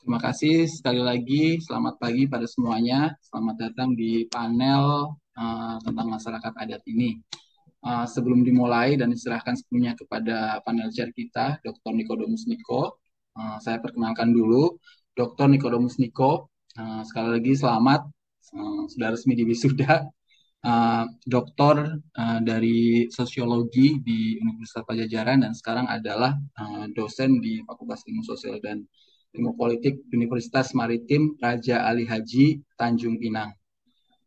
Terima kasih sekali lagi. Selamat pagi pada semuanya. Selamat datang di panel uh, tentang masyarakat adat ini. Uh, sebelum dimulai dan diserahkan sepenuhnya kepada panel chair kita, Dr. Nikodomus Niko, uh, eh, saya perkenalkan dulu Dr. Nikodomus Niko. Uh, sekali lagi selamat, uh, sudah resmi di wisuda. Uh, doktor uh, dari sosiologi di Universitas Pajajaran dan sekarang adalah uh, dosen di Fakultas Ilmu Sosial dan ilmu politik Universitas Maritim Raja Ali Haji Tanjung Pinang.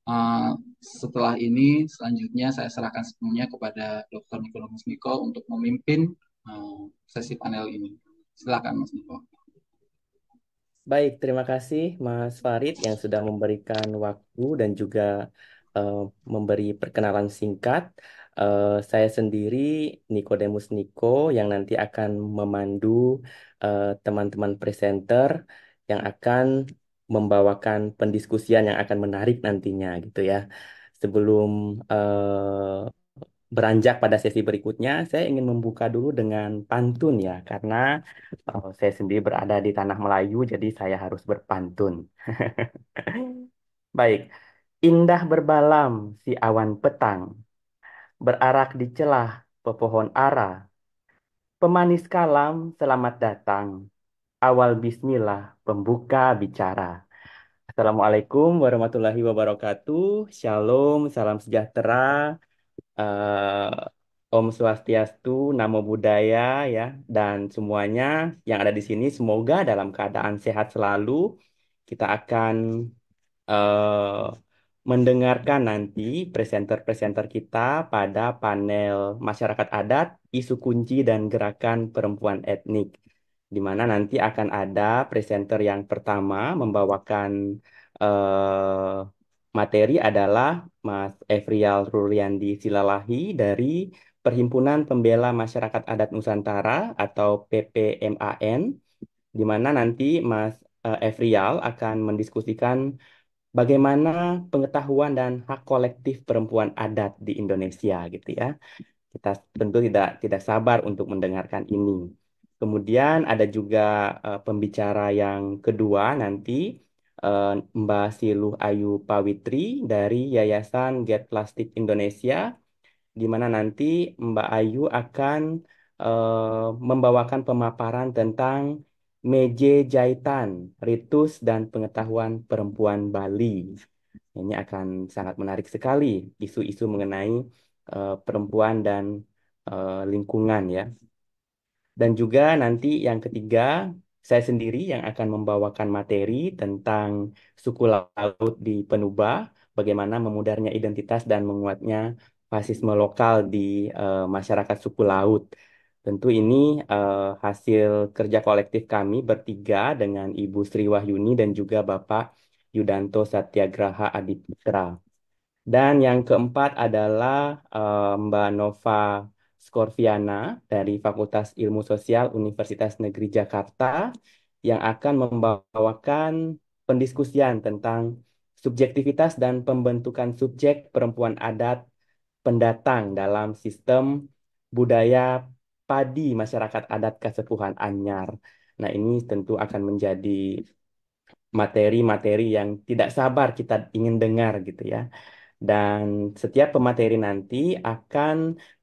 Uh, setelah ini selanjutnya saya serahkan sepenuhnya kepada Dr. Nicodemus Miko untuk memimpin uh, sesi panel ini. Silakan Mas Niko. Baik, terima kasih Mas Farid yang sudah memberikan waktu dan juga uh, memberi perkenalan singkat. Uh, saya sendiri Nikodemus Niko yang nanti akan memandu teman eh, teman-teman presenter yang akan membawakan pendiskusian yang akan menarik nantinya gitu ya. Sebelum uh, beranjak pada sesi berikutnya, saya ingin membuka dulu dengan pantun ya, karena uh, saya sendiri berada di tanah Melayu, jadi saya harus berpantun. Baik, indah berbalam si awan petang berarak di celah pepohon ara. Pemanis kalam, selamat datang. Awal bismillah, pembuka bicara. Assalamualaikum warahmatullahi wabarakatuh. Shalom, salam sejahtera. Uh, Om Swastiastu, Namo Buddhaya ya dan semuanya yang ada di sini semoga dalam keadaan sehat selalu. Kita akan uh, mendengarkan nanti presenter-presenter kita pada panel masyarakat adat, isu kunci dan gerakan perempuan etnik. Di mana nanti akan ada presenter yang pertama membawakan uh, materi adalah Mas Efrial Ruliandi Silalahi dari Perhimpunan Pembela Masyarakat Adat Nusantara atau PPMAN, di mana nanti Mas Efrial eh, akan mendiskusikan bagaimana pengetahuan dan hak kolektif perempuan adat di Indonesia gitu ya. Kita tentu tidak tidak sabar untuk mendengarkan ini. Kemudian ada juga uh, pembicara yang kedua nanti uh, eh, Mbak Siluh Ayu Pawitri dari Yayasan Get Plastik Indonesia di mana nanti Mbak Ayu akan uh, membawakan pemaparan tentang Meje Jaitan, Ritus dan Pengetahuan Perempuan Bali. Ini akan sangat menarik sekali isu-isu mengenai uh, perempuan dan uh, lingkungan ya. Dan juga nanti yang ketiga, saya sendiri yang akan membawakan materi tentang suku laut di Penuba, bagaimana memudarnya identitas dan menguatnya fasisme lokal di uh, masyarakat suku laut. Tentu ini uh, hasil kerja kolektif kami bertiga dengan Ibu Sri Wahyuni dan juga Bapak Yudanto Satyagraha Adiputra. Dan yang keempat adalah uh, Mbak Nova Skorviana dari Fakultas Ilmu Sosial Universitas Negeri Jakarta yang akan membawakan pendiskusian tentang subjektivitas dan pembentukan subjek perempuan adat pendatang dalam sistem budaya padi masyarakat adat kesepuhan Anyar. Nah, ini tentu akan menjadi materi-materi yang tidak sabar kita ingin dengar gitu ya. Dan setiap pemateri nanti akan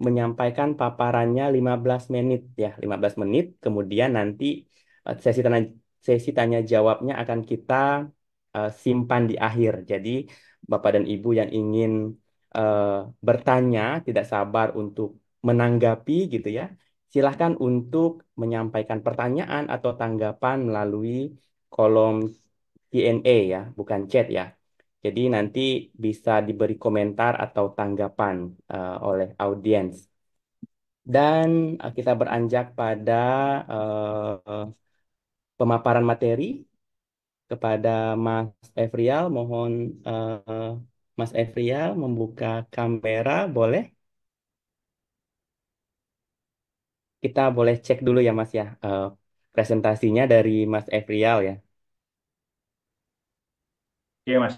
menyampaikan paparannya 15 menit ya, 15 menit. Kemudian nanti eh, sesi tanya, sesi tanya jawabnya akan kita uh, simpan di akhir. Jadi Bapak dan Ibu yang ingin uh, bertanya, tidak sabar untuk menanggapi gitu ya silahkan untuk menyampaikan pertanyaan atau tanggapan melalui kolom Q&A ya, bukan chat ya. Jadi nanti bisa diberi komentar atau tanggapan uh, oleh audiens. Dan uh, kita beranjak pada uh, pemaparan materi kepada Mas Efrial. Mohon uh, Mas Efrial membuka kamera, boleh? Kita boleh cek dulu ya Mas ya uh, presentasinya dari Mas Efrial ya. Iya Mas.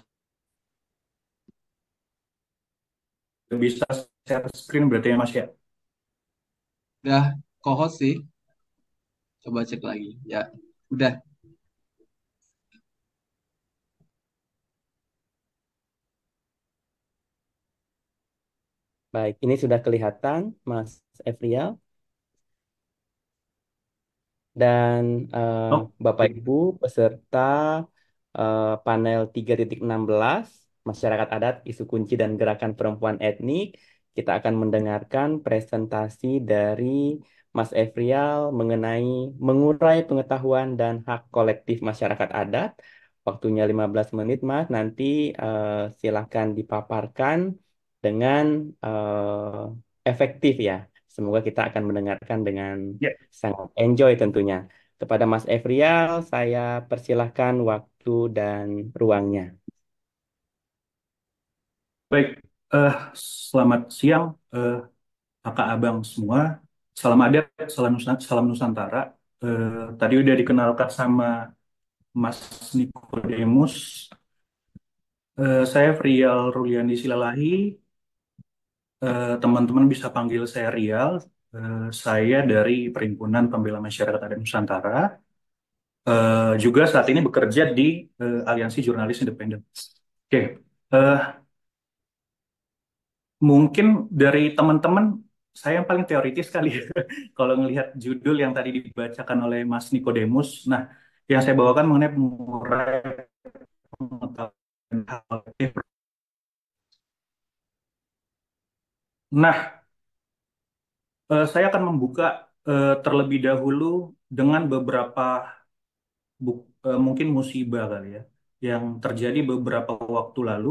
Bisa share screen berarti ya Mas ya? Udah kohot sih. Coba cek lagi. Ya, udah. Baik, ini sudah kelihatan Mas Efrial dan uh, Bapak Ibu peserta uh, panel 3.16 Masyarakat Adat Isu Kunci dan Gerakan Perempuan Etnik kita akan mendengarkan presentasi dari Mas Efrial mengenai mengurai pengetahuan dan hak kolektif masyarakat adat. Waktunya 15 menit, Mas. Nanti uh, silakan dipaparkan dengan uh, efektif ya. Semoga kita akan mendengarkan dengan yeah. sangat enjoy tentunya. Kepada Mas Efrial, saya persilahkan waktu dan ruangnya. Baik, uh, selamat siang uh, kakak abang semua. Salam adat, salam, salam Nusantara. Uh, tadi udah dikenalkan sama Mas Nikodemus. Uh, saya Frial Ruliandi Silalahi, Eh, teman-teman bisa panggil saya Rial. Eh, saya dari Perhimpunan Pembela Masyarakat Adat Nusantara. Eh, juga saat ini bekerja di Aliansi Jurnalis Independen. Oke, mungkin dari teman-teman saya yang paling teoritis kali ya. kalau melihat judul yang tadi dibacakan oleh Mas Nikodemus. Nah, yang saya bawakan mengenai pengurai Nah, eh, saya akan membuka eh, terlebih dahulu dengan beberapa buk, eh, mungkin musibah kali ya yang terjadi beberapa waktu lalu.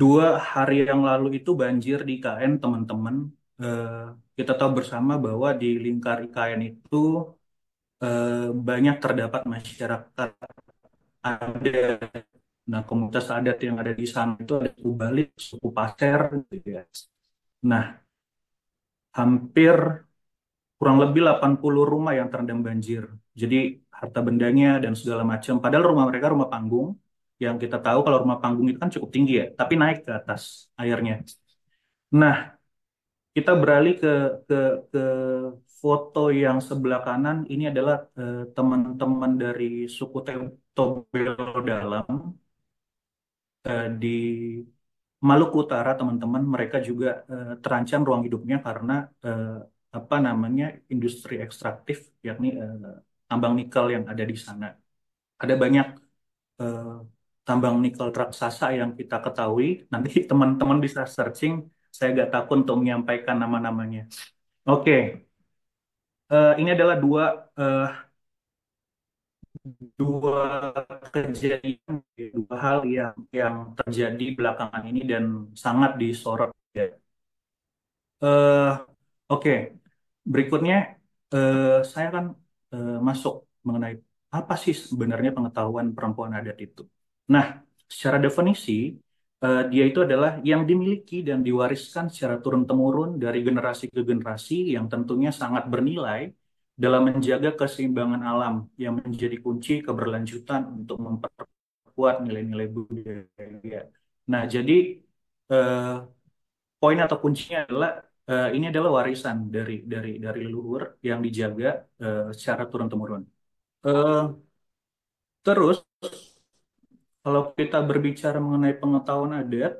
Dua hari yang lalu itu banjir di IKN, teman-teman. Eh, kita tahu bersama bahwa di lingkar IKN itu eh, banyak terdapat masyarakat ada Nah, komunitas adat yang ada di sana itu ada suku Bali, suku Pasir, gitu ya. Nah, hampir kurang lebih 80 rumah yang terendam banjir. Jadi harta bendanya dan segala macam. Padahal rumah mereka rumah panggung yang kita tahu kalau rumah panggung itu kan cukup tinggi ya, tapi naik ke atas airnya. Nah, kita beralih ke ke ke foto yang sebelah kanan ini adalah eh, teman-teman eh, dari suku Tobelo Dalam eh, di Maluku Utara teman-teman mereka juga uh, terancam ruang hidupnya karena uh, apa namanya industri ekstraktif yakni uh, tambang nikel yang ada di sana. Ada banyak uh, tambang nikel raksasa yang kita ketahui. Nanti teman-teman bisa searching. Saya agak takut untuk menyampaikan nama-namanya. Oke, okay. uh, ini adalah dua uh, dua kejadian dua hal yang yang terjadi belakangan ini dan sangat disorot ya. Uh, Oke, okay. berikutnya uh, saya akan uh, masuk mengenai apa sih sebenarnya pengetahuan perempuan adat itu. Nah, secara definisi uh, dia itu adalah yang dimiliki dan diwariskan secara turun temurun dari generasi ke generasi yang tentunya sangat bernilai dalam menjaga keseimbangan alam yang menjadi kunci keberlanjutan untuk memperkuat nilai-nilai budaya. Nah, jadi eh, poin atau kuncinya adalah eh, ini adalah warisan dari dari dari leluhur yang dijaga eh, secara turun temurun. Eh, terus kalau kita berbicara mengenai pengetahuan adat,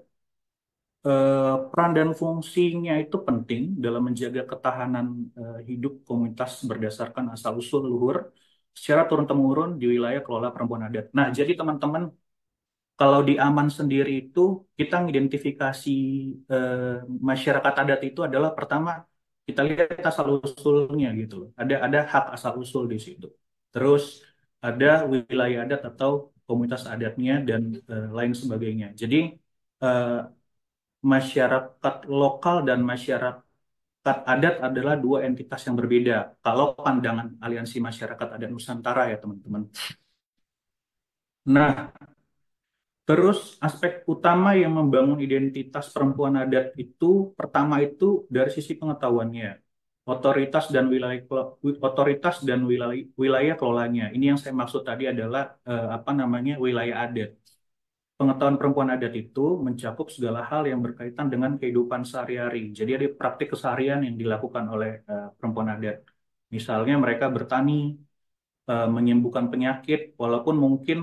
Eh, peran dan fungsinya itu penting dalam menjaga ketahanan eh, hidup komunitas berdasarkan asal-usul luhur secara turun-temurun di wilayah kelola perempuan adat. Nah, jadi teman-teman, kalau di Aman sendiri itu, kita mengidentifikasi eh, masyarakat adat itu adalah pertama, kita lihat asal-usulnya gitu loh. Ada, ada hak asal-usul di situ. Terus ada wilayah adat atau komunitas adatnya dan eh, lain sebagainya. Jadi, eh, masyarakat lokal dan masyarakat adat adalah dua entitas yang berbeda. Kalau pandangan aliansi masyarakat adat Nusantara ya teman-teman. Nah, terus aspek utama yang membangun identitas perempuan adat itu pertama itu dari sisi pengetahuannya, otoritas dan wilayah otoritas dan wilayah wilayah kelolanya. Ini yang saya maksud tadi adalah eh, apa namanya wilayah adat. Pengetahuan perempuan adat itu mencakup segala hal yang berkaitan dengan kehidupan sehari-hari. Jadi ada praktik keseharian yang dilakukan oleh uh, perempuan adat. Misalnya mereka bertani, uh, menyembuhkan penyakit, walaupun mungkin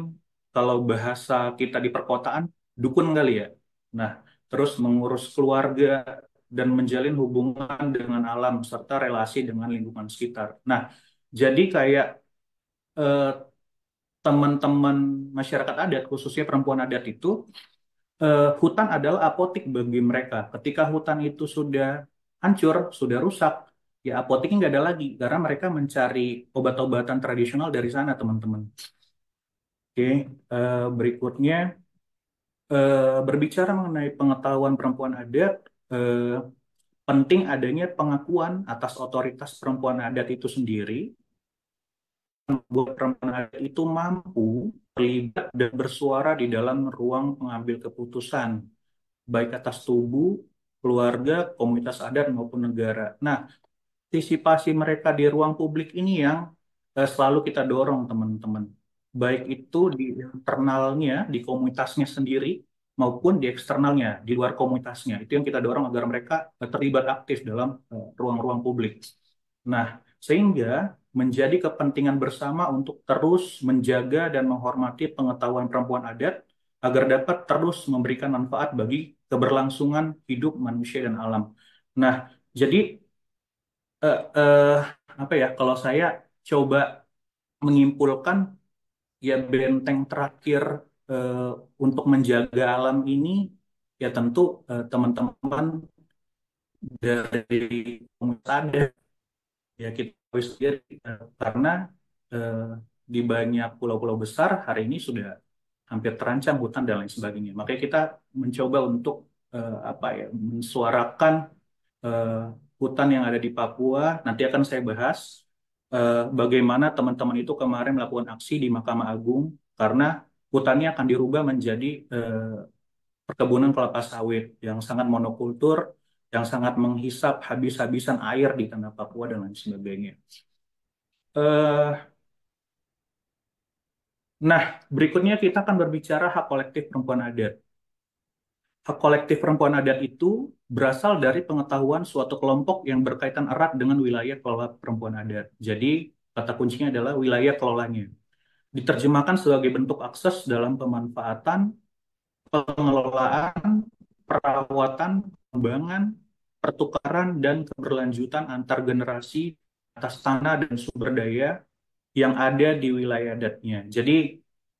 kalau bahasa kita di perkotaan, dukun kali ya. Nah, terus mengurus keluarga dan menjalin hubungan dengan alam serta relasi dengan lingkungan sekitar. Nah, jadi kayak uh, teman-teman masyarakat adat khususnya perempuan adat itu eh, hutan adalah apotik bagi mereka. Ketika hutan itu sudah hancur, sudah rusak, ya apotiknya nggak ada lagi karena mereka mencari obat-obatan tradisional dari sana teman-teman. Oke, eh, berikutnya eh, berbicara mengenai pengetahuan perempuan adat. Eh, penting adanya pengakuan atas otoritas perempuan adat itu sendiri membuat remaja itu mampu terlibat dan bersuara di dalam ruang pengambil keputusan, baik atas tubuh, keluarga, komunitas adat maupun negara. Nah, partisipasi mereka di ruang publik ini yang eh, selalu kita dorong teman-teman. Baik itu di internalnya, di komunitasnya sendiri, maupun di eksternalnya, di luar komunitasnya. Itu yang kita dorong agar mereka eh, terlibat aktif dalam eh, ruang-ruang eh, publik. Nah, sehingga menjadi kepentingan bersama untuk terus menjaga dan menghormati pengetahuan perempuan adat agar dapat terus memberikan manfaat bagi keberlangsungan hidup manusia dan alam. Nah, jadi eh, eh, apa ya? Kalau saya coba mengimpulkan ya benteng terakhir eh, untuk menjaga alam ini ya tentu eh, teman-teman eh, dari komunitas adat ya kita harus lihat karena eh, di banyak pulau-pulau besar hari ini sudah hampir terancam hutan dan lain sebagainya. Makanya kita mencoba untuk eh, apa ya mensuarakan eh, hutan yang ada di Papua. Nanti akan saya bahas eh, bagaimana teman-teman itu kemarin melakukan aksi di Mahkamah Agung karena hutannya akan dirubah menjadi eh, perkebunan kelapa sawit yang sangat monokultur yang sangat menghisap habis-habisan air di tanah Papua dan lain sebagainya. Uh, nah, berikutnya kita akan berbicara hak kolektif perempuan adat. Hak kolektif perempuan adat itu berasal dari pengetahuan suatu kelompok yang berkaitan erat dengan wilayah kelola perempuan adat. Jadi, kata kuncinya adalah wilayah kelolanya. Diterjemahkan sebagai bentuk akses dalam pemanfaatan, pengelolaan, perawatan, pengembangan, pertukaran, dan keberlanjutan antar generasi atas tanah dan sumber daya yang ada di wilayah adatnya. Jadi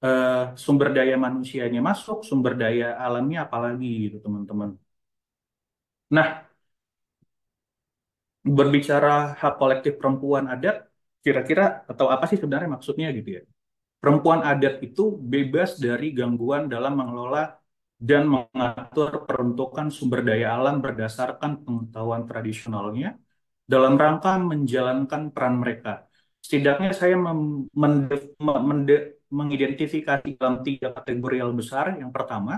eh, sumber daya manusianya masuk, sumber daya alamnya apalagi gitu teman-teman. Nah, berbicara hak kolektif perempuan adat, kira-kira atau apa sih sebenarnya maksudnya gitu ya? Perempuan adat itu bebas dari gangguan dalam mengelola dan mengatur peruntukan sumber daya alam berdasarkan pengetahuan tradisionalnya dalam rangka menjalankan peran mereka. Setidaknya saya mengidentifikasi dalam tiga kategori yang besar. Yang pertama,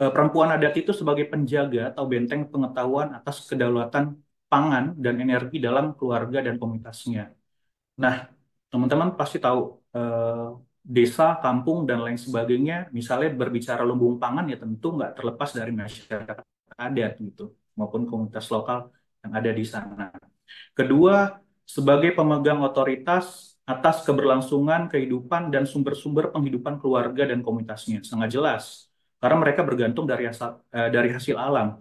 eh, perempuan adat itu sebagai penjaga atau benteng pengetahuan atas kedaulatan pangan dan energi dalam keluarga dan komunitasnya. Nah, teman-teman pasti tahu eh, desa, kampung, dan lain sebagainya. Misalnya berbicara lumbung pangan ya tentu nggak terlepas dari masyarakat adat gitu, maupun komunitas lokal yang ada di sana. Kedua, sebagai pemegang otoritas atas keberlangsungan kehidupan dan sumber-sumber penghidupan keluarga dan komunitasnya. Sangat jelas, karena mereka bergantung dari hasil, eh, dari hasil alam.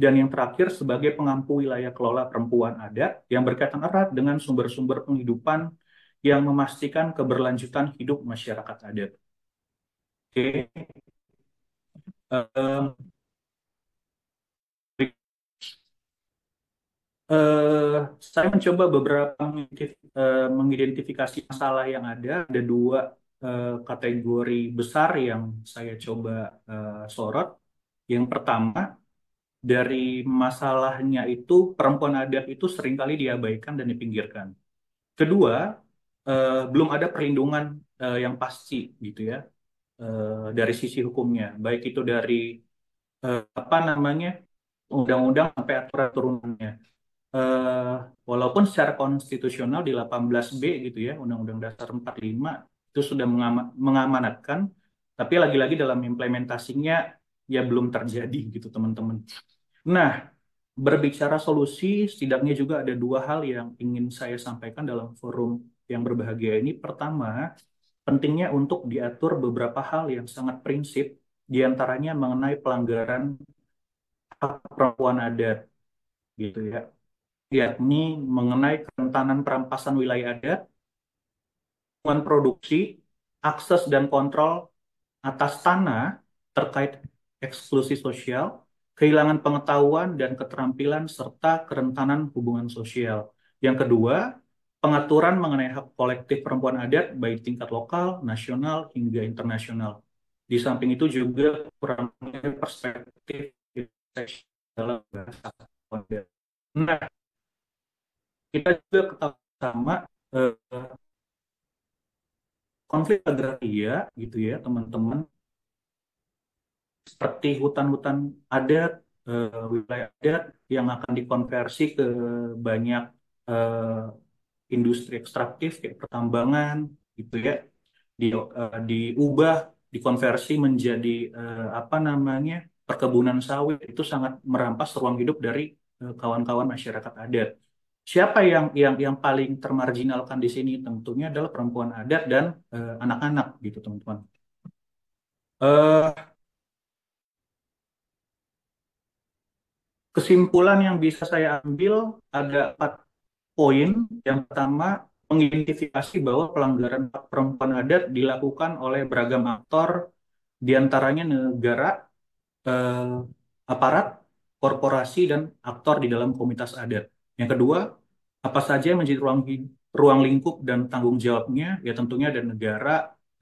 Dan yang terakhir, sebagai pengampu wilayah kelola perempuan adat yang berkaitan erat dengan sumber-sumber penghidupan yang memastikan keberlanjutan hidup masyarakat adat. Oke. Okay. Um, Uh, eh, saya mencoba beberapa eh, mengidentifikasi masalah yang ada. Ada dua uh, kategori besar yang saya coba uh, sorot. Yang pertama, dari masalahnya itu perempuan adat itu seringkali diabaikan dan dipinggirkan. Kedua, uh, belum ada perlindungan uh, yang pasti gitu ya uh, dari sisi hukumnya baik itu dari uh, apa namanya undang-undang sampai aturan turunannya uh, walaupun secara konstitusional di 18B gitu ya Undang-Undang Dasar 45 itu sudah mengama mengamanatkan tapi lagi-lagi dalam implementasinya ya belum terjadi gitu teman-teman. Nah, berbicara solusi setidaknya juga ada dua hal yang ingin saya sampaikan dalam forum yang berbahagia ini pertama pentingnya untuk diatur beberapa hal yang sangat prinsip diantaranya mengenai pelanggaran hak perempuan adat gitu ya yakni mengenai kerentanan perampasan wilayah adat lingkungan produksi akses dan kontrol atas tanah terkait eksklusi sosial kehilangan pengetahuan dan keterampilan serta kerentanan hubungan sosial yang kedua pengaturan mengenai hak kolektif perempuan adat baik tingkat lokal, nasional, hingga internasional. Di samping itu juga kurangnya perspektif dalam bahasa adat. Nah, kita juga ketahui sama eh, konflik agraria gitu ya teman-teman seperti hutan-hutan adat eh, wilayah adat yang akan dikonversi ke banyak eh, industri ekstraktif kayak pertambangan gitu ya di uh, diubah dikonversi menjadi uh, apa namanya perkebunan sawit itu sangat merampas ruang hidup dari eh, kawan-kawan uh, masyarakat adat. Siapa yang yang yang paling termarginalkan di sini tentunya adalah perempuan adat dan anak-anak uh, gitu teman-teman. kesimpulan yang bisa saya ambil ada empat poin yang pertama mengidentifikasi bahwa pelanggaran hak perempuan adat dilakukan oleh beragam aktor diantaranya negara, eh, aparat, korporasi, dan aktor di dalam komunitas adat. Yang kedua, apa saja yang menjadi ruang, ruang lingkup dan tanggung jawabnya? Ya tentunya ada negara,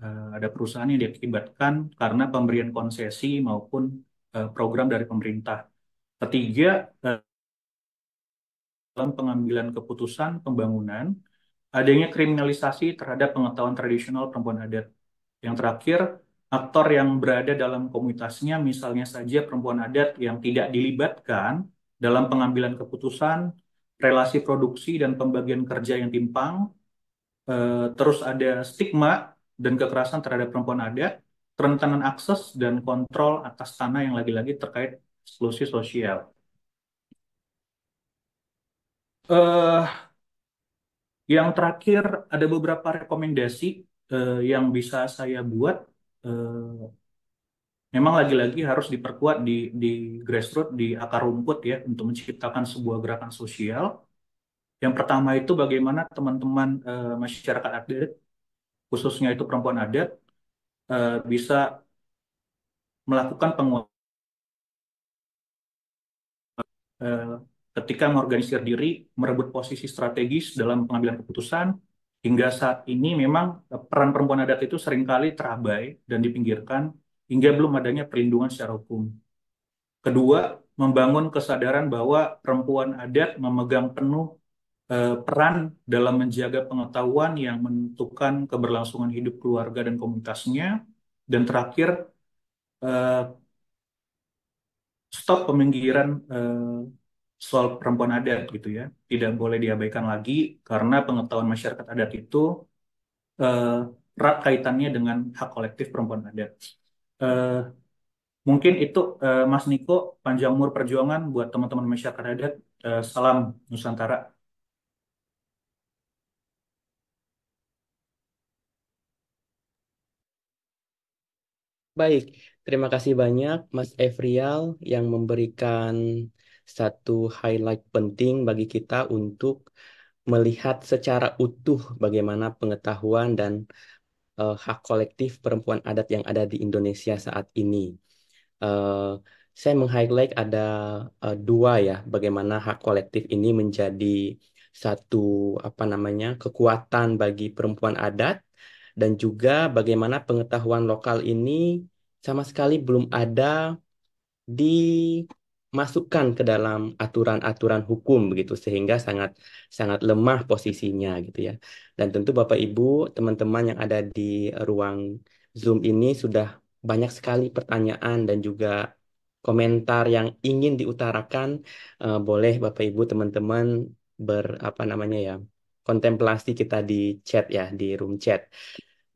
eh, ada perusahaan yang diakibatkan karena pemberian konsesi maupun eh, program dari pemerintah. Ketiga, eh, dalam pengambilan keputusan pembangunan, adanya kriminalisasi terhadap pengetahuan tradisional perempuan adat. Yang terakhir, aktor yang berada dalam komunitasnya misalnya saja perempuan adat yang tidak dilibatkan dalam pengambilan keputusan, relasi produksi dan pembagian kerja yang timpang, eh, terus ada stigma dan kekerasan terhadap perempuan adat, kerentanan akses dan kontrol atas tanah yang lagi-lagi terkait eksklusi sosial. Uh, yang terakhir ada beberapa rekomendasi uh, yang bisa saya buat. Uh, memang lagi-lagi harus diperkuat di di grassroots di akar rumput ya untuk menciptakan sebuah gerakan sosial. Yang pertama itu bagaimana teman-teman uh, masyarakat adat khususnya itu perempuan adat uh, bisa melakukan penguatan uh, ketika mengorganisir diri, merebut posisi strategis dalam pengambilan keputusan, hingga saat ini memang e, peran perempuan adat itu seringkali terabai dan dipinggirkan hingga belum adanya perlindungan secara hukum. Kedua, membangun kesadaran bahwa perempuan adat memegang penuh eh, peran dalam menjaga pengetahuan yang menentukan keberlangsungan hidup keluarga dan komunitasnya. Dan terakhir, eh, stop peminggiran eh, soal perempuan adat gitu ya tidak boleh diabaikan lagi karena pengetahuan masyarakat adat itu uh, erat kaitannya dengan hak kolektif perempuan adat. Uh, mungkin itu uh, Mas Niko panjang umur perjuangan buat teman-teman masyarakat adat. Uh, salam Nusantara. Baik, terima kasih banyak Mas Efrial yang memberikan satu highlight penting bagi kita untuk melihat secara utuh bagaimana pengetahuan dan uh, hak kolektif perempuan adat yang ada di Indonesia saat ini. Uh, saya meng-highlight ada uh, dua ya, bagaimana hak kolektif ini menjadi satu apa namanya kekuatan bagi perempuan adat dan juga bagaimana pengetahuan lokal ini sama sekali belum ada di masukkan ke dalam aturan-aturan hukum begitu sehingga sangat sangat lemah posisinya gitu ya. Dan tentu Bapak Ibu, teman-teman yang ada di ruang Zoom ini sudah banyak sekali pertanyaan dan juga komentar yang ingin diutarakan uh, boleh Bapak Ibu teman-teman ber apa namanya ya kontemplasi kita di chat ya di room chat.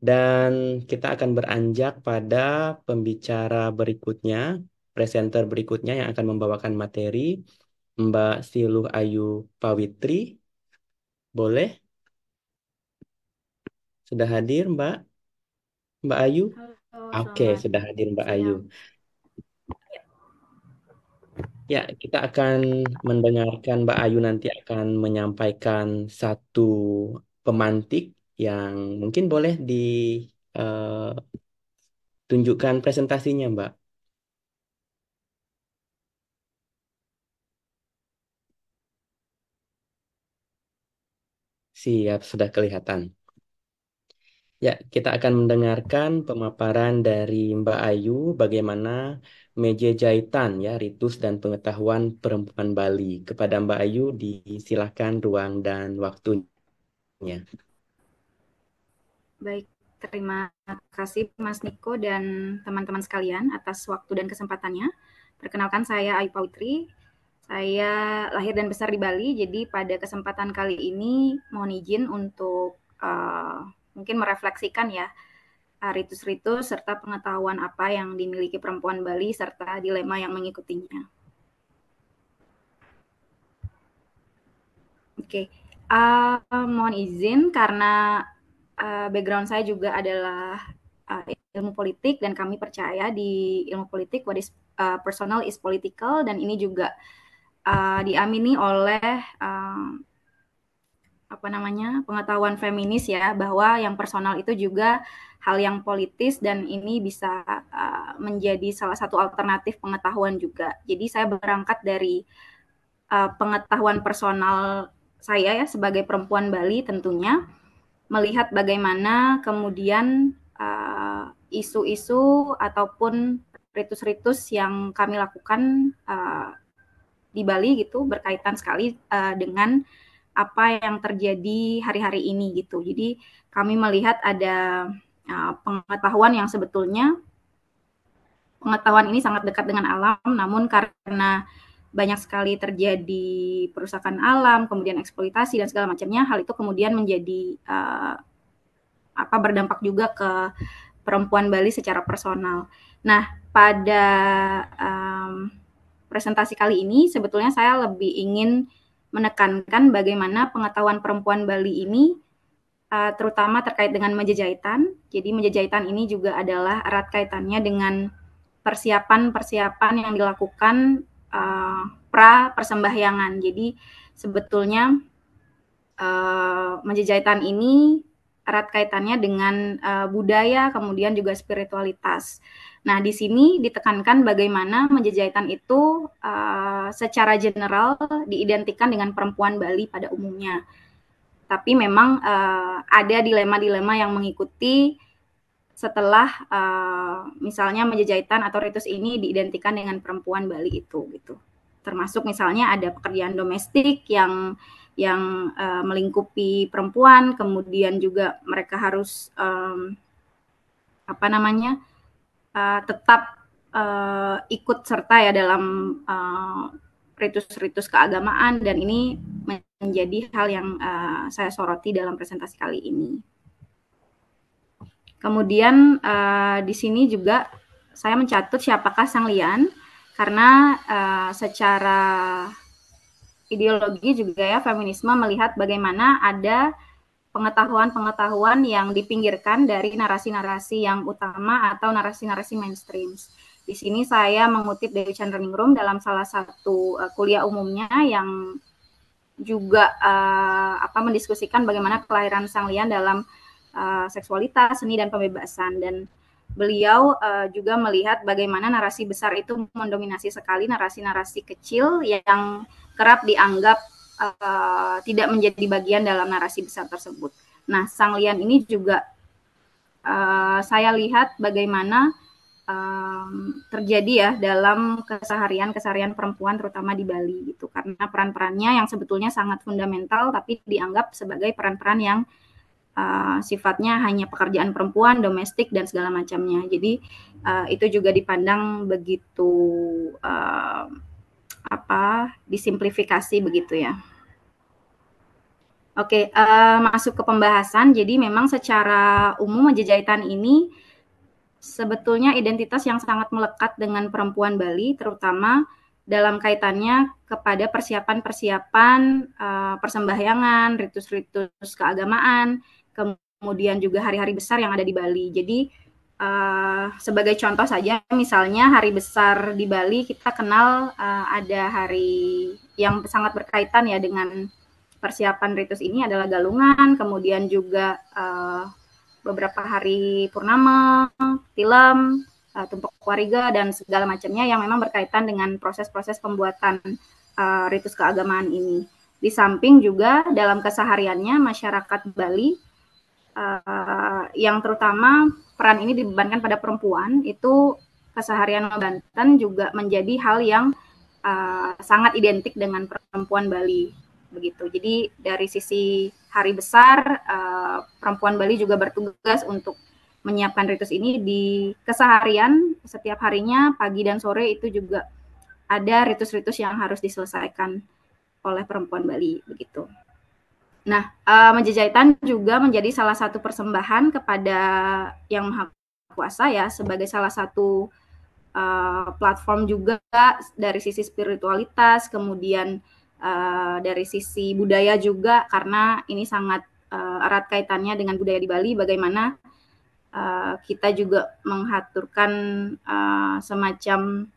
Dan kita akan beranjak pada pembicara berikutnya presenter berikutnya yang akan membawakan materi, Mbak Siluh Ayu Pawitri. Boleh? Sudah hadir, Mbak? Mbak Ayu? Oke, okay, sudah hadir Mbak Ayu. Ya, kita akan mendengarkan Mbak Ayu nanti akan menyampaikan satu pemantik yang mungkin boleh ditunjukkan eh, presentasinya, Mbak. Siap, sudah kelihatan. Ya, kita akan mendengarkan pemaparan dari Mbak Ayu bagaimana meja jahitan ya, ritus dan pengetahuan perempuan Bali. Kepada Mbak Ayu disilahkan ruang dan waktunya. Baik, terima kasih Mas Niko dan teman-teman sekalian atas waktu dan kesempatannya. Perkenalkan saya Ayu Pautri, saya lahir dan besar di Bali, jadi pada kesempatan kali ini mohon izin untuk uh, mungkin merefleksikan ya eh, ritus-ritus serta pengetahuan apa yang dimiliki perempuan Bali serta dilema yang mengikutinya. Oke, okay. uh, eh, mohon izin karena uh, background saya juga adalah uh, ilmu politik dan kami percaya di ilmu politik what is uh, personal is political dan ini juga uh, diamini oleh uh, apa namanya pengetahuan feminis ya bahwa yang personal itu juga hal yang politis dan ini bisa uh, menjadi salah satu alternatif pengetahuan juga. Jadi saya berangkat dari uh, pengetahuan personal saya ya sebagai perempuan Bali tentunya melihat bagaimana kemudian isu isu-isu ataupun ritus-ritus yang kami lakukan uh, di Bali gitu berkaitan sekali uh, dengan apa yang terjadi hari-hari ini gitu. Jadi kami melihat ada uh, pengetahuan yang sebetulnya pengetahuan ini sangat dekat dengan alam, namun karena banyak sekali terjadi perusakan alam, kemudian eksploitasi dan segala macamnya, hal itu kemudian menjadi uh, apa berdampak juga ke perempuan Bali secara personal. Nah, pada um, presentasi kali ini sebetulnya saya lebih ingin menekankan bagaimana pengetahuan perempuan Bali ini uh, terutama terkait dengan menjejaitan. Jadi menjejaitan ini juga adalah erat kaitannya dengan persiapan-persiapan yang dilakukan uh, eh, pra persembahyangan. Jadi sebetulnya uh, eh, menjejaitan ini erat kaitannya dengan uh, budaya kemudian juga spiritualitas. Nah, di sini ditekankan bagaimana menjejaitan itu uh, secara general diidentikan dengan perempuan Bali pada umumnya. Tapi memang uh, ada dilema-dilema yang mengikuti setelah uh, misalnya menjejaitan atau ritus ini diidentikan dengan perempuan Bali itu gitu. Termasuk misalnya ada pekerjaan domestik yang yang uh, melingkupi perempuan, kemudian juga mereka harus um, apa namanya? uh, tetap uh, ikut serta ya dalam uh, ritus-ritus keagamaan dan ini menjadi hal yang uh, saya soroti dalam presentasi kali ini. Kemudian uh, di sini juga saya mencatat siapakah Sang Lian karena uh, secara ideologi juga ya feminisme melihat bagaimana ada pengetahuan-pengetahuan yang dipinggirkan dari narasi-narasi yang utama atau narasi-narasi mainstream. Di sini saya mengutip dari Chandra Room dalam salah satu uh, kuliah umumnya yang juga uh, apa mendiskusikan bagaimana kelahiran Sang Lian dalam uh, seksualitas, seni dan pembebasan dan beliau uh, juga melihat bagaimana narasi besar itu mendominasi sekali narasi-narasi kecil yang kerap dianggap uh, tidak menjadi bagian dalam narasi besar tersebut. Nah, Sang Lian ini juga uh, saya lihat bagaimana um, terjadi ya dalam keseharian keseharian perempuan terutama di Bali gitu karena peran-perannya yang sebetulnya sangat fundamental tapi dianggap sebagai peran-peran yang uh, sifatnya hanya pekerjaan perempuan domestik dan segala macamnya jadi uh, itu juga dipandang begitu uh, apa disimplifikasi begitu ya. Oke, okay, uh, eh, masuk ke pembahasan. Jadi memang secara umum jejaitan ini sebetulnya identitas yang sangat melekat dengan perempuan Bali, terutama dalam kaitannya kepada persiapan-persiapan uh, persembahyangan, ritus-ritus keagamaan, kemudian juga hari-hari besar yang ada di Bali. Jadi Uh, sebagai contoh saja, misalnya hari besar di Bali kita kenal uh, ada hari yang sangat berkaitan ya dengan persiapan ritus ini adalah galungan, kemudian juga uh, beberapa hari purnama, tilam, uh, tumpuk wariga dan segala macamnya yang memang berkaitan dengan proses-proses pembuatan uh, ritus keagamaan ini. Di samping juga dalam kesehariannya masyarakat Bali Eh, yang terutama peran ini dibebankan pada perempuan itu keseharian Banten juga menjadi hal yang uh, sangat identik dengan perempuan Bali begitu. Jadi dari sisi hari besar uh, perempuan Bali juga bertugas untuk menyiapkan ritus ini di keseharian setiap harinya pagi dan sore itu juga ada ritus-ritus yang harus diselesaikan oleh perempuan Bali begitu. Nah, uh, menjejaitan juga menjadi salah satu persembahan kepada Yang Maha Kuasa ya sebagai salah satu uh, platform juga dari sisi spiritualitas, kemudian uh, dari sisi budaya juga karena ini sangat uh, erat kaitannya dengan budaya di Bali bagaimana uh, kita juga menghaturkan uh, semacam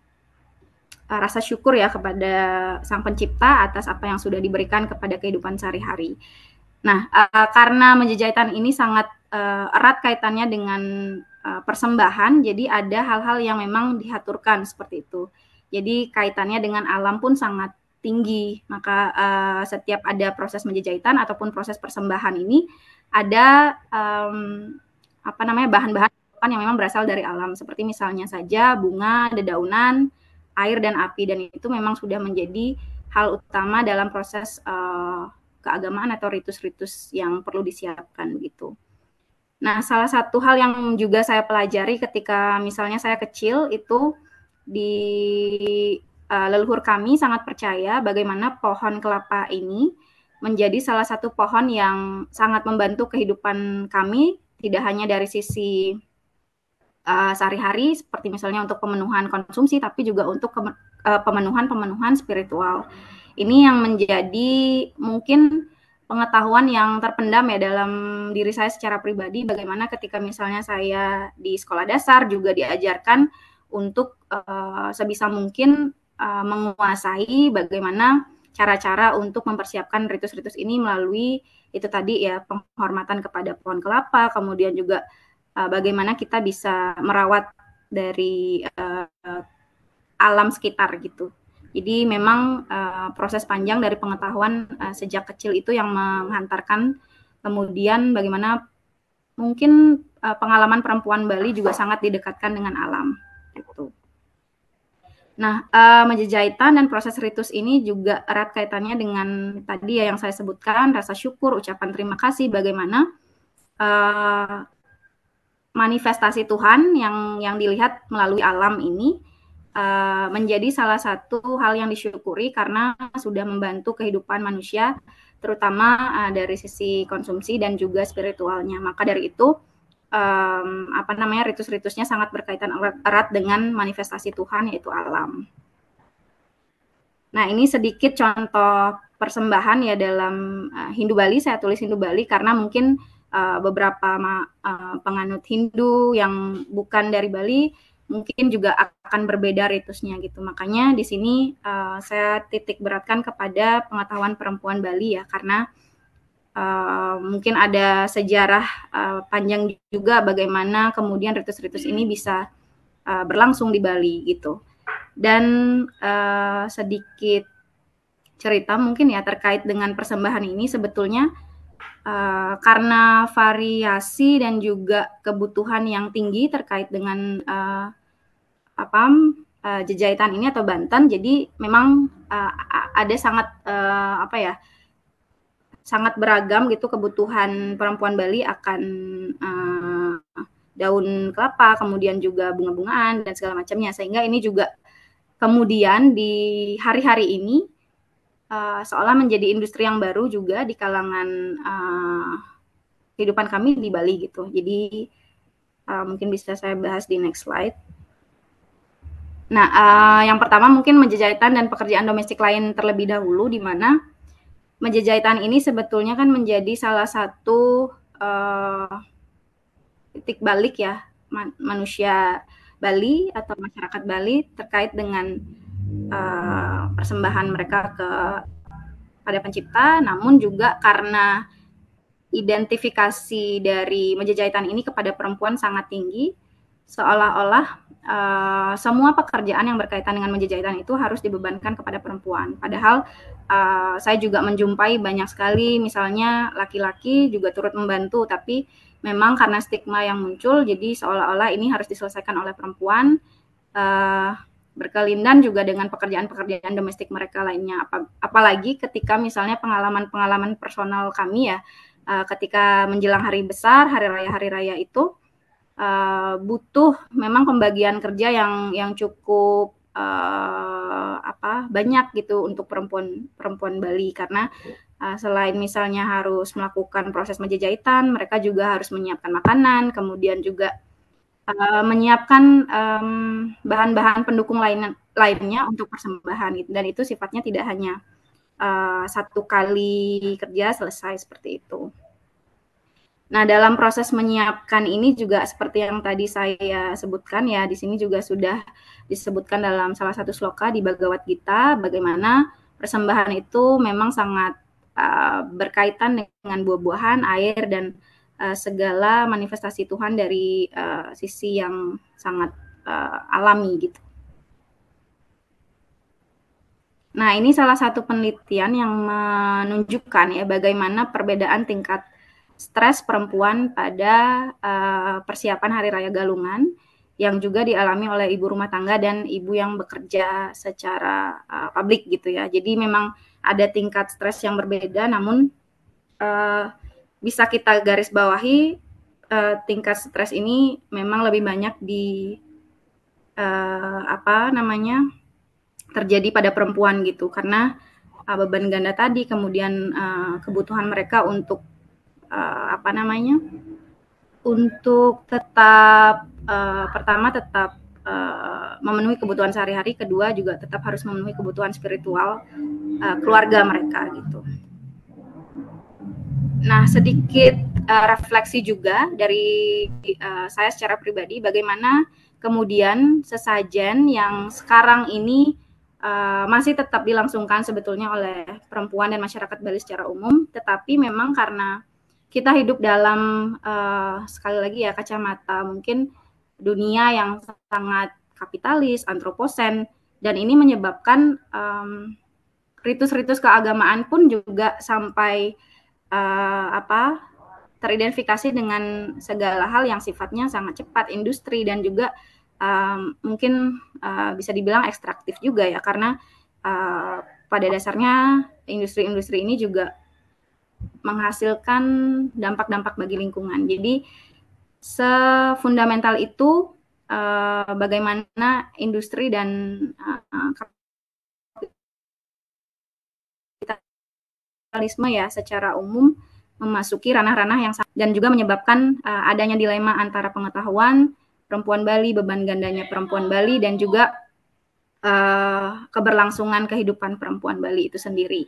Eh, rasa syukur ya kepada Sang Pencipta atas apa yang sudah diberikan kepada kehidupan sehari-hari. Nah, uh, karena menjejaitan ini sangat uh, erat kaitannya dengan uh, persembahan, jadi ada hal-hal yang memang dihaturkan seperti itu. Jadi kaitannya dengan alam pun sangat tinggi. Maka uh, setiap ada proses menjejaitan ataupun proses persembahan ini ada um, apa namanya bahan-bahan yang memang berasal dari alam seperti misalnya saja bunga, dedaunan, air dan api dan itu memang sudah menjadi hal utama dalam proses uh, keagamaan atau ritus-ritus yang perlu disiapkan begitu. Nah, salah satu hal yang juga saya pelajari ketika misalnya saya kecil itu di uh, leluhur kami sangat percaya bagaimana pohon kelapa ini menjadi salah satu pohon yang sangat membantu kehidupan kami tidak hanya dari sisi uh, sehari-hari seperti misalnya untuk pemenuhan konsumsi tapi juga untuk eh, pemenuhan-pemenuhan spiritual. Ini yang menjadi mungkin pengetahuan yang terpendam ya dalam diri saya secara pribadi bagaimana ketika misalnya saya di sekolah dasar juga diajarkan untuk uh, sebisa mungkin uh, menguasai bagaimana cara-cara untuk mempersiapkan ritus-ritus ini melalui itu tadi ya penghormatan kepada pohon kelapa kemudian juga uh, bagaimana kita bisa merawat dari uh, alam sekitar gitu. Jadi memang uh, proses panjang dari pengetahuan uh, sejak kecil itu yang menghantarkan kemudian bagaimana mungkin uh, pengalaman perempuan Bali juga sangat didekatkan dengan alam gitu. Nah, uh, menjejaitan dan proses ritus ini juga erat kaitannya dengan tadi ya yang saya sebutkan rasa syukur, ucapan terima kasih bagaimana uh, manifestasi Tuhan yang yang dilihat melalui alam ini uh, menjadi salah satu hal yang disyukuri karena sudah membantu kehidupan manusia terutama uh, dari sisi konsumsi dan juga spiritualnya. Maka dari itu um, apa namanya ritus-ritusnya sangat berkaitan erat dengan manifestasi Tuhan yaitu alam. Nah, ini sedikit contoh persembahan ya dalam eh, Hindu Bali saya tulis Hindu Bali karena mungkin uh, beberapa uh, penganut Hindu yang bukan dari Bali mungkin juga akan berbeda ritusnya gitu. Makanya di sini uh, saya titik beratkan kepada pengetahuan perempuan Bali ya karena uh, mungkin ada sejarah uh, panjang juga bagaimana kemudian ritus-ritus ini hmm. bisa uh, berlangsung di Bali gitu. Dan uh, sedikit cerita mungkin ya terkait dengan persembahan ini sebetulnya Uh, karena variasi dan juga kebutuhan yang tinggi terkait dengan uh, apa uh, eh, jejaitan ini atau Banten, jadi memang uh, ada sangat uh, apa ya sangat beragam gitu kebutuhan perempuan Bali akan uh, daun kelapa, kemudian juga bunga-bungaan dan segala macamnya, sehingga ini juga kemudian di hari-hari ini uh, seolah menjadi industri yang baru juga di kalangan uh, kehidupan kami di Bali gitu. Jadi uh, mungkin bisa saya bahas di next slide. Nah, uh, yang pertama mungkin menjejaitan dan pekerjaan domestik lain terlebih dahulu, di mana menjejaitan ini sebetulnya kan menjadi salah satu uh, titik balik ya man manusia Bali atau masyarakat Bali terkait dengan uh, persembahan mereka ke pada pencipta, namun juga karena identifikasi dari jahitan ini kepada perempuan sangat tinggi, seolah-olah uh, semua pekerjaan yang berkaitan dengan jahitan itu harus dibebankan kepada perempuan. Padahal uh, saya juga menjumpai banyak sekali, misalnya laki-laki juga turut membantu, tapi memang karena stigma yang muncul, jadi seolah-olah ini harus diselesaikan oleh perempuan. Uh, berkelindan juga dengan pekerjaan-pekerjaan domestik mereka lainnya. Apalagi ketika misalnya pengalaman-pengalaman personal kami ya, eh, ketika menjelang hari besar, hari raya hari raya itu eh, butuh memang pembagian kerja yang yang cukup eh, apa banyak gitu untuk perempuan perempuan Bali karena selain misalnya harus melakukan proses menjejaitan, mereka juga harus menyiapkan makanan, kemudian juga Eh, menyiapkan um, bahan-bahan pendukung lain, lainnya untuk persembahan gitu. dan itu sifatnya tidak hanya uh, satu kali kerja selesai seperti itu. Nah, dalam proses menyiapkan ini juga seperti yang tadi saya sebutkan ya, di sini juga sudah disebutkan dalam salah satu sloka di Bhagavad Gita bagaimana persembahan itu memang sangat uh, berkaitan dengan buah-buahan, air dan uh, segala manifestasi Tuhan dari uh, sisi yang sangat uh, alami gitu. Nah, ini salah satu penelitian yang menunjukkan ya bagaimana perbedaan tingkat stres perempuan pada uh, persiapan Hari Raya Galungan yang juga dialami oleh ibu rumah tangga dan ibu yang bekerja secara uh, publik gitu ya. Jadi memang ada tingkat stres yang berbeda namun uh, bisa kita garis bawahi uh, tingkat stres ini memang lebih banyak di uh, apa namanya terjadi pada perempuan gitu karena uh, beban ganda tadi kemudian uh, kebutuhan mereka untuk uh, apa namanya untuk tetap uh, pertama tetap uh, memenuhi kebutuhan sehari-hari kedua juga tetap harus memenuhi kebutuhan spiritual uh, keluarga mereka gitu Nah, sedikit uh, refleksi juga dari uh, saya secara pribadi, bagaimana kemudian sesajen yang sekarang ini uh, masih tetap dilangsungkan sebetulnya oleh perempuan dan masyarakat Bali secara umum, tetapi memang karena kita hidup dalam uh, sekali lagi ya kacamata mungkin dunia yang sangat kapitalis, antroposen, dan ini menyebabkan um, ritus-ritus keagamaan pun juga sampai uh, apa teridentifikasi dengan segala hal yang sifatnya sangat cepat industri dan juga um, mungkin uh, bisa dibilang ekstraktif juga ya karena uh, pada dasarnya industri-industri ini juga menghasilkan dampak-dampak bagi lingkungan. Jadi sefundamental itu uh, bagaimana industri dan uh, radikalisme ya secara umum memasuki ranah-ranah yang sama dan juga menyebabkan uh, adanya dilema antara pengetahuan perempuan Bali, beban gandanya perempuan Bali dan juga uh, keberlangsungan kehidupan perempuan Bali itu sendiri.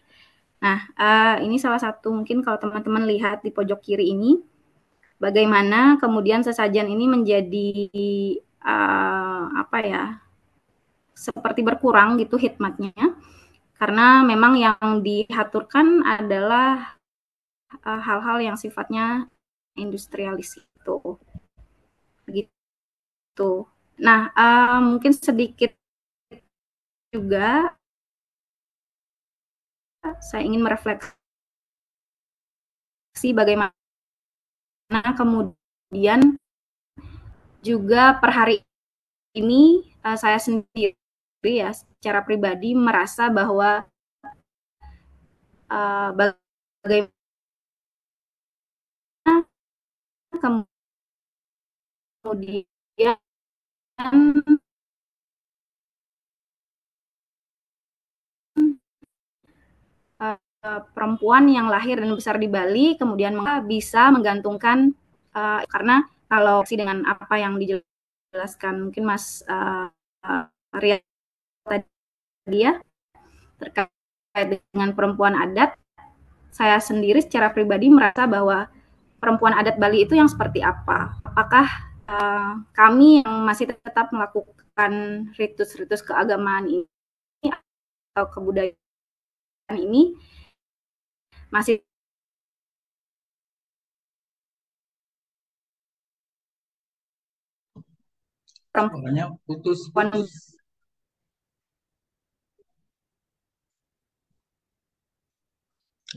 Nah, uh, ini salah satu mungkin kalau teman-teman lihat di pojok kiri ini bagaimana kemudian sesajen ini menjadi uh, apa ya? seperti berkurang gitu hikmatnya karena memang yang dihaturkan adalah eh, hal-hal uh, yang sifatnya industrialis itu begitu. Nah uh, mungkin sedikit juga saya ingin merefleksi bagaimana kemudian juga per hari ini uh, saya sendiri sendiri ya secara pribadi merasa bahwa uh, bagaimana kemudian eh, perempuan yang lahir dan besar di Bali kemudian bisa menggantungkan uh, karena kalau dengan apa yang dijelaskan mungkin Mas uh, uh, Rian tadi ya terkait dengan perempuan adat saya sendiri secara pribadi merasa bahwa perempuan adat Bali itu yang seperti apa apakah uh, kami yang masih tetap melakukan ritus-ritus keagamaan ini atau kebudayaan ini masih perempuan putus putus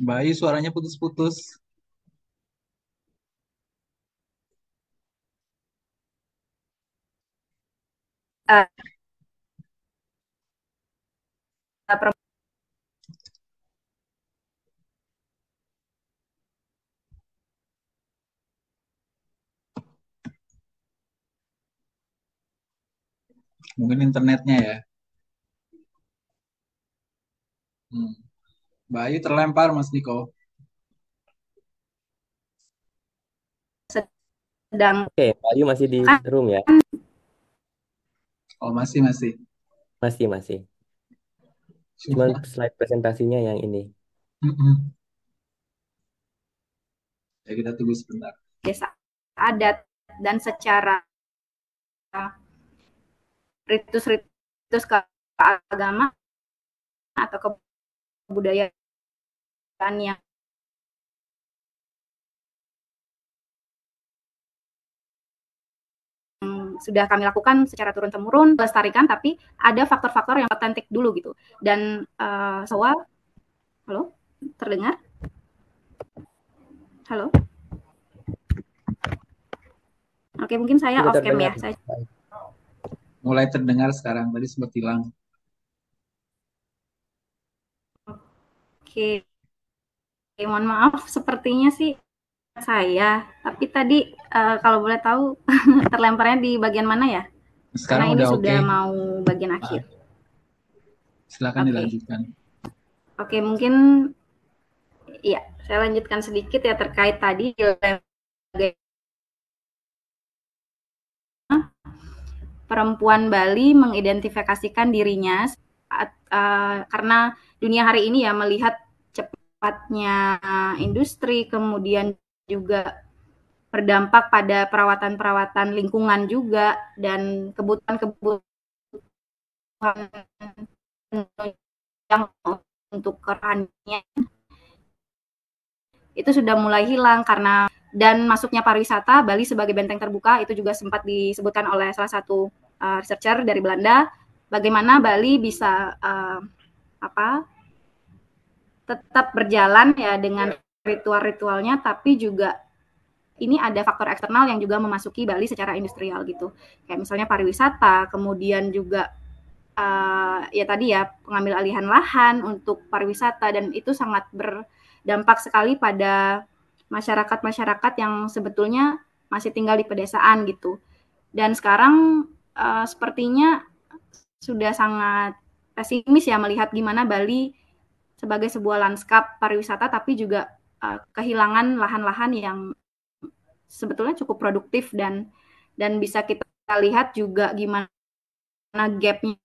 Bayu suaranya putus-putus. Mungkin internetnya ya. Hmm. Bayu terlempar Mas Niko. Sedang. Oke, Bayu masih di ah. room ya? Oh masih masih. Masih masih. Cuman slide presentasinya yang ini. Mm Ya kita tunggu sebentar. Desa adat dan secara ritus-ritus keagamaan atau kebudayaan kan yang sudah kami lakukan secara turun temurun lestarikan tapi ada faktor-faktor yang otentik dulu gitu dan uh, eh, soal halo terdengar halo oke mungkin saya off cam ya saya... mulai terdengar sekarang tadi sempat hilang oke Eh, mohon maaf sepertinya sih saya tapi tadi uh, kalau boleh tahu terlemparnya di bagian mana ya sekarang Karena udah ini sudah mau bagian akhir silakan okay. dilanjutkan oke okay, mungkin ya saya lanjutkan sedikit ya terkait tadi perempuan Bali mengidentifikasikan dirinya uh, karena dunia hari ini ya melihat rapatnya industri, kemudian juga berdampak pada perawatan-perawatan lingkungan juga dan kebutuhan-kebutuhan yang untuk kerannya itu sudah mulai hilang karena dan masuknya pariwisata Bali sebagai benteng terbuka itu juga sempat disebutkan oleh salah satu uh, researcher dari Belanda bagaimana Bali bisa uh, apa tetap berjalan ya dengan iya. ritual-ritualnya tapi juga ini ada faktor eksternal yang juga memasuki Bali secara industrial gitu kayak misalnya pariwisata kemudian juga uh, ya tadi ya pengambil alihan lahan untuk pariwisata dan itu sangat berdampak sekali pada masyarakat-masyarakat yang sebetulnya masih tinggal di pedesaan gitu dan sekarang uh, sepertinya sudah sangat pesimis ya melihat gimana Bali sebagai sebuah lanskap pariwisata tapi juga uh, kehilangan lahan-lahan yang sebetulnya cukup produktif dan dan bisa kita lihat juga gimana gapnya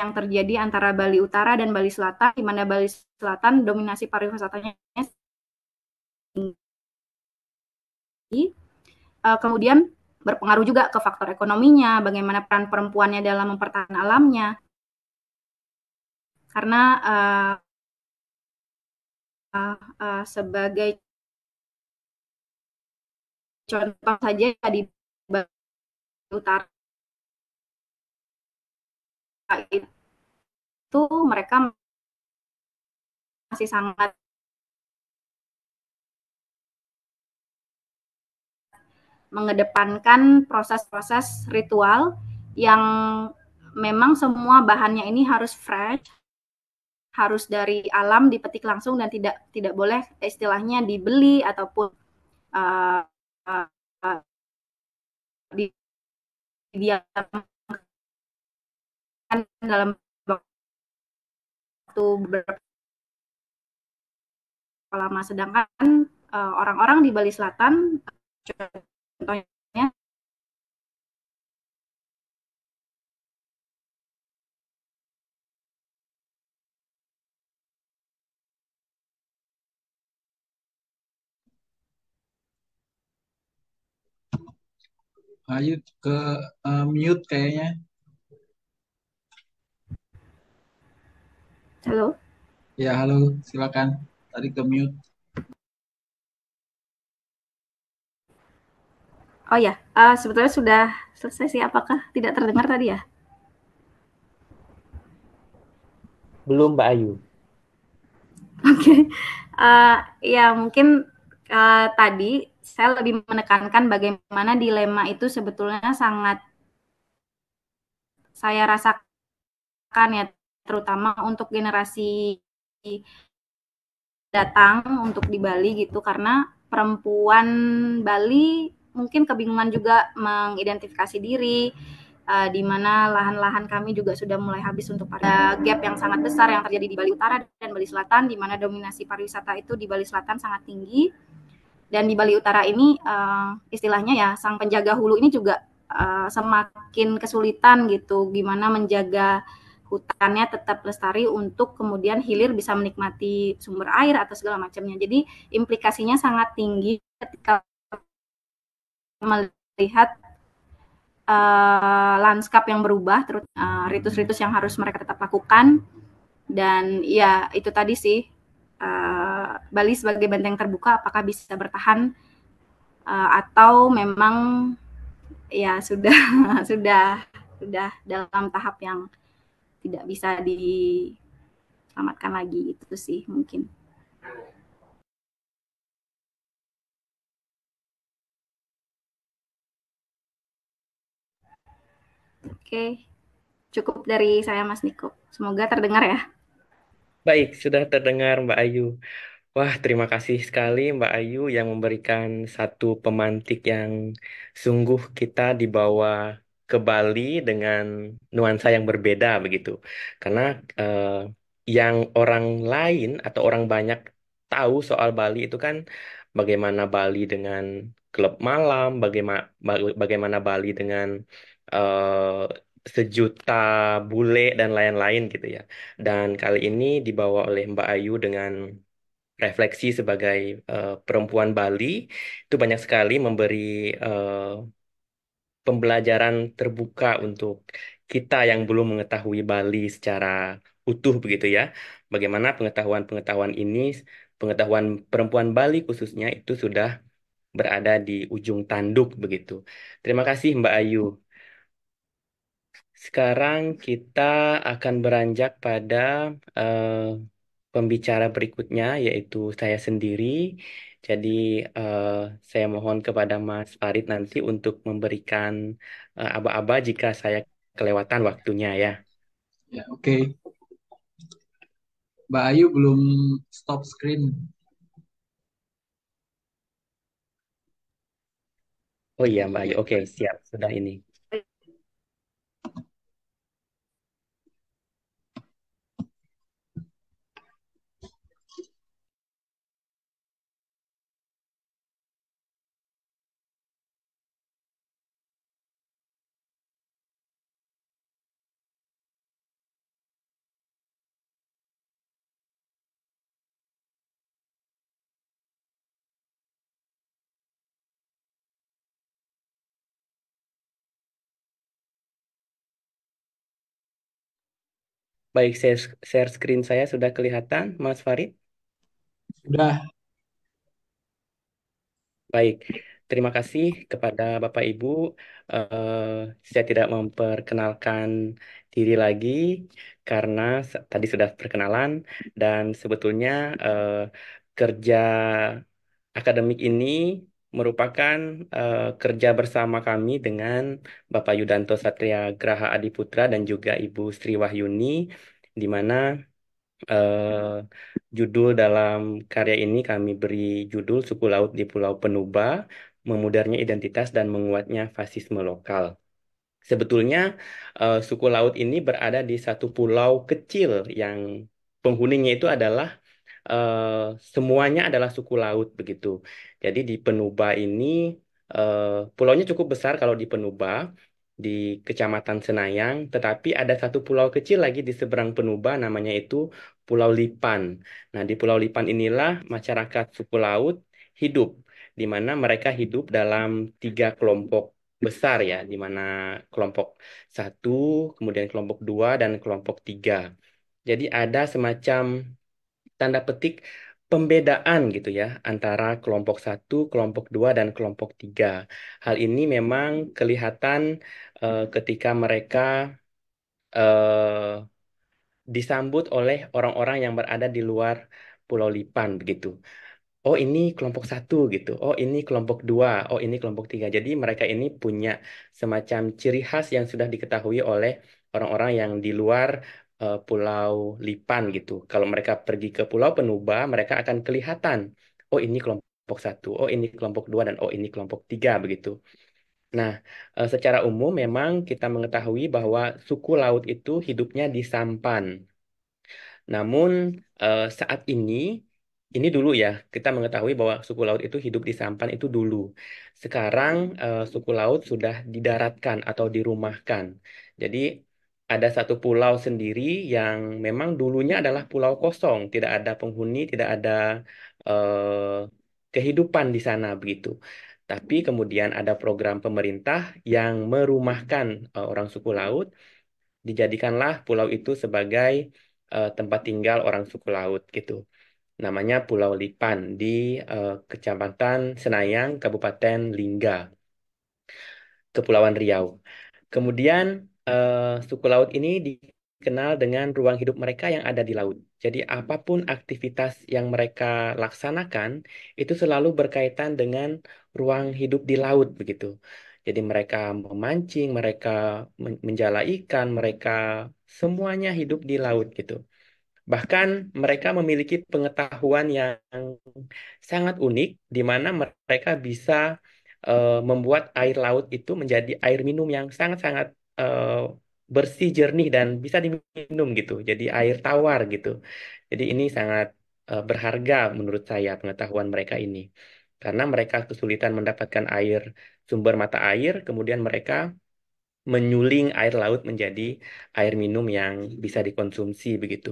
yang terjadi antara Bali Utara dan Bali Selatan di mana Bali Selatan dominasi pariwisatanya tinggi uh, kemudian berpengaruh juga ke faktor ekonominya, bagaimana peran perempuannya dalam mempertahankan alamnya. Karena uh, uh, sebagai contoh saja ya di utara itu mereka masih sangat mengedepankan proses-proses ritual yang memang semua bahannya ini harus fresh, harus dari alam dipetik langsung dan tidak tidak boleh istilahnya dibeli ataupun uh, uh, uh, di dalam waktu berapa lama sedangkan eh, orang-orang uh, di Bali Selatan contohnya Ayu ke uh, mute kayaknya. Halo. Ya, halo, silakan. Tadi ke mute. Oh ya, uh, sebetulnya sudah selesai sih. Apakah tidak terdengar tadi ya? Belum, Mbak Ayu. Oke, okay. uh, eh, ya mungkin uh, tadi saya lebih menekankan bagaimana dilema itu sebetulnya sangat saya rasakan ya terutama untuk generasi datang untuk di Bali gitu karena perempuan Bali mungkin kebingungan juga mengidentifikasi diri uh, di mana lahan-lahan kami juga sudah mulai habis untuk pada gap yang sangat besar yang terjadi di Bali Utara dan Bali Selatan di mana dominasi pariwisata itu di Bali Selatan sangat tinggi dan di Bali Utara ini uh, istilahnya ya sang penjaga hulu ini juga uh, semakin kesulitan gitu gimana menjaga hutannya tetap lestari untuk kemudian hilir bisa menikmati sumber air atau segala macamnya. Jadi implikasinya sangat tinggi ketika melihat uh, lanskap yang berubah, terus ritus-ritus yang harus mereka tetap lakukan dan ya itu tadi sih Bali sebagai benteng terbuka apakah bisa bertahan uh, atau memang ya sudah sudah sudah dalam tahap yang tidak bisa diselamatkan lagi itu sih mungkin. Oke, cukup dari saya Mas Niko. Semoga terdengar ya. Baik, sudah terdengar Mbak Ayu. Wah, terima kasih sekali Mbak Ayu yang memberikan satu pemantik yang sungguh kita dibawa ke Bali dengan nuansa yang berbeda begitu. Karena eh, yang orang lain atau orang banyak tahu soal Bali itu kan bagaimana Bali dengan klub malam, bagaimana bagaimana Bali dengan eh, sejuta bule dan lain-lain gitu ya. Dan kali ini dibawa oleh Mbak Ayu dengan refleksi sebagai uh, perempuan Bali itu banyak sekali memberi uh, pembelajaran terbuka untuk kita yang belum mengetahui Bali secara utuh begitu ya. Bagaimana pengetahuan-pengetahuan ini, pengetahuan perempuan Bali khususnya itu sudah berada di ujung tanduk begitu. Terima kasih Mbak Ayu. Sekarang kita akan beranjak pada uh, pembicara berikutnya, yaitu saya sendiri. Jadi, uh, saya mohon kepada Mas Farid nanti untuk memberikan aba eh, aba-aba jika saya kelewatan waktunya ya. Ya, oke. Okay. Mbak Ayu belum stop screen. Oh iya, Mbak Ayu. Oke, okay, siap. Sudah ini. Baik, share, share screen saya sudah kelihatan, Mas Farid? Sudah. Baik, terima kasih kepada Bapak Ibu. Uh, saya tidak memperkenalkan diri lagi karena tadi sudah perkenalan dan sebetulnya uh, kerja akademik ini merupakan uh, kerja bersama kami dengan Bapak Yudanto Satria Graha Adiputra dan juga Ibu Sri Wahyuni, di mana uh, judul dalam karya ini kami beri judul Suku Laut di Pulau Penuba, Memudarnya Identitas dan Menguatnya Fasisme Lokal. Sebetulnya uh, suku laut ini berada di satu pulau kecil yang penghuninya itu adalah uh, semuanya adalah suku laut begitu. Jadi di Penuba ini uh, pulaunya cukup besar kalau di Penuba di Kecamatan Senayang, tetapi ada satu pulau kecil lagi di seberang Penuba namanya itu Pulau Lipan. Nah, di Pulau Lipan inilah masyarakat suku laut hidup di mana mereka hidup dalam tiga kelompok besar ya, di mana kelompok satu, kemudian kelompok dua, dan kelompok tiga. Jadi ada semacam tanda petik pembedaan gitu ya antara kelompok satu, kelompok dua, dan kelompok tiga. Hal ini memang kelihatan uh, ketika mereka eh, disambut oleh orang-orang yang berada di luar Pulau Lipan begitu. Oh ini kelompok satu gitu. Oh ini kelompok dua. Oh ini kelompok tiga. Jadi mereka ini punya semacam ciri khas yang sudah diketahui oleh orang-orang yang di luar uh, Pulau Lipan gitu. Kalau mereka pergi ke Pulau Penuba, mereka akan kelihatan, oh ini kelompok satu, oh ini kelompok dua, dan oh ini kelompok tiga begitu. Nah, uh, secara umum memang kita mengetahui bahwa suku laut itu hidupnya di sampan. Namun uh, saat ini ini dulu ya, kita mengetahui bahwa suku laut itu hidup di sampan itu dulu. Sekarang uh, suku laut sudah didaratkan atau dirumahkan. Jadi ada satu pulau sendiri yang memang dulunya adalah pulau kosong, tidak ada penghuni, tidak ada eh, kehidupan di sana begitu. Tapi kemudian ada program pemerintah yang merumahkan eh, orang suku Laut, dijadikanlah pulau itu sebagai eh, tempat tinggal orang suku Laut gitu. Namanya Pulau Lipan di eh, Kecamatan Senayang, Kabupaten Lingga, Kepulauan Riau. Kemudian uh, suku laut ini dikenal dengan ruang hidup mereka yang ada di laut. Jadi apapun aktivitas yang mereka laksanakan itu selalu berkaitan dengan ruang hidup di laut begitu. Jadi mereka memancing, mereka menjala ikan, mereka semuanya hidup di laut gitu. Bahkan mereka memiliki pengetahuan yang sangat unik di mana mereka bisa uh, membuat air laut itu menjadi air minum yang sangat-sangat uh, bersih jernih dan bisa diminum gitu jadi air tawar gitu jadi ini sangat uh, berharga menurut saya pengetahuan mereka ini karena mereka kesulitan mendapatkan air sumber mata air kemudian mereka menyuling air laut menjadi air minum yang bisa dikonsumsi begitu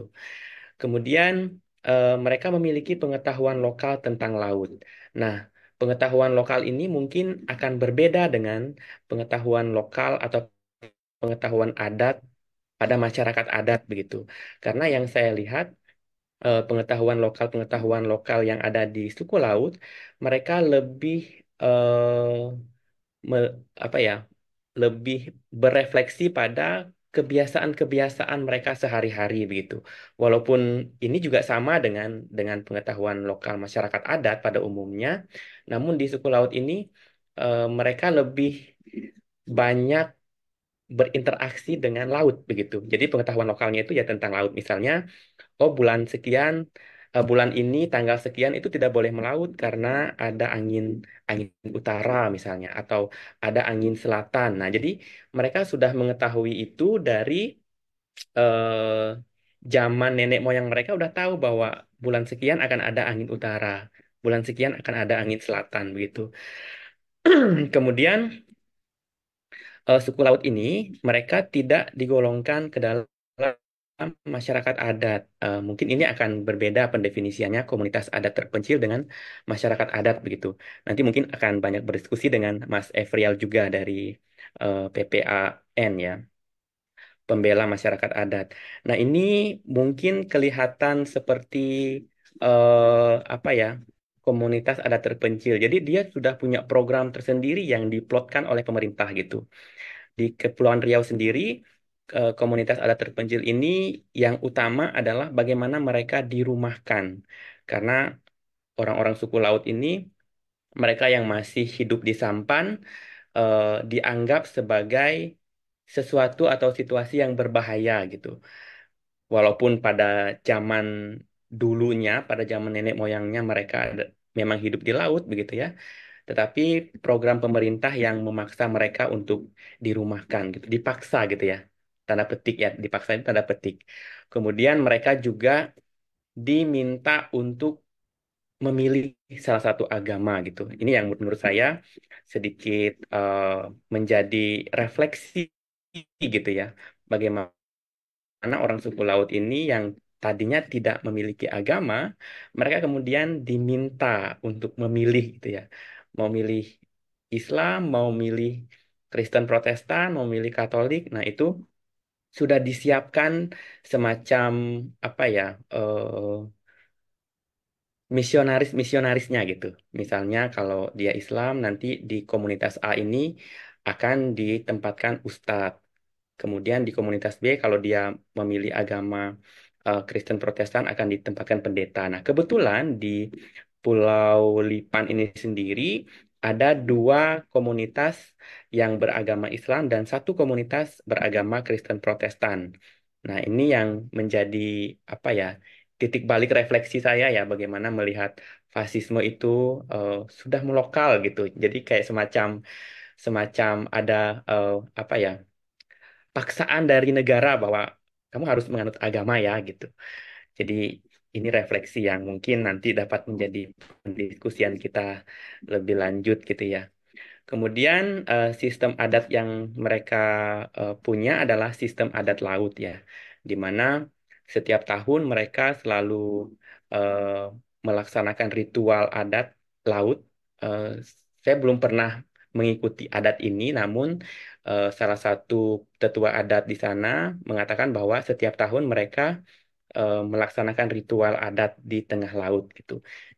kemudian eh, mereka memiliki pengetahuan lokal tentang laut nah pengetahuan lokal ini mungkin akan berbeda dengan pengetahuan lokal atau pengetahuan adat pada masyarakat adat begitu. Karena yang saya lihat eh, pengetahuan lokal pengetahuan lokal yang ada di suku laut, mereka lebih eh, me, apa ya? lebih berefleksi pada kebiasaan-kebiasaan mereka sehari-hari begitu. Walaupun ini juga sama dengan dengan pengetahuan lokal masyarakat adat pada umumnya, namun di suku laut ini eh, mereka lebih banyak berinteraksi dengan laut begitu. Jadi pengetahuan lokalnya itu ya tentang laut misalnya, oh bulan sekian, eh, bulan ini tanggal sekian itu tidak boleh melaut karena ada angin angin utara misalnya atau ada angin selatan. Nah, jadi mereka sudah mengetahui itu dari uh, zaman nenek moyang mereka udah tahu bahwa bulan sekian akan ada angin utara, bulan sekian akan ada angin selatan begitu. Kemudian uh, suku laut ini mereka tidak digolongkan ke dalam masyarakat adat. Uh, mungkin ini akan berbeda pendefinisiannya komunitas adat terpencil dengan masyarakat adat begitu. Nanti mungkin akan banyak berdiskusi dengan Mas Efrial juga dari uh, eh, PPAN ya. Pembela masyarakat adat. Nah, ini mungkin kelihatan seperti uh, apa ya? komunitas adat terpencil. Jadi dia sudah punya program tersendiri yang diplotkan oleh pemerintah gitu. Di Kepulauan Riau sendiri, komunitas adat terpencil ini yang utama adalah bagaimana mereka dirumahkan. Karena orang-orang suku laut ini, mereka yang masih hidup di sampan, eh, dianggap sebagai sesuatu atau situasi yang berbahaya gitu. Walaupun pada zaman dulunya pada zaman nenek moyangnya mereka memang hidup di laut begitu ya. Tetapi program pemerintah yang memaksa mereka untuk dirumahkan gitu, dipaksa gitu ya. Tanda petik ya, dipaksa itu tanda petik. Kemudian mereka juga diminta untuk memilih salah satu agama gitu. Ini yang menurut saya sedikit uh, menjadi refleksi gitu ya. Bagaimana orang suku laut ini yang tadinya tidak memiliki agama, mereka kemudian diminta untuk memilih gitu ya. Mau milih Islam, mau milih Kristen Protestan, mau milih Katolik. Nah, itu sudah disiapkan semacam apa ya? Eh, misionaris-misionarisnya gitu. Misalnya kalau dia Islam nanti di komunitas A ini akan ditempatkan ustadz. Kemudian di komunitas B kalau dia memilih agama Eh, Kristen Protestan akan ditempatkan pendeta. Nah, kebetulan di Pulau Lipan ini sendiri ada dua komunitas yang beragama Islam dan satu komunitas beragama Kristen Protestan. Nah, ini yang menjadi apa ya? titik balik refleksi saya ya bagaimana melihat fasisme itu uh, sudah melokal gitu. Jadi kayak semacam semacam ada uh, apa ya? paksaan dari negara bahwa kamu harus menganut agama ya gitu. Jadi ini refleksi yang mungkin nanti dapat menjadi pendiskusian kita lebih lanjut gitu ya. Kemudian uh, sistem adat yang mereka uh, punya adalah sistem adat laut ya, di mana setiap tahun mereka selalu uh, melaksanakan ritual adat laut. Uh, saya belum pernah mengikuti adat ini, namun uh, salah satu tetua adat di sana mengatakan bahwa setiap tahun mereka uh, melaksanakan ritual adat di tengah laut gitu.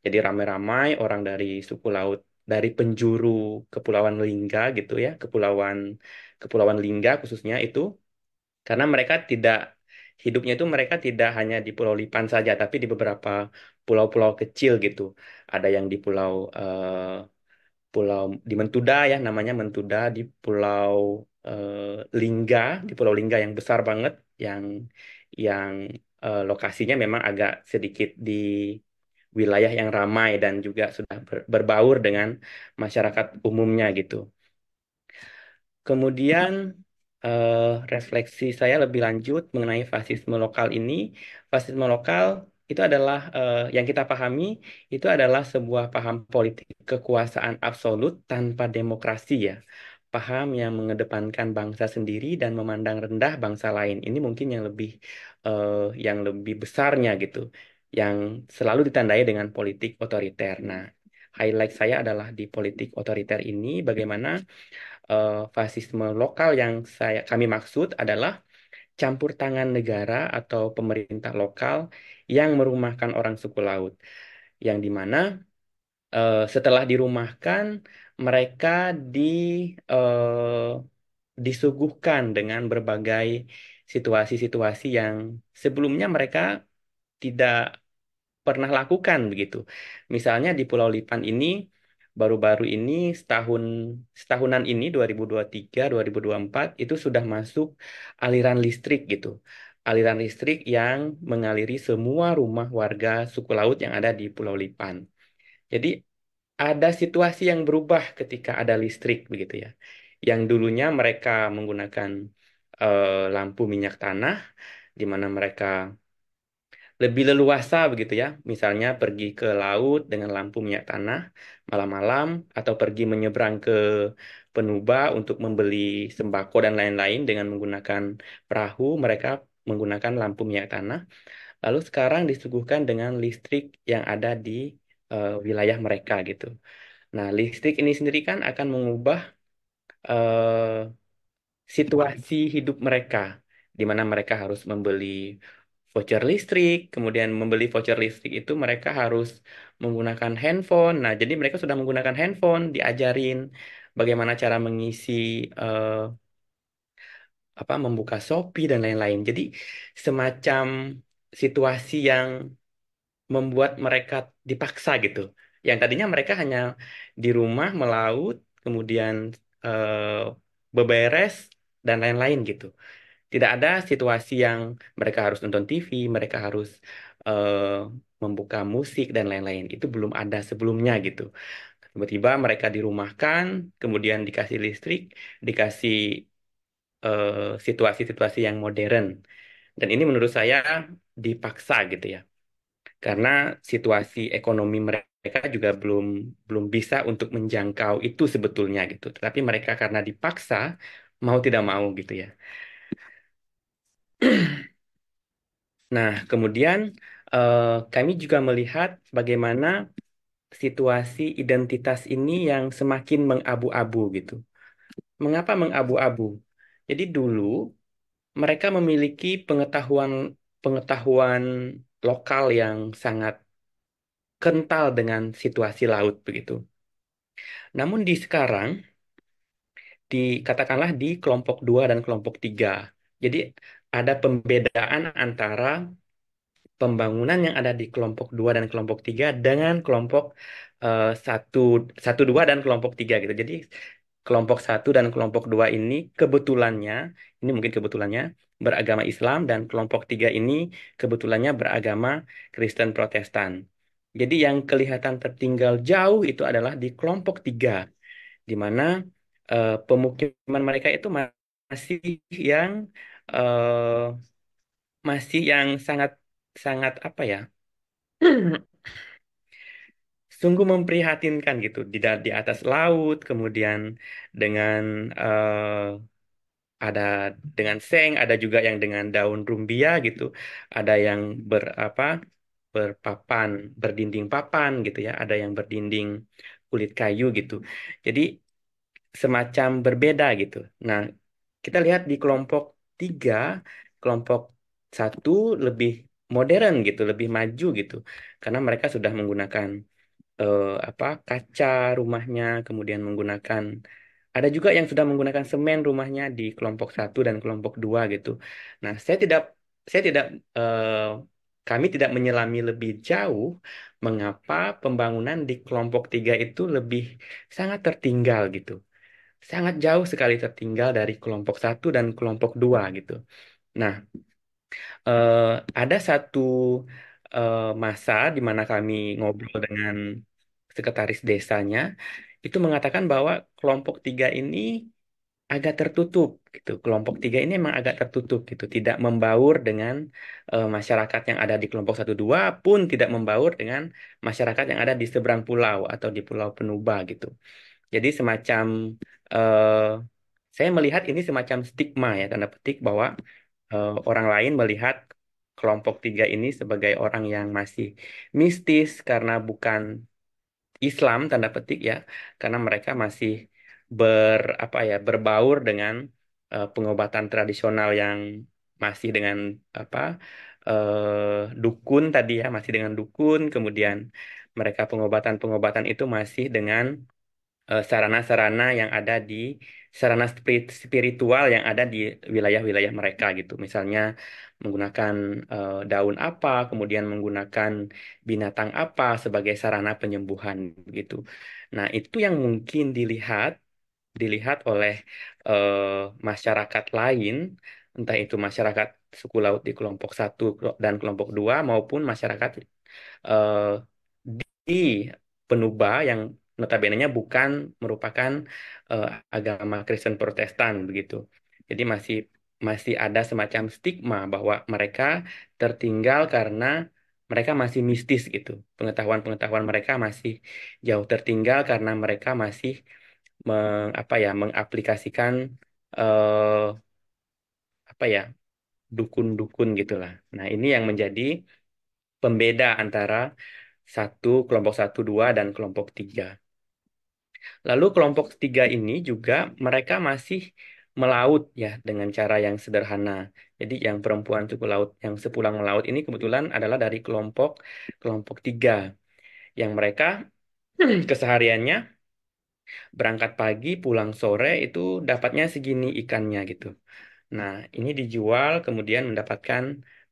Jadi ramai-ramai orang dari suku laut dari penjuru Kepulauan Lingga gitu ya, Kepulauan Kepulauan Lingga khususnya itu karena mereka tidak hidupnya itu mereka tidak hanya di Pulau Lipan saja, tapi di beberapa pulau-pulau kecil gitu. Ada yang di Pulau uh, pulau di Mentuda ya namanya Mentuda di pulau uh, Lingga di pulau Lingga yang besar banget yang yang uh, lokasinya memang agak sedikit di wilayah yang ramai dan juga sudah ber, berbaur dengan masyarakat umumnya gitu. Kemudian uh, refleksi saya lebih lanjut mengenai fasisme lokal ini. Fasisme lokal itu adalah uh, yang kita pahami itu adalah sebuah paham politik kekuasaan absolut tanpa demokrasi ya paham yang mengedepankan bangsa sendiri dan memandang rendah bangsa lain ini mungkin yang lebih uh, yang lebih besarnya gitu yang selalu ditandai dengan politik otoriter nah highlight saya adalah di politik otoriter ini bagaimana uh, fasisme lokal yang saya kami maksud adalah campur tangan negara atau pemerintah lokal yang merumahkan orang suku Laut, yang dimana uh, eh, setelah dirumahkan mereka di uh, disuguhkan dengan berbagai situasi-situasi yang sebelumnya mereka tidak pernah lakukan begitu. Misalnya di Pulau Lipan ini baru-baru ini setahun setahunan ini 2023 2024 itu sudah masuk aliran listrik gitu aliran listrik yang mengaliri semua rumah warga suku laut yang ada di Pulau Lipan. Jadi ada situasi yang berubah ketika ada listrik begitu ya. Yang dulunya mereka menggunakan eh, lampu minyak tanah di mana mereka lebih leluasa begitu ya. Misalnya pergi ke laut dengan lampu minyak tanah malam-malam atau pergi menyeberang ke Penuba untuk membeli sembako dan lain-lain dengan menggunakan perahu mereka menggunakan lampu minyak tanah. Lalu sekarang disuguhkan dengan listrik yang ada di uh, wilayah mereka gitu. Nah, listrik ini sendiri kan akan mengubah uh, situasi hidup mereka, di mana mereka harus membeli voucher listrik, kemudian membeli voucher listrik itu mereka harus menggunakan handphone. Nah, jadi mereka sudah menggunakan handphone, diajarin bagaimana cara mengisi uh, apa membuka Shopee dan lain-lain. Jadi semacam situasi yang membuat mereka dipaksa gitu. Yang tadinya mereka hanya di rumah melaut, kemudian eh, beberes dan lain-lain gitu. Tidak ada situasi yang mereka harus nonton TV, mereka harus eh, membuka musik dan lain-lain. Itu belum ada sebelumnya gitu. Tiba-tiba mereka dirumahkan, kemudian dikasih listrik, dikasih Eh, situasi-situasi uh, yang modern. Dan ini menurut saya dipaksa gitu ya. Karena situasi ekonomi mereka juga belum belum bisa untuk menjangkau itu sebetulnya gitu. Tetapi mereka karena dipaksa mau tidak mau gitu ya. Nah, kemudian uh, kami juga melihat bagaimana situasi identitas ini yang semakin mengabu-abu gitu. Mengapa mengabu-abu? Jadi dulu mereka memiliki pengetahuan pengetahuan lokal yang sangat kental dengan situasi laut begitu. Namun di sekarang dikatakanlah di kelompok dua dan kelompok tiga. Jadi ada pembedaan antara pembangunan yang ada di kelompok dua dan kelompok tiga dengan kelompok uh, satu satu dua dan kelompok tiga gitu. Jadi kelompok satu dan kelompok dua ini kebetulannya ini mungkin kebetulannya beragama Islam dan kelompok tiga ini kebetulannya beragama Kristen Protestan. Jadi yang kelihatan tertinggal jauh itu adalah di kelompok tiga, di mana uh, pemukiman mereka itu masih yang uh, masih yang sangat sangat apa ya sungguh memprihatinkan gitu di di atas laut kemudian dengan eh, ada dengan seng ada juga yang dengan daun rumbia gitu ada yang berapa berpapan berdinding papan gitu ya ada yang berdinding kulit kayu gitu jadi semacam berbeda gitu nah kita lihat di kelompok tiga kelompok satu lebih modern gitu lebih maju gitu karena mereka sudah menggunakan eh, apa kaca rumahnya kemudian menggunakan ada juga yang sudah menggunakan semen rumahnya di kelompok satu dan kelompok dua gitu. Nah, saya tidak saya tidak eh, kami tidak menyelami lebih jauh mengapa pembangunan di kelompok tiga itu lebih sangat tertinggal gitu. Sangat jauh sekali tertinggal dari kelompok satu dan kelompok dua gitu. Nah, eh, ada satu uh, masa di mana kami ngobrol dengan sekretaris desanya itu mengatakan bahwa kelompok tiga ini agak tertutup gitu. Kelompok tiga ini memang agak tertutup gitu, tidak membaur dengan eh, masyarakat yang ada di kelompok satu dua pun tidak membaur dengan masyarakat yang ada di seberang pulau atau di Pulau Penuba gitu. Jadi semacam eh, saya melihat ini semacam stigma ya tanda petik bahwa orang lain melihat kelompok tiga ini sebagai orang yang masih mistis karena bukan Islam tanda petik ya karena mereka masih ber apa ya berbaur dengan uh, pengobatan tradisional yang masih dengan apa uh, dukun tadi ya masih dengan dukun kemudian mereka pengobatan-pengobatan itu masih dengan eh, sarana-sarana uh, yang ada di sarana spiritual yang ada di wilayah-wilayah mereka gitu. Misalnya menggunakan uh, daun apa, kemudian menggunakan binatang apa sebagai sarana penyembuhan gitu. Nah, itu yang mungkin dilihat dilihat oleh uh, masyarakat lain, entah itu masyarakat suku laut di kelompok satu dan kelompok dua maupun masyarakat uh, di Penuba yang notabene-nya bukan merupakan uh, agama Kristen Protestan begitu. Jadi masih masih ada semacam stigma bahwa mereka tertinggal karena mereka masih mistis gitu. Pengetahuan-pengetahuan mereka masih jauh tertinggal karena mereka masih meng, apa ya mengaplikasikan uh, apa ya dukun-dukun gitulah. Nah, ini yang menjadi pembeda antara satu kelompok satu dua dan kelompok tiga. Lalu kelompok ketiga ini juga mereka masih melaut ya dengan cara yang sederhana. Jadi yang perempuan suku laut yang sepulang melaut ini kebetulan adalah dari kelompok kelompok tiga yang mereka hmm. kesehariannya berangkat pagi pulang sore itu dapatnya segini ikannya gitu. Nah ini dijual kemudian mendapatkan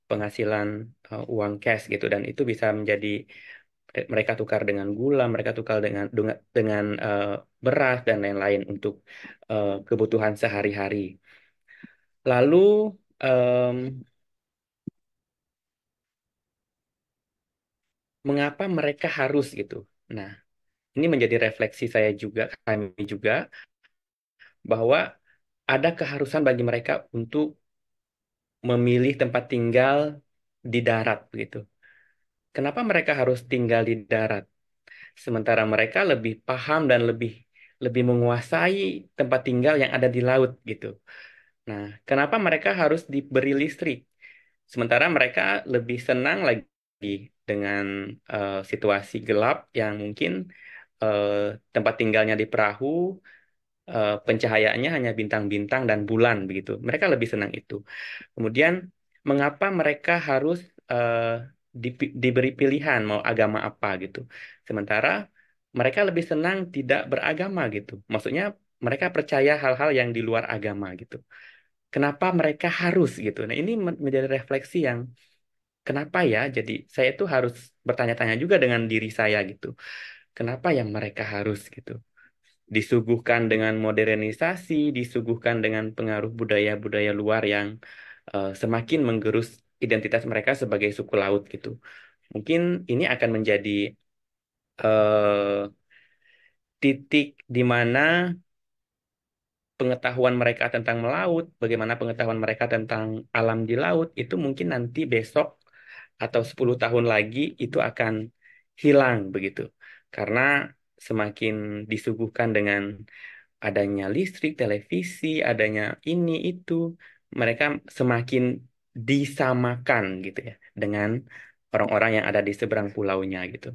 penghasilan uh, uang cash gitu dan itu bisa menjadi Eh, mereka tukar dengan gula, mereka tukar dengan dengan, dengan uh, beras dan lain-lain untuk uh, kebutuhan sehari-hari. Lalu um, mengapa mereka harus gitu? Nah, ini menjadi refleksi saya juga, kami juga bahwa ada keharusan bagi mereka untuk memilih tempat tinggal di darat begitu Kenapa mereka harus tinggal di darat? Sementara mereka lebih paham dan lebih lebih menguasai tempat tinggal yang ada di laut gitu. Nah, kenapa mereka harus diberi listrik? Sementara mereka lebih senang lagi dengan uh, situasi gelap yang mungkin uh, tempat tinggalnya di perahu, uh, pencahayaannya hanya bintang-bintang dan bulan begitu. Mereka lebih senang itu. Kemudian, mengapa mereka harus uh, di, diberi pilihan mau agama apa gitu. Sementara mereka lebih senang tidak beragama gitu. Maksudnya mereka percaya hal-hal yang di luar agama gitu. Kenapa mereka harus gitu? Nah, ini menjadi refleksi yang kenapa ya? Jadi saya itu harus bertanya-tanya juga dengan diri saya gitu. Kenapa yang mereka harus gitu? Disuguhkan dengan modernisasi, disuguhkan dengan pengaruh budaya-budaya luar yang uh, semakin menggerus identitas mereka sebagai suku laut gitu. Mungkin ini akan menjadi uh, titik di mana pengetahuan mereka tentang melaut, bagaimana pengetahuan mereka tentang alam di laut itu mungkin nanti besok atau 10 tahun lagi itu akan hilang begitu. Karena semakin disuguhkan dengan adanya listrik, televisi, adanya ini itu, mereka semakin disamakan gitu ya dengan orang-orang yang ada di seberang pulaunya gitu.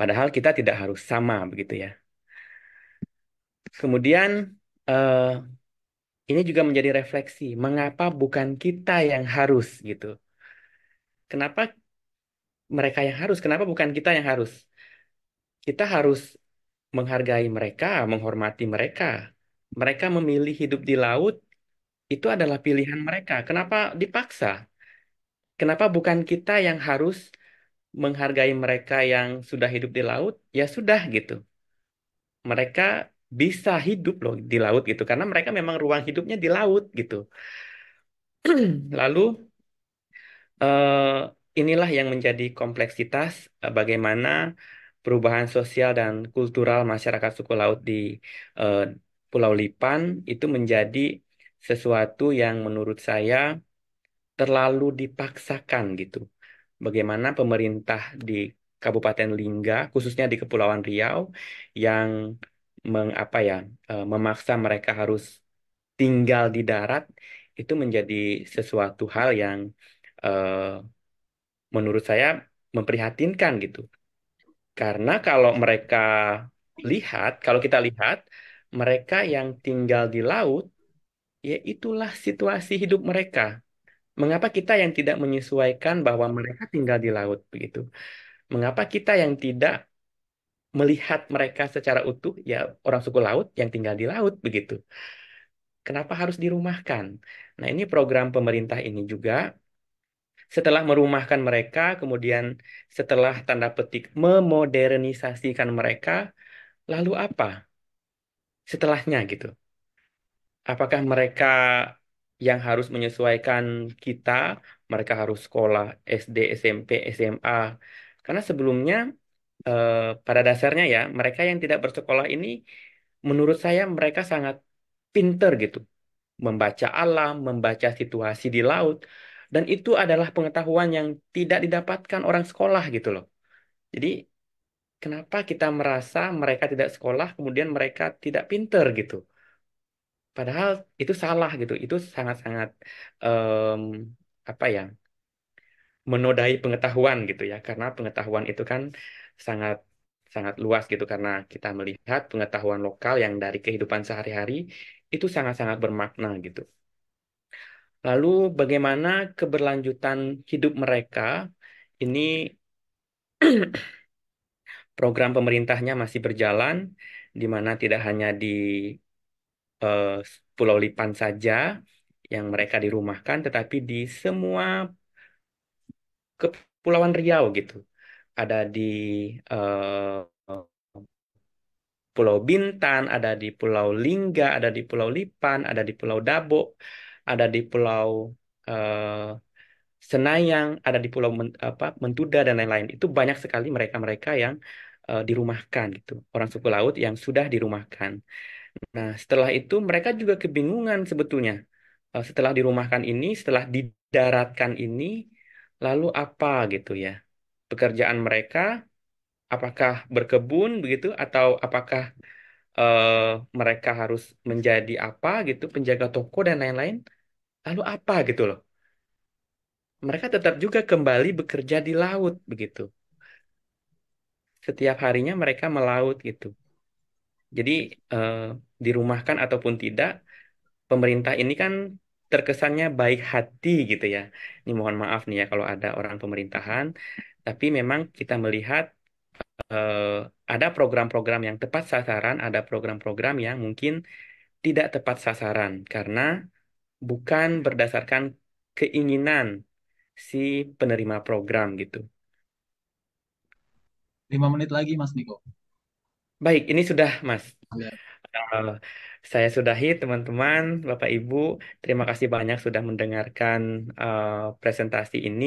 Padahal kita tidak harus sama begitu ya. Kemudian uh, ini juga menjadi refleksi, mengapa bukan kita yang harus gitu? Kenapa mereka yang harus? Kenapa bukan kita yang harus? Kita harus menghargai mereka, menghormati mereka. Mereka memilih hidup di laut itu adalah pilihan mereka. Kenapa dipaksa? Kenapa bukan kita yang harus menghargai mereka yang sudah hidup di laut? Ya sudah gitu. Mereka bisa hidup loh di laut gitu karena mereka memang ruang hidupnya di laut gitu. Lalu eh, inilah yang menjadi kompleksitas eh, bagaimana perubahan sosial dan kultural masyarakat suku laut di eh, Pulau Lipan itu menjadi sesuatu yang menurut saya terlalu dipaksakan gitu. Bagaimana pemerintah di Kabupaten Lingga, khususnya di Kepulauan Riau, yang mengapa ya, e, memaksa mereka harus tinggal di darat itu menjadi sesuatu hal yang eh, menurut saya memprihatinkan gitu. Karena kalau mereka lihat, kalau kita lihat mereka yang tinggal di laut ya itulah situasi hidup mereka. Mengapa kita yang tidak menyesuaikan bahwa mereka tinggal di laut begitu? Mengapa kita yang tidak melihat mereka secara utuh ya orang suku laut yang tinggal di laut begitu? Kenapa harus dirumahkan? Nah, ini program pemerintah ini juga setelah merumahkan mereka, kemudian setelah tanda petik memodernisasikan mereka, lalu apa? Setelahnya gitu apakah mereka yang harus menyesuaikan kita, mereka harus sekolah SD, SMP, SMA. Karena sebelumnya eh, pada dasarnya ya, mereka yang tidak bersekolah ini menurut saya mereka sangat pinter gitu. Membaca alam, membaca situasi di laut dan itu adalah pengetahuan yang tidak didapatkan orang sekolah gitu loh. Jadi kenapa kita merasa mereka tidak sekolah kemudian mereka tidak pinter gitu? padahal itu salah gitu itu sangat-sangat um, apa ya menodai pengetahuan gitu ya karena pengetahuan itu kan sangat sangat luas gitu karena kita melihat pengetahuan lokal yang dari kehidupan sehari-hari itu sangat-sangat bermakna gitu. Lalu bagaimana keberlanjutan hidup mereka ini program pemerintahnya masih berjalan di mana tidak hanya di uh, Pulau Lipan saja yang mereka dirumahkan, tetapi di semua kepulauan Riau gitu. Ada di uh, Pulau Bintan, ada di Pulau Lingga, ada di Pulau Lipan, ada di Pulau Dabo, ada di Pulau uh, Senayang, ada di Pulau Men, apa, Mentuda dan lain-lain. Itu banyak sekali mereka-mereka yang uh, dirumahkan gitu, orang suku laut yang sudah dirumahkan. Nah, setelah itu mereka juga kebingungan sebetulnya. Eh, setelah dirumahkan ini, setelah didaratkan ini, lalu apa gitu ya? Pekerjaan mereka apakah berkebun begitu atau apakah uh, mereka harus menjadi apa gitu, penjaga toko dan lain-lain? Lalu apa gitu loh. Mereka tetap juga kembali bekerja di laut begitu. Setiap harinya mereka melaut gitu. Jadi uh, dirumahkan ataupun tidak, pemerintah ini kan terkesannya baik hati gitu ya. Ini mohon maaf nih ya kalau ada orang pemerintahan, tapi memang kita melihat uh, ada program-program yang tepat sasaran, ada program-program yang mungkin tidak tepat sasaran karena bukan berdasarkan keinginan si penerima program gitu. Lima menit lagi Mas Niko. Baik, ini sudah, Mas. Uh, saya sudahi, teman-teman, Bapak Ibu. Terima kasih banyak sudah mendengarkan uh, presentasi ini,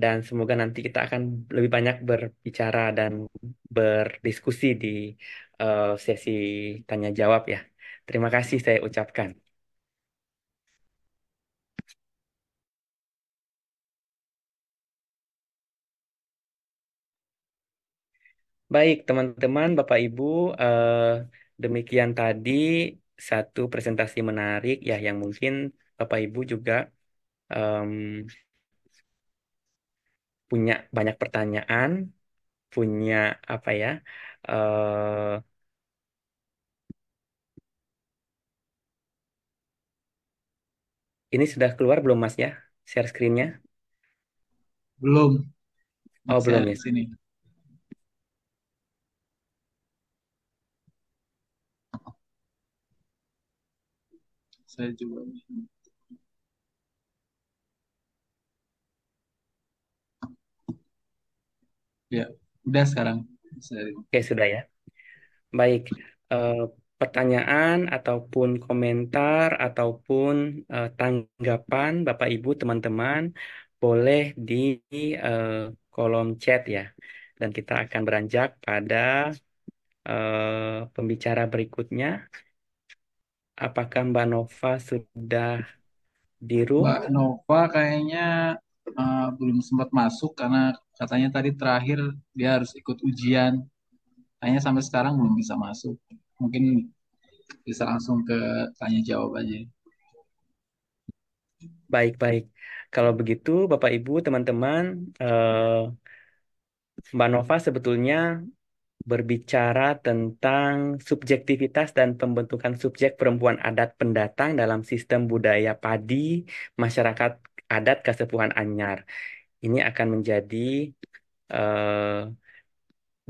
dan semoga nanti kita akan lebih banyak berbicara dan berdiskusi di uh, sesi tanya jawab, ya. Terima kasih, saya ucapkan. Baik, teman-teman, Bapak Ibu, eh, demikian tadi satu presentasi menarik ya yang mungkin Bapak Ibu juga um, punya banyak pertanyaan, punya apa ya? Uh, ini sudah keluar belum Mas ya? Share screen-nya? Belum. Oh, belum ya. sini. saya juga ya udah sekarang oke sudah ya baik e, pertanyaan ataupun komentar ataupun e, tanggapan Bapak Ibu teman-teman boleh di e, kolom chat ya dan kita akan beranjak pada uh, pembicara berikutnya Apakah Mbak Nova sudah di room? Mbak Nova kayaknya uh, belum sempat masuk karena katanya tadi terakhir dia harus ikut ujian. Kayaknya sampai sekarang belum bisa masuk. Mungkin bisa langsung ke tanya jawab aja. Baik-baik. Kalau begitu, Bapak Ibu, teman-teman, uh, Mbak Nova sebetulnya berbicara tentang subjektivitas dan pembentukan subjek perempuan adat pendatang dalam sistem budaya padi masyarakat adat kesepuhan Anyar. Ini akan menjadi uh,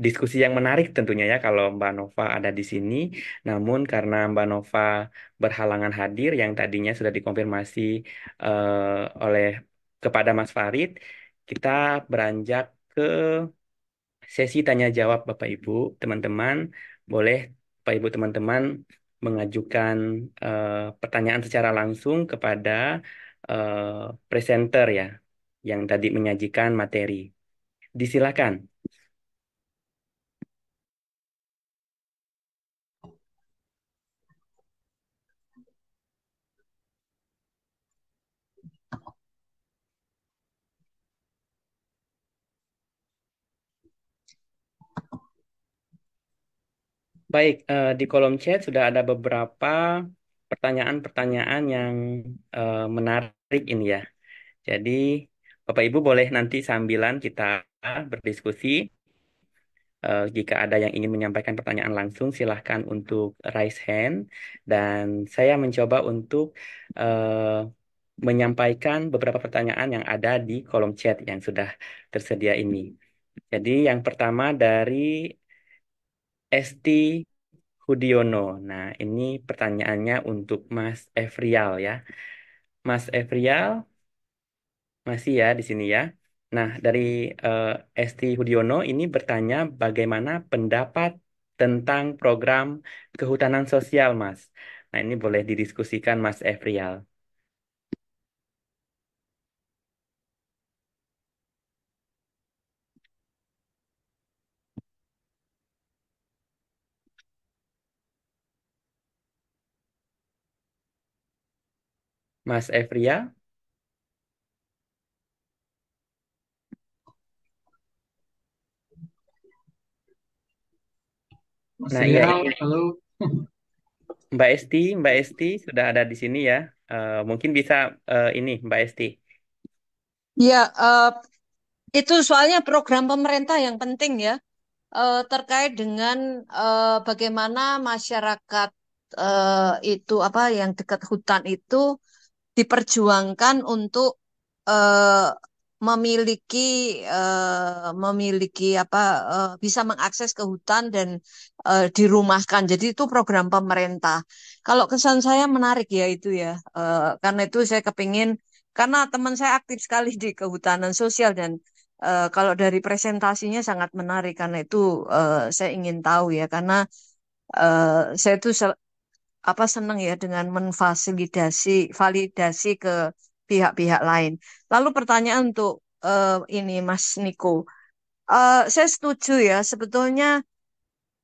diskusi yang menarik tentunya ya kalau Mbak Nova ada di sini. Namun karena Mbak Nova berhalangan hadir yang tadinya sudah dikonfirmasi uh, oleh kepada Mas Farid, kita beranjak ke sesi tanya jawab Bapak Ibu, teman-teman, boleh Bapak Ibu teman-teman mengajukan uh, pertanyaan secara langsung kepada uh, presenter ya yang tadi menyajikan materi. Disilakan. Baik, eh, di kolom chat sudah ada beberapa pertanyaan-pertanyaan yang eh, menarik ini ya. Jadi, Bapak Ibu boleh nanti sambilan kita berdiskusi. Eh, jika ada yang ingin menyampaikan pertanyaan langsung, silahkan untuk raise hand. Dan saya mencoba untuk eh, menyampaikan beberapa pertanyaan yang ada di kolom chat yang sudah tersedia ini. Jadi yang pertama dari Esti Hudiono. Nah, ini pertanyaannya untuk Mas Efrial ya. Mas Efrial masih ya di sini ya. Nah, dari uh, eh, Esti Hudiono ini bertanya bagaimana pendapat tentang program kehutanan sosial, Mas. Nah, ini boleh didiskusikan Mas Efrial. Mas Efria, Mas nah ya, halo. Mbak Esti, Mbak Esti sudah ada di sini ya. Uh, mungkin bisa uh, ini Mbak Esti. Ya, uh, itu soalnya program pemerintah yang penting ya Uh, terkait dengan uh, bagaimana masyarakat uh, itu apa yang dekat hutan itu diperjuangkan untuk uh, memiliki uh, memiliki apa uh, bisa mengakses ke hutan dan uh, dirumahkan. Jadi itu program pemerintah. Kalau kesan saya menarik ya itu ya. Uh, karena itu saya kepingin karena teman saya aktif sekali di kehutanan sosial dan uh, kalau dari presentasinya sangat menarik karena itu uh, saya ingin tahu ya karena uh, saya itu apa senang ya dengan memfasilitasi validasi ke pihak-pihak lain. Lalu pertanyaan untuk uh, ini Mas Niko, uh, saya setuju ya sebetulnya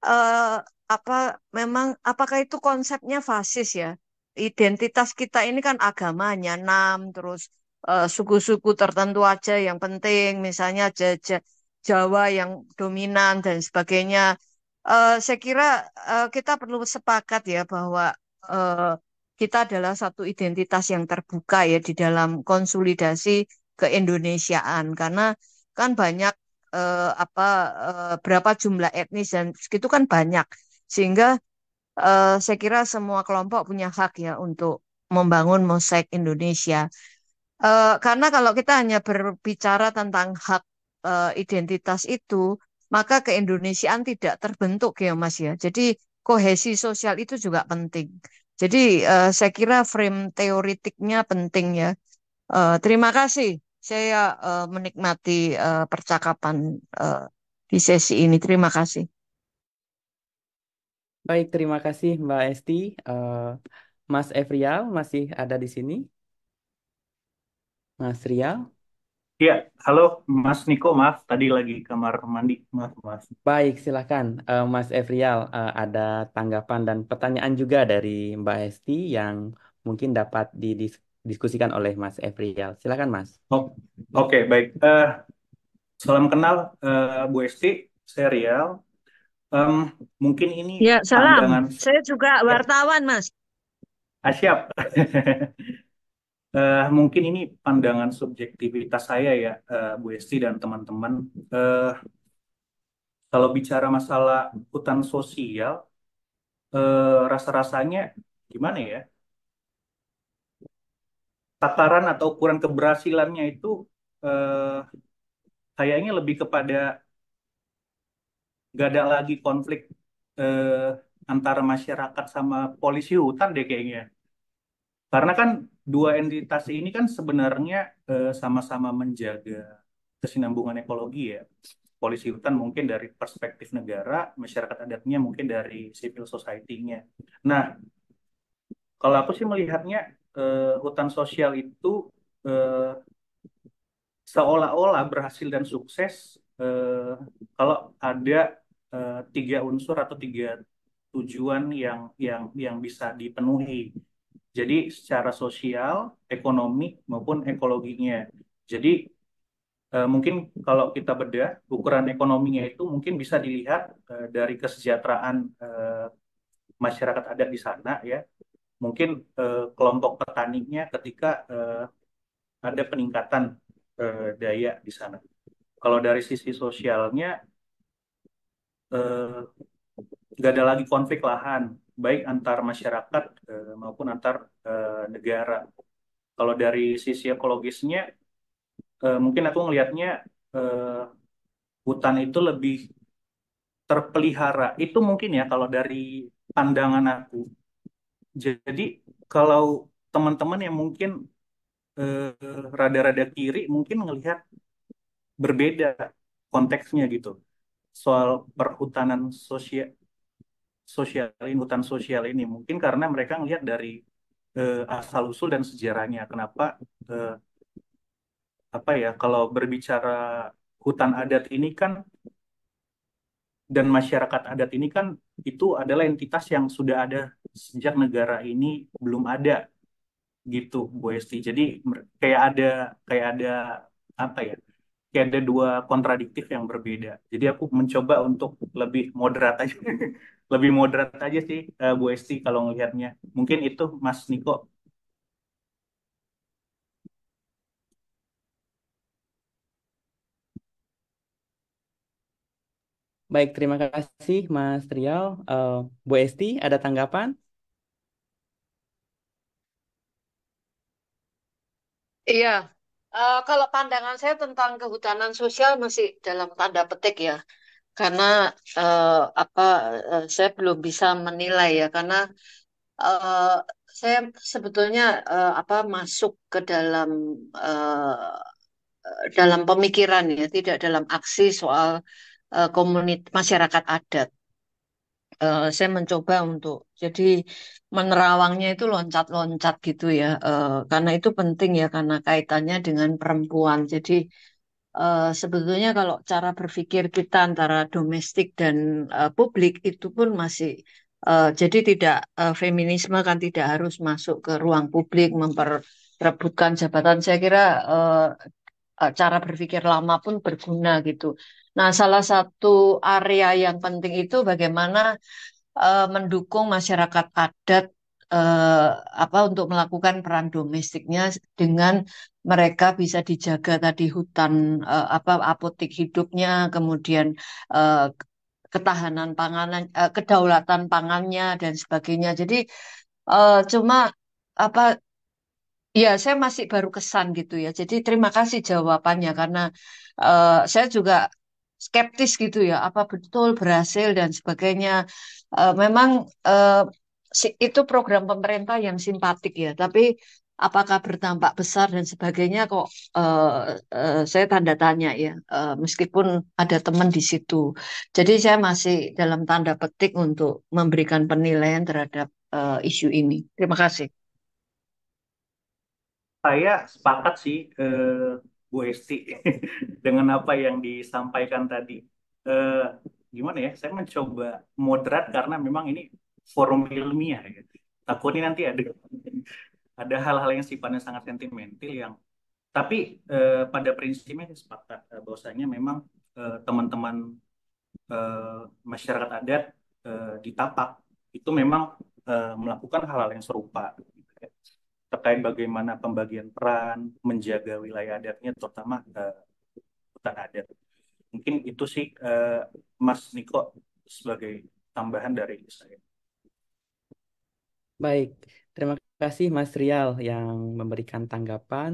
uh, apa memang apakah itu konsepnya fasis ya identitas kita ini kan agamanya enam terus suku-suku uh, tertentu aja yang penting misalnya Jawa yang dominan dan sebagainya Eh, saya kira uh, kita perlu sepakat ya bahwa uh, kita adalah satu identitas yang terbuka ya di dalam konsolidasi keindonesiaan karena kan banyak uh, apa uh, berapa jumlah etnis dan itu kan banyak sehingga uh, saya kira semua kelompok punya hak ya untuk membangun mosaik Indonesia uh, karena kalau kita hanya berbicara tentang hak uh, identitas itu maka keindonesiaan tidak terbentuk ya Mas ya. Jadi kohesi sosial itu juga penting. Jadi uh, saya kira frame teoritiknya penting ya. Uh, terima kasih. Saya uh, menikmati uh, percakapan uh, di sesi ini. Terima kasih. Baik, terima kasih Mbak Esti. Uh, Mas Efrial masih ada di sini. Mas Rial. Iya, halo Mas Niko, maaf tadi lagi kamar mandi, maaf Mas. Baik, silakan uh, Mas Efrial, uh, eh, ada tanggapan dan pertanyaan juga dari Mbak Esti yang mungkin dapat didiskusikan oleh Mas Efrial. Silakan Mas. Oh, Oke, baik. Uh, salam kenal uh, Bu Esti, saya Rial. mungkin ini Ya, salam. pandangan Saya juga wartawan, Mas. Ah, siap. Uh, mungkin ini pandangan subjektivitas saya ya, uh, Bu Esti dan teman-teman. Uh, kalau bicara masalah hutan sosial, uh, rasa-rasanya gimana ya? Tataran atau ukuran keberhasilannya itu uh, kayaknya lebih kepada gak ada lagi konflik uh, antara masyarakat sama polisi hutan deh kayaknya. Karena kan dua entitas ini kan sebenarnya sama eh, sama-sama menjaga kesinambungan ekologi ya. Polisi hutan mungkin dari perspektif negara, masyarakat adatnya mungkin dari civil society-nya. Nah, kalau aku sih melihatnya eh, hutan sosial itu eh, seolah-olah berhasil dan sukses eh, kalau ada eh, tiga unsur atau tiga tujuan yang yang yang bisa dipenuhi jadi secara sosial, ekonomi maupun ekologinya. Jadi eh, mungkin kalau kita bedah ukuran ekonominya itu mungkin bisa dilihat eh, dari kesejahteraan eh, masyarakat adat di sana ya. Mungkin eh, kelompok petaninya ketika eh, ada peningkatan eh, daya di sana. Kalau dari sisi sosialnya eh, nggak ada lagi konflik lahan baik antar masyarakat eh, maupun antar eh, negara. Kalau dari sisi ekologisnya, eh, mungkin aku melihatnya eh, hutan itu lebih terpelihara. Itu mungkin ya kalau dari pandangan aku. Jadi kalau teman-teman yang mungkin eh, rada-rada kiri mungkin melihat berbeda konteksnya gitu soal perhutanan sosial sosial ini, hutan sosial ini. Mungkin karena mereka melihat dari eh, asal usul dan sejarahnya. Kenapa eh, apa ya? Kalau berbicara hutan adat ini kan dan masyarakat adat ini kan itu adalah entitas yang sudah ada sejak negara ini belum ada gitu Bu Esti. Jadi kayak ada kayak ada apa ya? kayak ada dua kontradiktif yang berbeda. Jadi aku mencoba untuk lebih moderat aja, lebih moderat aja sih uh, Bu Esti kalau ngelihatnya. Mungkin itu Mas Niko. Baik, terima kasih Mas Rial. Uh, Bu Esti, ada tanggapan? Iya, Uh, kalau pandangan saya tentang kehutanan sosial masih dalam tanda petik ya, karena uh, apa uh, saya belum bisa menilai ya, karena uh, saya sebetulnya uh, apa masuk ke dalam uh, dalam pemikiran ya, tidak dalam aksi soal uh, komunitas masyarakat adat uh, saya mencoba untuk jadi menerawangnya itu loncat-loncat gitu ya uh, karena itu penting ya karena kaitannya dengan perempuan jadi uh, sebetulnya kalau cara berpikir kita antara domestik dan uh, publik itu pun masih uh, jadi tidak uh, feminisme kan tidak harus masuk ke ruang publik memperebutkan jabatan saya kira uh, cara berpikir lama pun berguna gitu Nah, salah satu area yang penting itu bagaimana uh, mendukung masyarakat adat uh, apa untuk melakukan peran domestiknya dengan mereka bisa dijaga tadi hutan uh, apa apotik hidupnya, kemudian uh, ketahanan panganan, uh, kedaulatan pangannya dan sebagainya. Jadi uh, cuma apa Ya, saya masih baru kesan gitu ya. Jadi terima kasih jawabannya karena uh, saya juga skeptis gitu ya apa betul berhasil dan sebagainya uh, memang uh, itu program pemerintah yang simpatik ya tapi apakah berdampak besar dan sebagainya kok uh, uh, saya tanda tanya ya uh, meskipun ada teman di situ jadi saya masih dalam tanda petik untuk memberikan penilaian terhadap uh, isu ini terima kasih saya sepakat sih eh, Bu Esti dengan apa yang disampaikan tadi. Uh, gimana ya? Saya mencoba moderat karena memang ini forum ilmiah ya. Takutnya nanti ada ada hal-hal yang sifatnya sangat sentimental yang tapi eh, pada prinsipnya saya sepakat eh, bahwasanya memang eh, teman-teman eh, masyarakat adat di Tapak itu memang melakukan hal-hal yang serupa terkait bagaimana pembagian peran menjaga wilayah adatnya terutama uh, hutan adat mungkin itu sih uh, Mas Niko sebagai tambahan dari saya baik terima kasih Mas Rial yang memberikan tanggapan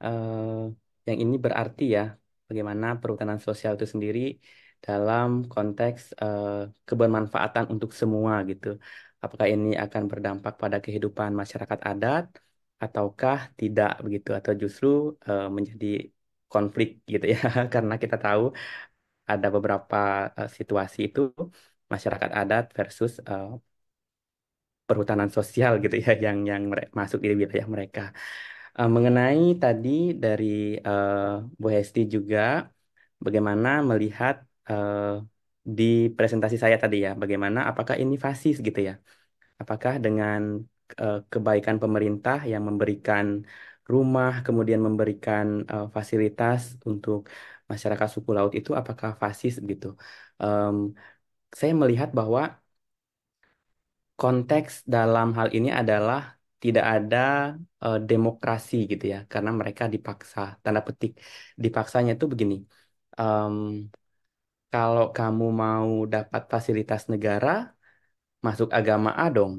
uh, yang ini berarti ya bagaimana perhutanan sosial itu sendiri dalam konteks uh, kebermanfaatan untuk semua gitu. Apakah ini akan berdampak pada kehidupan masyarakat adat ataukah tidak begitu atau justru uh, menjadi konflik gitu ya karena kita tahu ada beberapa uh, situasi itu masyarakat adat versus uh, perhutanan sosial gitu ya yang yang masuk di wilayah mereka uh, mengenai tadi dari uh, Bu Hesti juga bagaimana melihat uh, di presentasi saya tadi ya bagaimana apakah ini fasis gitu ya apakah dengan Eh, kebaikan pemerintah yang memberikan rumah, kemudian memberikan uh, fasilitas untuk masyarakat suku laut itu apakah fasis gitu. Um, saya melihat bahwa konteks dalam hal ini adalah tidak ada uh, demokrasi gitu ya, karena mereka dipaksa, tanda petik dipaksanya itu begini. um, kalau kamu mau dapat fasilitas negara, masuk agama A dong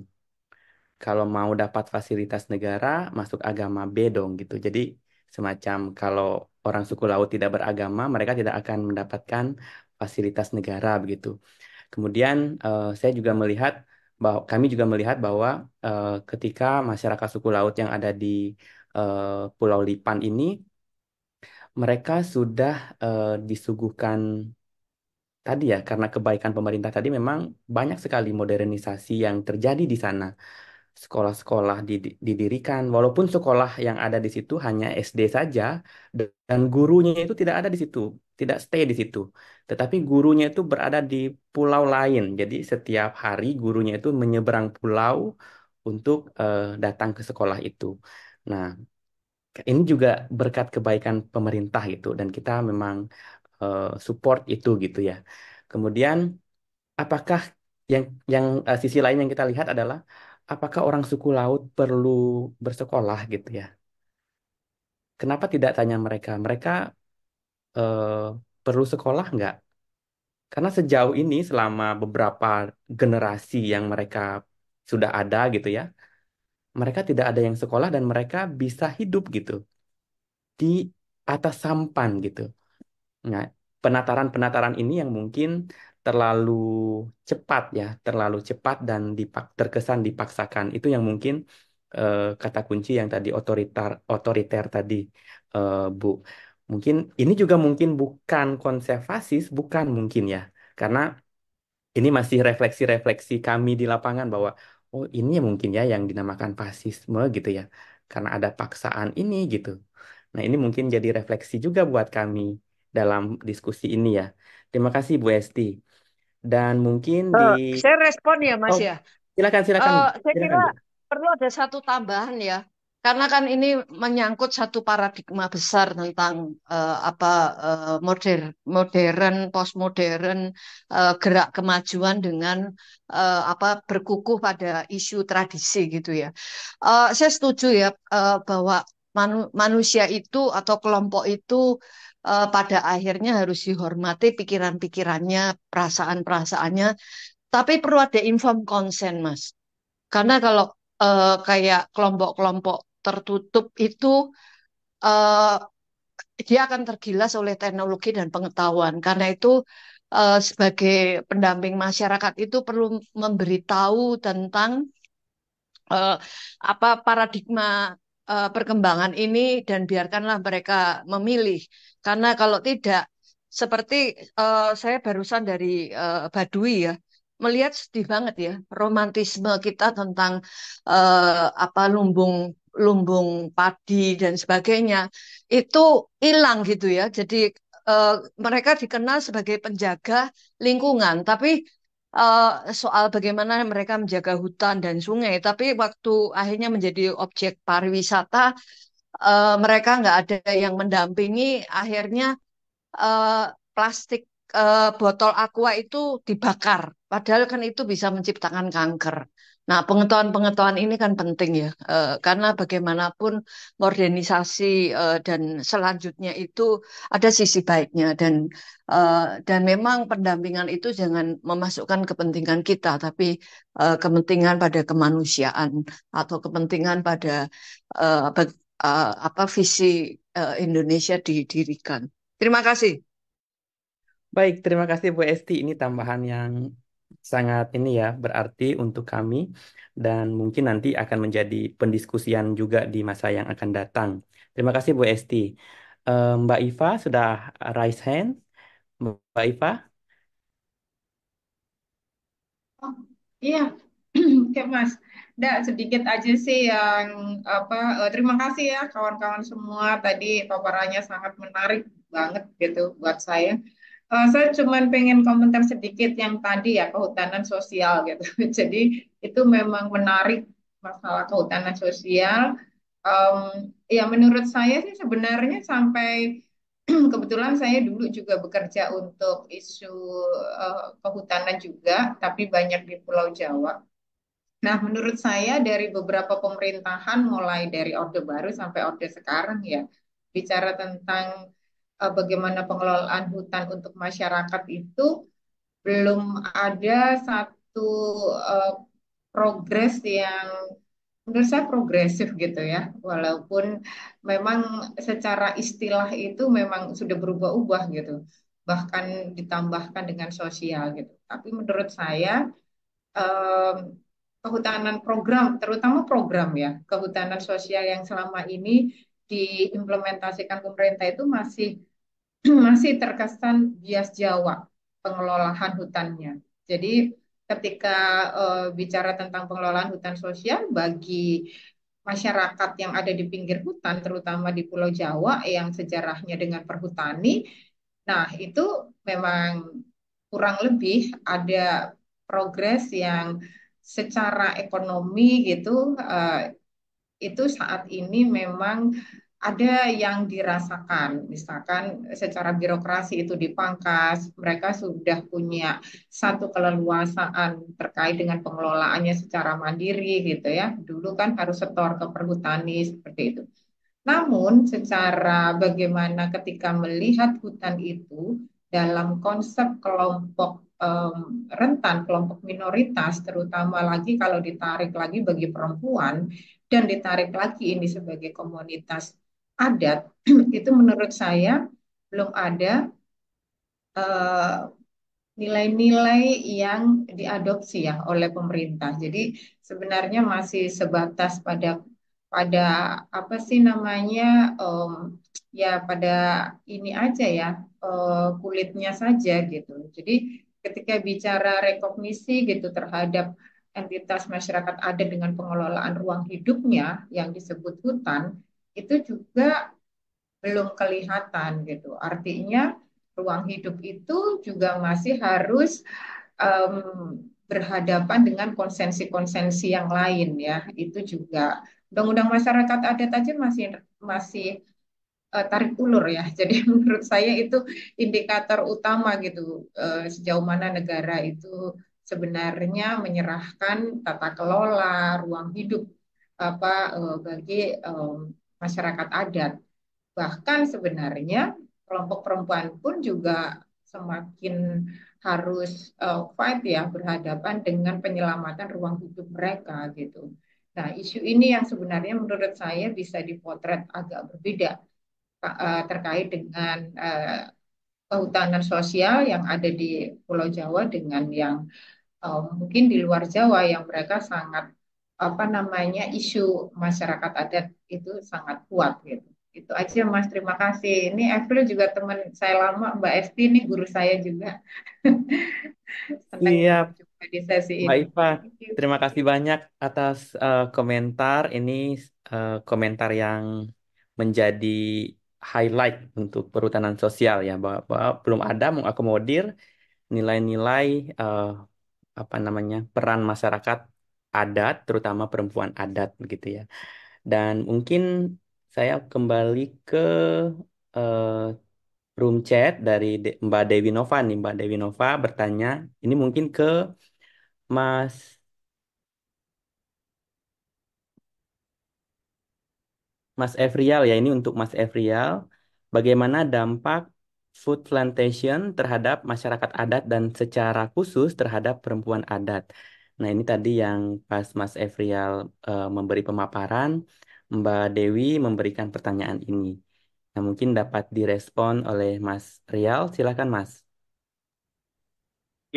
kalau mau dapat fasilitas negara masuk agama B dong gitu. Jadi semacam kalau orang suku laut tidak beragama, mereka tidak akan mendapatkan fasilitas negara begitu. Kemudian uh, saya juga melihat bahwa kami juga melihat bahwa uh, ketika masyarakat suku laut yang ada di uh, Pulau Lipan ini mereka sudah uh, disuguhkan tadi ya karena kebaikan pemerintah tadi memang banyak sekali modernisasi yang terjadi di sana sekolah-sekolah didirikan. Walaupun sekolah yang ada di situ hanya SD saja dan gurunya itu tidak ada di situ, tidak stay di situ. Tetapi gurunya itu berada di pulau lain. Jadi setiap hari gurunya itu menyeberang pulau untuk uh, datang ke sekolah itu. Nah, ini juga berkat kebaikan pemerintah itu, dan kita memang uh, support itu gitu ya. Kemudian apakah yang yang uh, sisi lain yang kita lihat adalah apakah orang suku laut perlu bersekolah gitu ya? Kenapa tidak tanya mereka? Mereka uh, perlu sekolah nggak? Karena sejauh ini selama beberapa generasi yang mereka sudah ada gitu ya, mereka tidak ada yang sekolah dan mereka bisa hidup gitu di atas sampan gitu. Nah, penataran-penataran ini yang mungkin terlalu cepat ya, terlalu cepat dan dipak terkesan dipaksakan. Itu yang mungkin uh, kata kunci yang tadi otoriter otoriter tadi, uh, Bu. Mungkin ini juga mungkin bukan konservasis, bukan mungkin ya. Karena ini masih refleksi-refleksi kami di lapangan bahwa oh ini mungkin ya yang dinamakan fasisme gitu ya. Karena ada paksaan ini gitu. Nah, ini mungkin jadi refleksi juga buat kami dalam diskusi ini ya. Terima kasih Bu Esti. Dan mungkin Uh, saya respon ya, Mas Oh, ya. silakan silakan Uh, saya kira silakan. perlu ada satu tambahan ya, karena kan ini menyangkut satu paradigma besar tentang uh, apa uh, moder modern, postmodern, uh, gerak kemajuan dengan uh, apa berkukuh pada isu tradisi gitu ya. Uh, saya setuju ya uh, bahwa manu- manusia itu atau kelompok itu uh, pada akhirnya harus dihormati pikiran-pikirannya, perasaan-perasaannya. Tapi perlu ada inform consent, Mas. Karena kalau uh, kayak kelompok-kelompok tertutup itu uh, dia akan tergilas oleh teknologi dan pengetahuan. Karena itu uh, sebagai pendamping masyarakat itu perlu memberitahu tentang uh, apa paradigma uh, perkembangan ini dan biarkanlah mereka memilih karena kalau tidak seperti uh, saya barusan dari uh, eh, Badui ya melihat sedih banget ya romantisme kita tentang uh, apa lumbung lumbung padi dan sebagainya itu hilang gitu ya jadi uh, mereka dikenal sebagai penjaga lingkungan tapi uh, soal bagaimana mereka menjaga hutan dan sungai, tapi waktu akhirnya menjadi objek pariwisata, uh, mereka nggak ada yang mendampingi. Akhirnya uh, plastik uh, botol aqua itu dibakar, padahal kan itu bisa menciptakan kanker. Nah, pengetahuan-pengetahuan ini kan penting ya, eh, karena bagaimanapun modernisasi eh, dan selanjutnya itu ada sisi baiknya dan eh, dan memang pendampingan itu jangan memasukkan kepentingan kita, tapi kepentingan pada kemanusiaan atau kepentingan pada apa, visi Indonesia didirikan. Terima kasih. Baik, terima kasih Bu Esti. Ini tambahan yang sangat ini ya berarti untuk kami dan mungkin nanti akan menjadi pendiskusian juga di masa yang akan datang. Terima kasih Bu Esti. Eh, Mbak Iva sudah raise hand. Mbak Iva? Oh, iya, Oke Mas, Nggak, sedikit aja sih yang apa. Eh, terima kasih ya kawan-kawan semua tadi paparannya sangat menarik banget gitu buat saya. Uh, saya cuma pengen komentar sedikit yang tadi ya kehutanan sosial gitu. Jadi itu memang menarik masalah kehutanan sosial. Um, ya menurut saya sih sebenarnya sampai kebetulan saya dulu juga bekerja untuk isu uh, kehutanan juga, tapi banyak di Pulau Jawa. Nah, menurut saya dari beberapa pemerintahan mulai dari Orde Baru sampai Orde sekarang ya bicara tentang uh, bagaimana pengelolaan hutan untuk masyarakat itu belum ada satu uh, progres yang menurut saya progresif gitu ya walaupun memang secara istilah itu memang sudah berubah-ubah gitu bahkan ditambahkan dengan sosial gitu tapi menurut saya um, kehutanan program, terutama program ya, kehutanan sosial yang selama ini diimplementasikan pemerintah itu masih masih terkesan bias Jawa pengelolaan hutannya. Jadi ketika uh, bicara tentang pengelolaan hutan sosial bagi masyarakat yang ada di pinggir hutan terutama di Pulau Jawa yang sejarahnya dengan perhutani nah itu memang kurang lebih ada progres yang secara ekonomi gitu uh, itu saat ini memang ada yang dirasakan, misalkan secara birokrasi itu dipangkas, mereka sudah punya satu keleluasaan terkait dengan pengelolaannya secara mandiri gitu ya. Dulu kan harus setor ke perhutani seperti itu. Namun secara bagaimana ketika melihat hutan itu dalam konsep kelompok um, rentan, kelompok minoritas, terutama lagi kalau ditarik lagi bagi perempuan dan ditarik lagi ini sebagai komunitas adat itu menurut saya belum ada nilai eh, nilai-nilai yang diadopsi ya oleh pemerintah. Jadi sebenarnya masih sebatas pada pada apa sih namanya um, ya pada ini aja ya uh, kulitnya saja gitu. Jadi ketika bicara rekognisi gitu terhadap entitas masyarakat adat dengan pengelolaan ruang hidupnya yang disebut hutan itu juga belum kelihatan gitu. Artinya ruang hidup itu juga masih harus um, berhadapan dengan konsensi-konsensi yang lain ya. Itu juga undang-undang masyarakat adat aja masih masih eh, tarik ulur ya. Jadi menurut saya itu indikator utama gitu eh, sejauh mana negara itu sebenarnya menyerahkan tata kelola ruang hidup apa eh, bagi masyarakat adat. Bahkan sebenarnya kelompok perempuan pun juga semakin harus uh, fight ya berhadapan dengan penyelamatan ruang hidup mereka gitu. Nah, isu ini yang sebenarnya menurut saya bisa dipotret agak berbeda eh, terkait dengan eh, kehutanan sosial yang ada di Pulau Jawa dengan yang mungkin di luar Jawa yang mereka sangat apa namanya isu masyarakat adat itu sangat kuat gitu. Itu aja Mas, terima kasih. Ini April juga teman saya lama, Mbak Esti ini guru saya juga. iya. Siap. di sesi ini. Mbak Iva, terima kasih banyak atas uh, komentar. Ini uh, komentar yang menjadi highlight untuk perhutanan sosial ya bahwa, belum ada mengakomodir nilai-nilai uh, apa namanya peran masyarakat adat, terutama perempuan adat begitu ya. Dan mungkin saya kembali ke uh, room chat dari De Mbak Dewi Nova nih. Mbak Dewi Nova bertanya, ini mungkin ke Mas Mas Efrial ya, ini untuk Mas Efrial. Bagaimana dampak food plantation terhadap masyarakat adat dan secara khusus terhadap perempuan adat? Nah, ini tadi yang pas Mas Efrial uh, eh, memberi pemaparan, Mbak Dewi memberikan pertanyaan ini. Nah, mungkin dapat direspon oleh Mas Rial. Silakan, Mas.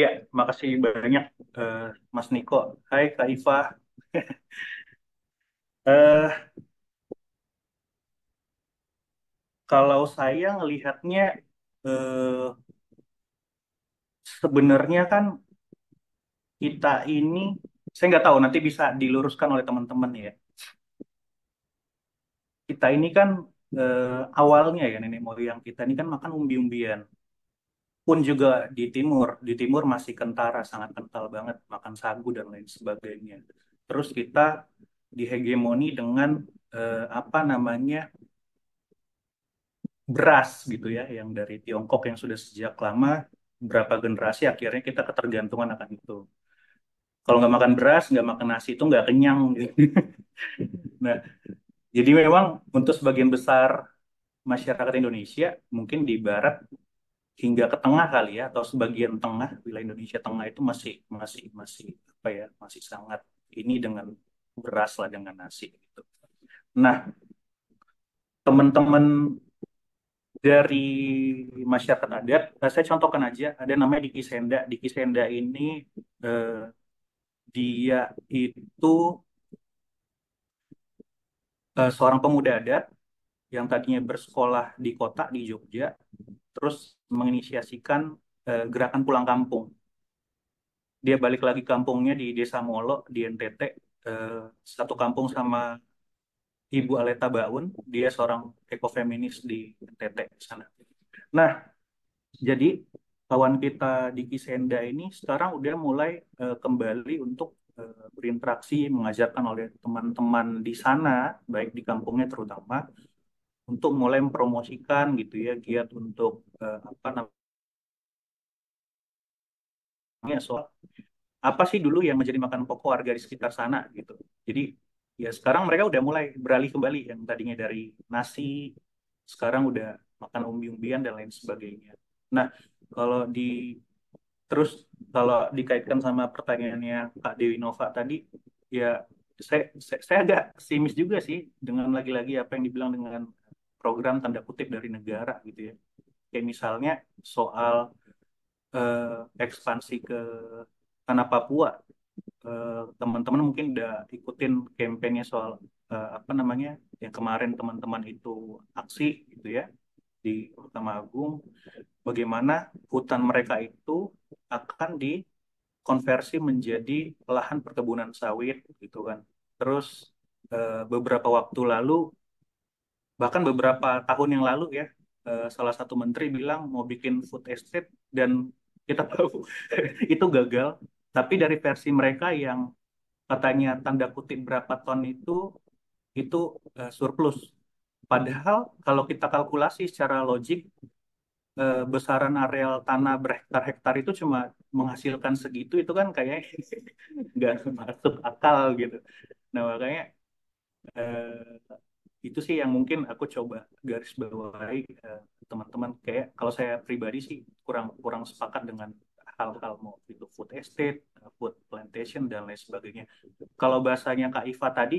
Ya, makasih banyak uh, Mas Niko. Hai Kak Iva. uh, kalau saya melihatnya uh, sebenarnya kan kita ini saya nggak tahu nanti bisa diluruskan oleh teman-teman ya kita ini kan eh, awalnya ya nenek moyang kita ini kan makan umbi-umbian pun juga di timur di timur masih kentara sangat kental banget makan sagu dan lain sebagainya terus kita dihegemoni dengan eh, apa namanya beras gitu ya yang dari Tiongkok yang sudah sejak lama berapa generasi akhirnya kita ketergantungan akan itu kalau nggak makan beras nggak makan nasi itu nggak kenyang nah jadi memang untuk sebagian besar masyarakat Indonesia mungkin di barat hingga ke tengah kali ya atau sebagian tengah wilayah Indonesia tengah itu masih masih masih apa ya masih sangat ini dengan beras lah dengan nasi gitu. Nah, teman-teman dari masyarakat adat, saya contohkan aja, ada namanya Diki Senda. Diki Senda ini eh, dia itu uh, seorang pemuda adat yang tadinya bersekolah di kota di Jogja, terus menginisiasikan uh, gerakan pulang kampung. Dia balik lagi kampungnya di Desa Molo di NTT, uh, eh, satu kampung sama Ibu Aleta Baun, dia seorang ekofeminis di NTT sana. Nah, jadi kawan kita di Kisenda ini sekarang udah mulai uh, kembali untuk uh, berinteraksi, mengajarkan oleh teman-teman di sana, baik di kampungnya terutama, untuk mulai mempromosikan gitu ya giat untuk uh, apa namanya soal apa sih dulu yang menjadi makan pokok warga di sekitar sana gitu. Jadi ya sekarang mereka udah mulai beralih kembali yang tadinya dari nasi sekarang udah makan umbi-umbian dan lain sebagainya. Nah, kalau di terus kalau dikaitkan sama pertanyaannya Kak Dewi Nova tadi ya saya, saya, saya agak simis juga sih dengan lagi-lagi apa yang dibilang dengan program tanda kutip dari negara gitu ya kayak misalnya soal eh, ekspansi ke tanah Papua eh, teman-teman eh, mungkin udah ikutin kampanye soal eh, apa namanya yang kemarin teman-teman itu aksi gitu ya di Hutan Agung bagaimana hutan mereka itu akan dikonversi menjadi lahan perkebunan sawit gitu kan. Terus eh, beberapa waktu lalu bahkan beberapa tahun yang lalu ya eh, salah satu menteri bilang mau bikin food estate dan kita tahu itu gagal. Tapi dari versi mereka yang katanya tanda kutip berapa ton itu itu eh, surplus Padahal kalau kita kalkulasi secara logik, eh, besaran areal tanah berhektar hektar itu cuma menghasilkan segitu, itu kan kayak nggak masuk akal gitu. Nah makanya eh, itu sih yang mungkin aku coba garis bawahi eh, teman-teman kayak kalau saya pribadi sih kurang kurang sepakat dengan hal-hal mau itu food estate, food plantation dan lain sebagainya. Kalau bahasanya Kak Iva tadi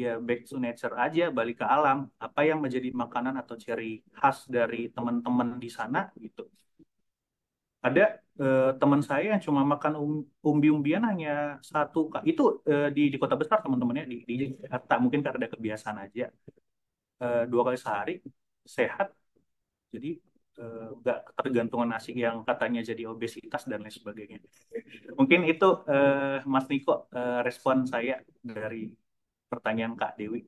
ya back to nature aja, balik ke alam. Apa yang menjadi makanan atau ciri khas dari teman-teman di sana gitu. Ada eh, teman saya yang cuma makan um, umbi-umbian hanya satu itu eh, di di kota besar teman-temannya di, di Jakarta mungkin karena ada kebiasaan aja eh, dua kali sehari sehat jadi eh, nggak eh, ketergantungan nasi yang katanya jadi obesitas dan lain sebagainya. Mungkin itu eh, Mas Niko eh, respon saya dari pertanyaan Kak Dewi.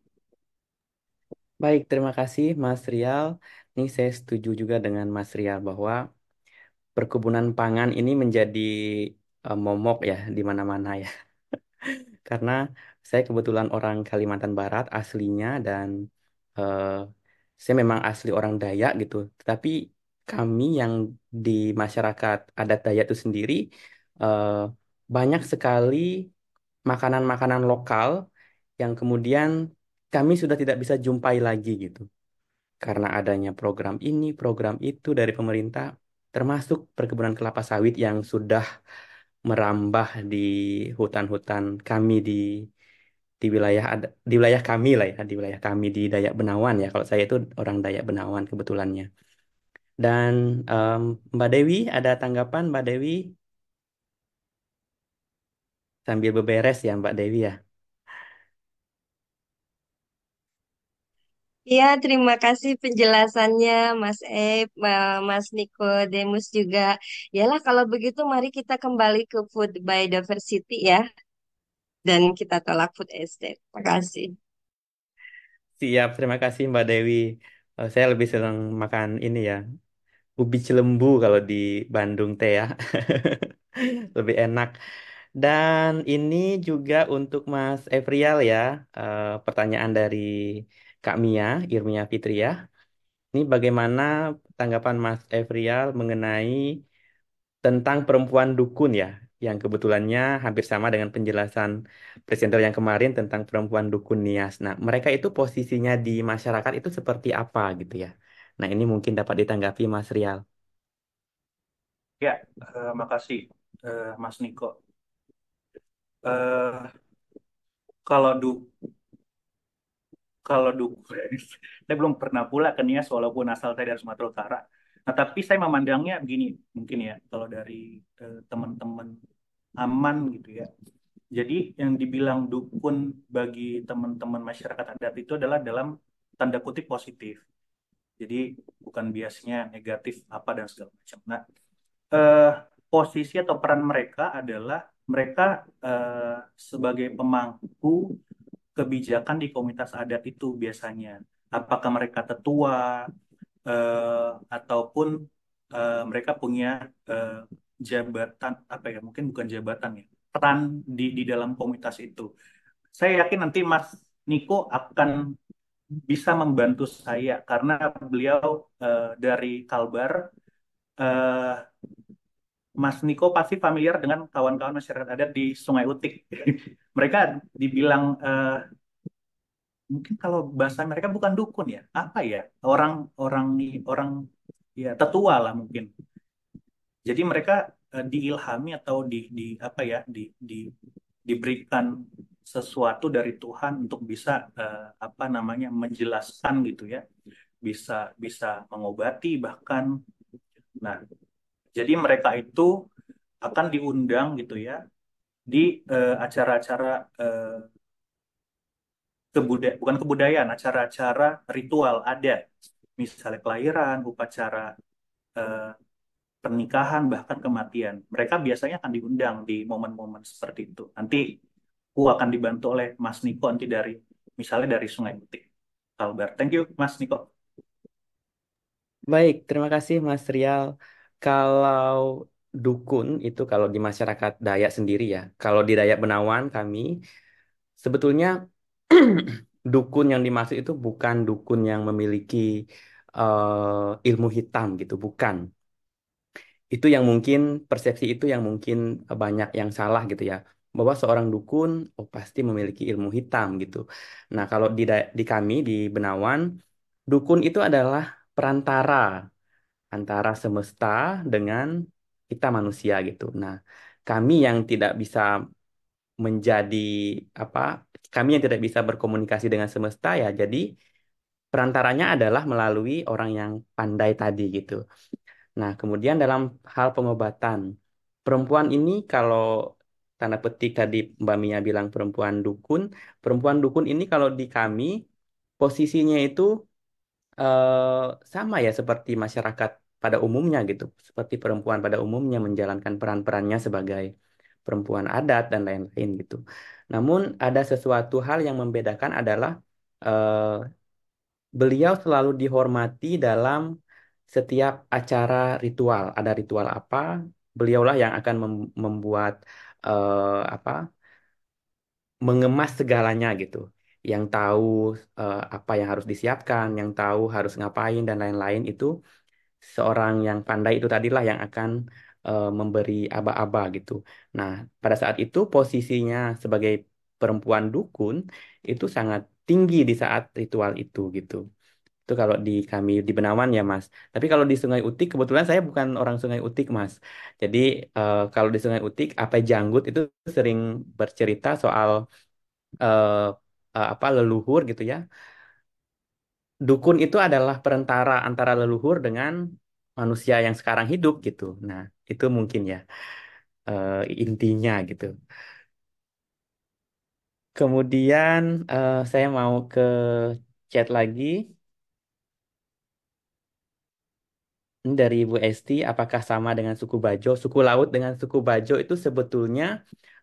Baik, terima kasih Mas Rial. Ini saya setuju juga dengan Mas Rial bahwa perkebunan pangan ini menjadi uh, momok ya di mana-mana ya. Karena saya kebetulan orang Kalimantan Barat aslinya dan uh, saya memang asli orang Dayak gitu. Tetapi kami yang di masyarakat adat Dayak itu sendiri uh, banyak sekali makanan-makanan lokal yang kemudian kami sudah tidak bisa jumpai lagi gitu. Karena adanya program ini, program itu dari pemerintah, termasuk perkebunan kelapa sawit yang sudah merambah di hutan-hutan kami di di wilayah di wilayah kami lah ya, di wilayah kami di Dayak Benawan ya. Kalau saya itu orang Dayak Benawan kebetulannya. Dan um, Mbak Dewi ada tanggapan Mbak Dewi sambil beberes ya Mbak Dewi ya. Iya, terima kasih penjelasannya Mas Eip, Mas Niko Demus juga. Yalah, kalau begitu mari kita kembali ke food by biodiversity ya, dan kita tolak food estate. Terima kasih. Siap, terima kasih Mbak Dewi. Eh, saya lebih senang makan ini ya, ubi cilembu kalau di Bandung teh ya. Lebih enak. Dan ini juga untuk Mas Efrial ya, eh, pertanyaan dari Kak Mia, Irmia ya. Ini bagaimana tanggapan Mas Efrial mengenai tentang perempuan dukun ya, yang kebetulannya hampir sama dengan penjelasan presenter yang kemarin tentang perempuan dukun nias. Nah, mereka itu posisinya di masyarakat itu seperti apa gitu ya. Nah, ini mungkin dapat ditanggapi Mas Rial. Ya, eh, makasih eh, Mas Niko. Eh, kalau du kalau dukun, saya belum pernah pula ke Nias walaupun asal saya dari Sumatera Utara. Nah, tapi saya memandangnya begini, mungkin ya, kalau dari eh, teman-teman eh, aman gitu ya. Jadi yang dibilang dukun bagi teman-teman masyarakat adat itu adalah dalam tanda kutip positif. Jadi bukan biasanya negatif apa dan segala macam. Nah, eh, posisi atau peran mereka adalah mereka eh, sebagai pemangku kebijakan di komunitas adat itu biasanya? Apakah mereka tetua eh, ataupun eh, mereka punya eh, jabatan apa ya? Mungkin bukan jabatan ya, peran di di dalam komunitas itu. Saya yakin nanti Mas Niko akan bisa membantu saya karena beliau eh, dari Kalbar eh, Mas Niko pasti familiar dengan kawan-kawan masyarakat adat di Sungai Utik. mereka dibilang uh, mungkin kalau bahasa mereka bukan dukun ya, apa ya? Orang orang orang ya tetua lah mungkin. Jadi mereka uh, diilhami atau di di apa ya, di di diberikan sesuatu dari Tuhan untuk bisa uh, apa namanya menjelaskan gitu ya. Bisa bisa mengobati bahkan nah jadi mereka itu akan diundang gitu ya di eh, acara-acara uh, kebuda bukan kebudayaan, acara-acara ritual ada, misalnya kelahiran, upacara uh, pernikahan bahkan kematian. Mereka biasanya akan diundang di momen-momen seperti itu. Nanti aku akan dibantu oleh Mas Niko nanti dari misalnya dari Sungai Putih. Kalbar. Thank you Mas Niko. Baik, terima kasih Mas Rial. Kalau dukun itu kalau di masyarakat Dayak sendiri ya, kalau di Dayak Benawan kami sebetulnya dukun yang dimaksud itu bukan dukun yang memiliki uh, ilmu hitam gitu, bukan. Itu yang mungkin persepsi itu yang mungkin banyak yang salah gitu ya bahwa seorang dukun oh pasti memiliki ilmu hitam gitu. Nah, kalau di di kami di Benawan, dukun itu adalah perantara antara semesta dengan kita manusia gitu. Nah, kami yang tidak bisa menjadi apa? Kami yang tidak bisa berkomunikasi dengan semesta ya, jadi perantaranya adalah melalui orang yang pandai tadi gitu. Nah, kemudian dalam hal pengobatan, perempuan ini kalau tanda petik tadi Mbak Mia bilang perempuan dukun, perempuan dukun ini kalau di kami posisinya itu eh, sama ya seperti masyarakat pada umumnya gitu, seperti perempuan pada umumnya menjalankan peran-perannya sebagai perempuan adat dan lain-lain gitu. Namun ada sesuatu hal yang membedakan adalah uh, beliau selalu dihormati dalam setiap acara ritual. Ada ritual apa, beliaulah yang akan mem membuat uh, apa mengemas segalanya gitu yang tahu uh, apa yang harus disiapkan, yang tahu harus ngapain dan lain-lain itu seorang yang pandai itu tadilah yang akan uh, memberi aba-aba gitu. Nah, pada saat itu posisinya sebagai perempuan dukun itu sangat tinggi di saat ritual itu gitu. Itu kalau di kami di Benawan ya, Mas. Tapi kalau di Sungai Utik kebetulan saya bukan orang Sungai Utik, Mas. Jadi uh, kalau di Sungai Utik apa Janggut itu sering bercerita soal uh, uh, apa leluhur gitu ya dukun itu adalah perantara antara leluhur dengan manusia yang sekarang hidup gitu. Nah, itu mungkin ya uh, intinya gitu. Kemudian uh, saya mau ke chat lagi. dari Bu Esti, apakah sama dengan suku Bajo? Suku Laut dengan suku Bajo itu sebetulnya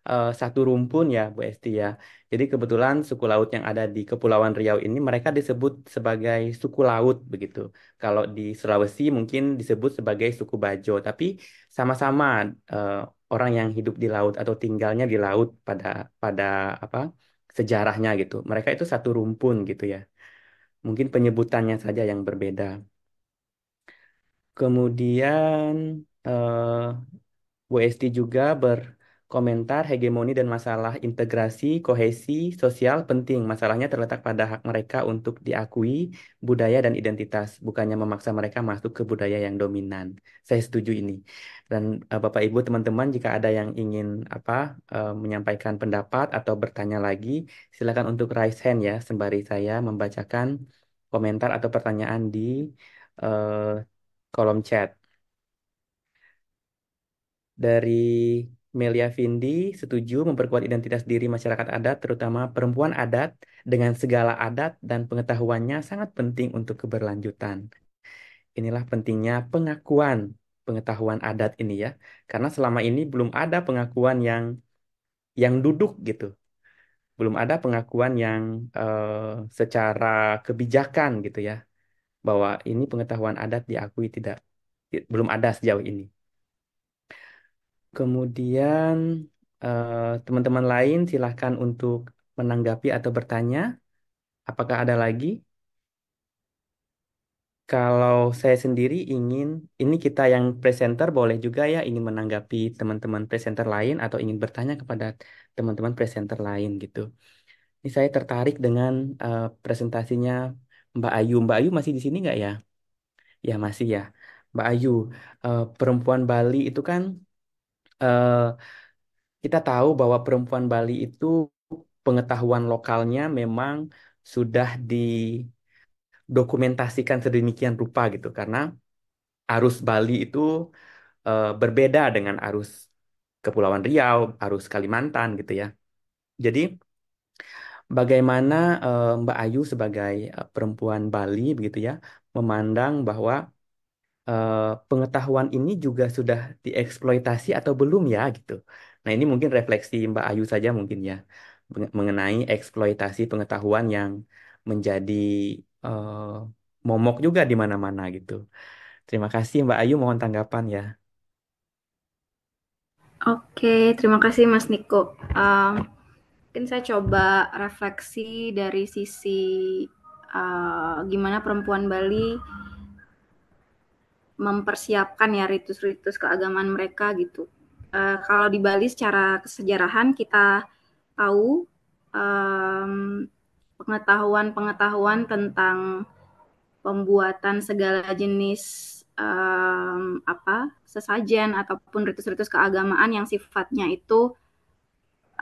uh, satu rumpun ya, Bu Esti ya. Jadi kebetulan suku Laut yang ada di Kepulauan Riau ini mereka disebut sebagai suku Laut begitu. Kalau di Sulawesi mungkin disebut sebagai suku Bajo, tapi sama-sama uh, orang yang hidup di laut atau tinggalnya di laut pada pada apa sejarahnya gitu. Mereka itu satu rumpun gitu ya. Mungkin penyebutannya saja yang berbeda. Kemudian uh, eh, WST juga berkomentar hegemoni dan masalah integrasi, kohesi, sosial penting. Masalahnya terletak pada hak mereka untuk diakui budaya dan identitas, bukannya memaksa mereka masuk ke budaya yang dominan. Saya setuju ini. Dan uh, Bapak Ibu teman-teman jika ada yang ingin apa uh, menyampaikan pendapat atau bertanya lagi, silakan untuk raise hand ya sembari saya membacakan komentar atau pertanyaan di uh, kolom chat. Dari Melia Vindi, setuju memperkuat identitas diri masyarakat adat, terutama perempuan adat, dengan segala adat dan pengetahuannya sangat penting untuk keberlanjutan. Inilah pentingnya pengakuan pengetahuan adat ini ya, karena selama ini belum ada pengakuan yang yang duduk gitu, belum ada pengakuan yang uh, secara kebijakan gitu ya, bahwa ini pengetahuan adat diakui tidak belum ada sejauh ini. Kemudian eh, teman-teman lain silahkan untuk menanggapi atau bertanya. Apakah ada lagi? Kalau saya sendiri ingin, ini kita yang presenter boleh juga ya ingin menanggapi teman-teman presenter lain atau ingin bertanya kepada teman-teman presenter lain gitu. Ini saya tertarik dengan uh, presentasinya Mbak Ayu. Mbak Ayu masih di sini nggak ya? Ya masih ya. Mbak Ayu, uh, perempuan Bali itu kan uh, kita tahu bahwa perempuan Bali itu pengetahuan lokalnya memang sudah didokumentasikan sedemikian rupa gitu karena arus Bali itu uh, berbeda dengan arus Kepulauan Riau, arus Kalimantan gitu ya. Jadi bagaimana uh, Mbak Ayu sebagai uh, perempuan Bali begitu ya memandang bahwa uh, pengetahuan ini juga sudah dieksploitasi atau belum ya gitu. Nah, ini mungkin refleksi Mbak Ayu saja mungkin ya mengenai eksploitasi pengetahuan yang menjadi uh, momok juga di mana-mana gitu. Terima kasih Mbak Ayu, mohon tanggapan ya. Oke, terima kasih Mas Niko. Uh, mungkin saya coba refleksi dari sisi uh, gimana perempuan Bali mempersiapkan ya ritus-ritus keagamaan mereka gitu. Uh, kalau di Bali secara kesejarahan kita tahu eh, pengetahuan-pengetahuan um, tentang pembuatan segala jenis um, apa sesajen ataupun ritus-ritus keagamaan yang sifatnya itu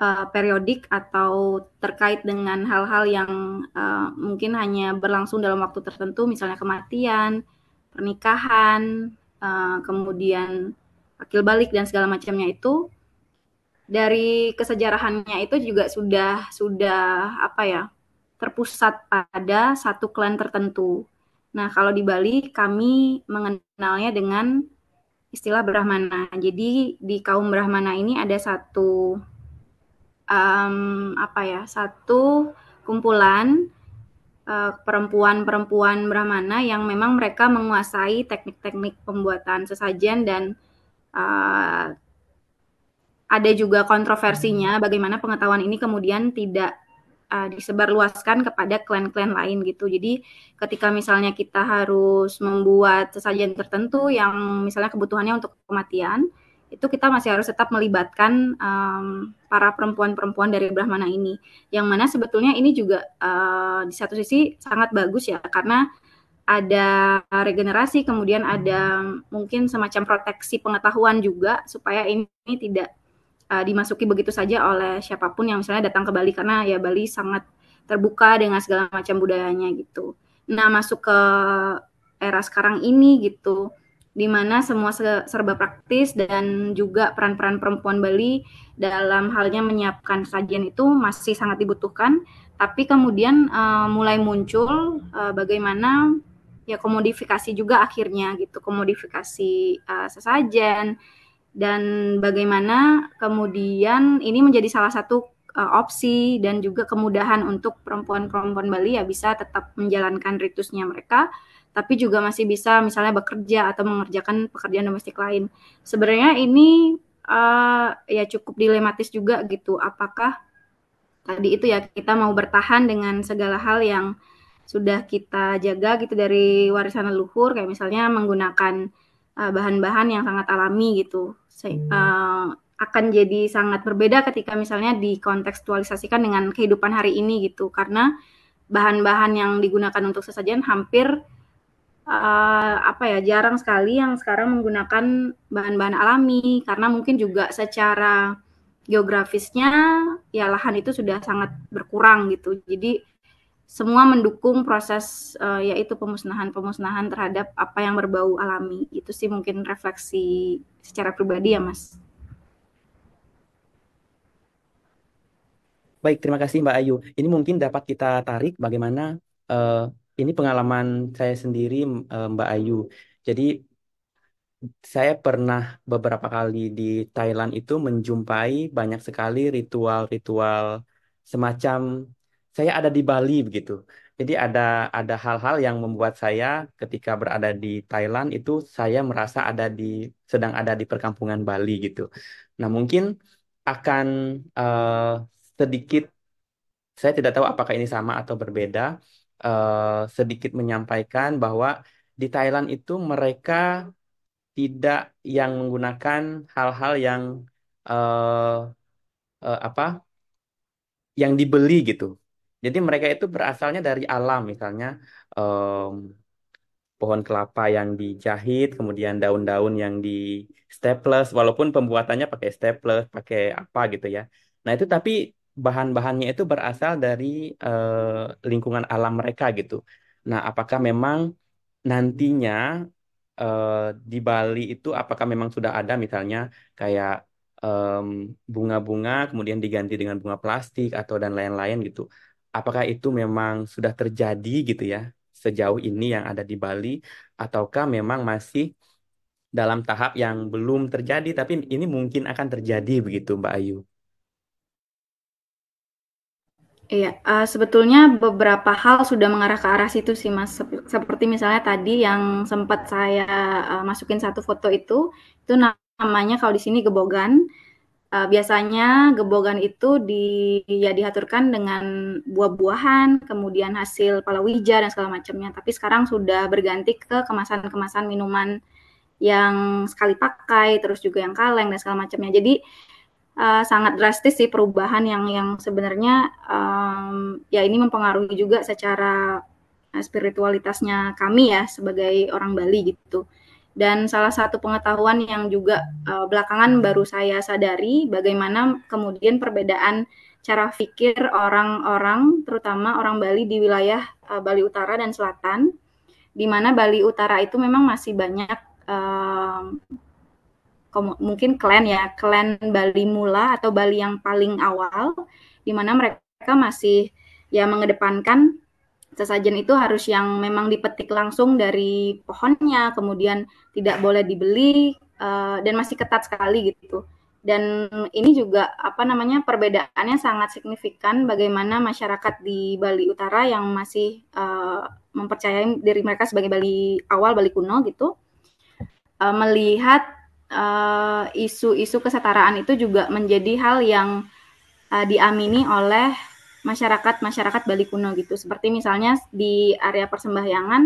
uh, periodik atau terkait dengan hal-hal yang uh, mungkin hanya berlangsung dalam waktu tertentu, misalnya kematian, pernikahan, uh, kemudian akil balik dan segala macamnya itu dari kesejarahannya itu juga sudah sudah apa ya terpusat pada satu klan tertentu. Nah kalau di Bali kami mengenalnya dengan istilah Brahmana. Jadi di kaum Brahmana ini ada satu um, apa ya satu kumpulan eh, perempuan-perempuan uh, Brahmana yang memang mereka menguasai teknik-teknik pembuatan sesajen dan uh, ada juga kontroversinya hmm. bagaimana pengetahuan ini kemudian tidak uh, disebarluaskan kepada klan-klan lain gitu. Jadi ketika misalnya kita harus membuat sesajen tertentu yang misalnya kebutuhannya untuk kematian, itu kita masih harus tetap melibatkan um, para perempuan-perempuan dari Brahmana ini. Yang mana sebetulnya ini juga uh, di satu sisi sangat bagus ya karena ada regenerasi, kemudian ada mungkin semacam proteksi pengetahuan juga supaya ini, tidak uh, dimasuki begitu saja oleh siapapun yang misalnya datang ke Bali karena ya Bali sangat terbuka dengan segala macam budayanya gitu. Nah masuk ke era sekarang ini gitu di mana semua serba praktis dan juga peran-peran perempuan Bali dalam halnya menyiapkan sajian itu masih sangat dibutuhkan, tapi kemudian uh, mulai muncul uh, bagaimana ya komodifikasi juga akhirnya gitu, komodifikasi uh, sesajen dan bagaimana kemudian ini menjadi salah satu uh, opsi dan juga kemudahan untuk perempuan-perempuan Bali ya bisa tetap menjalankan ritusnya mereka tapi juga masih bisa misalnya bekerja atau mengerjakan pekerjaan domestik lain. Sebenarnya ini uh, ya cukup dilematis juga gitu. Apakah tadi itu ya kita mau bertahan dengan segala hal yang sudah kita jaga gitu dari warisan leluhur kayak misalnya menggunakan eh, bahan-bahan uh, yang sangat alami gitu. Se uh, akan jadi sangat berbeda ketika misalnya dikontekstualisasikan dengan kehidupan hari ini gitu karena bahan-bahan yang digunakan untuk sesajen hampir uh, apa ya jarang sekali yang sekarang menggunakan bahan-bahan alami karena mungkin juga secara geografisnya ya lahan itu sudah sangat berkurang gitu. Jadi semua mendukung proses uh, yaitu pemusnahan-pemusnahan terhadap apa yang berbau alami. Itu sih mungkin refleksi secara pribadi ya, Mas. Baik, terima kasih Mbak Ayu. Ini mungkin dapat kita tarik bagaimana uh, ini pengalaman saya sendiri eh, Mbak Ayu. Jadi saya pernah beberapa kali di Thailand itu menjumpai banyak sekali ritual-ritual semacam saya ada di Bali begitu. Jadi ada ada hal-hal yang membuat saya ketika berada di Thailand itu saya merasa ada di sedang ada di perkampungan Bali gitu. Nah, mungkin akan uh, sedikit saya tidak tahu apakah ini sama atau berbeda uh, sedikit menyampaikan bahwa di Thailand itu mereka tidak yang menggunakan hal-hal yang uh, uh, apa yang dibeli gitu. Jadi mereka itu berasalnya dari alam, misalnya um, pohon kelapa yang dijahit, kemudian daun-daun yang di staples, walaupun pembuatannya pakai staples, pakai apa gitu ya. Nah itu tapi bahan-bahannya itu berasal dari eh, lingkungan alam mereka gitu. Nah, apakah memang nantinya eh, di Bali itu apakah memang sudah ada misalnya kayak bunga mmm, bunga-bunga kemudian diganti dengan bunga plastik atau dan lain-lain gitu. Apakah itu memang sudah terjadi gitu ya sejauh ini yang ada di Bali ataukah memang masih dalam tahap yang belum terjadi tapi ini mungkin akan terjadi begitu Mbak Ayu. Iya, uh, sebetulnya beberapa hal sudah mengarah ke arah situ sih Mas. Seperti misalnya tadi yang sempat saya uh, masukin satu foto itu, itu namanya kalau di sini gebogan. Uh, biasanya gebogan itu di ya diaturkan dengan buah-buahan, kemudian hasil palawija dan segala macamnya. Tapi sekarang sudah berganti ke kemasan-kemasan minuman yang sekali pakai, terus juga yang kaleng dan segala macamnya. Jadi uh, sangat drastis sih perubahan yang yang sebenarnya um, ya ini mempengaruhi juga secara eh, spiritualitasnya kami ya sebagai orang Bali gitu. Dan salah satu pengetahuan yang juga uh, belakangan baru saya sadari bagaimana kemudian perbedaan cara pikir orang-orang terutama orang Bali di wilayah uh, Bali Utara dan Selatan di mana Bali Utara itu memang masih banyak uh, mungkin klan ya klan Bali mula atau Bali yang paling awal di mana mereka masih ya mengedepankan sesajen itu harus yang memang dipetik langsung dari pohonnya kemudian tidak boleh dibeli uh, dan masih ketat sekali gitu dan ini juga apa namanya perbedaannya sangat signifikan bagaimana masyarakat di Bali Utara yang masih uh, mempercayai diri mereka sebagai Bali awal Bali kuno gitu uh, melihat isu eh, isu-isu kesetaraan itu juga menjadi hal yang uh, diamini oleh masyarakat masyarakat Bali kuno gitu seperti misalnya di area persembahyangan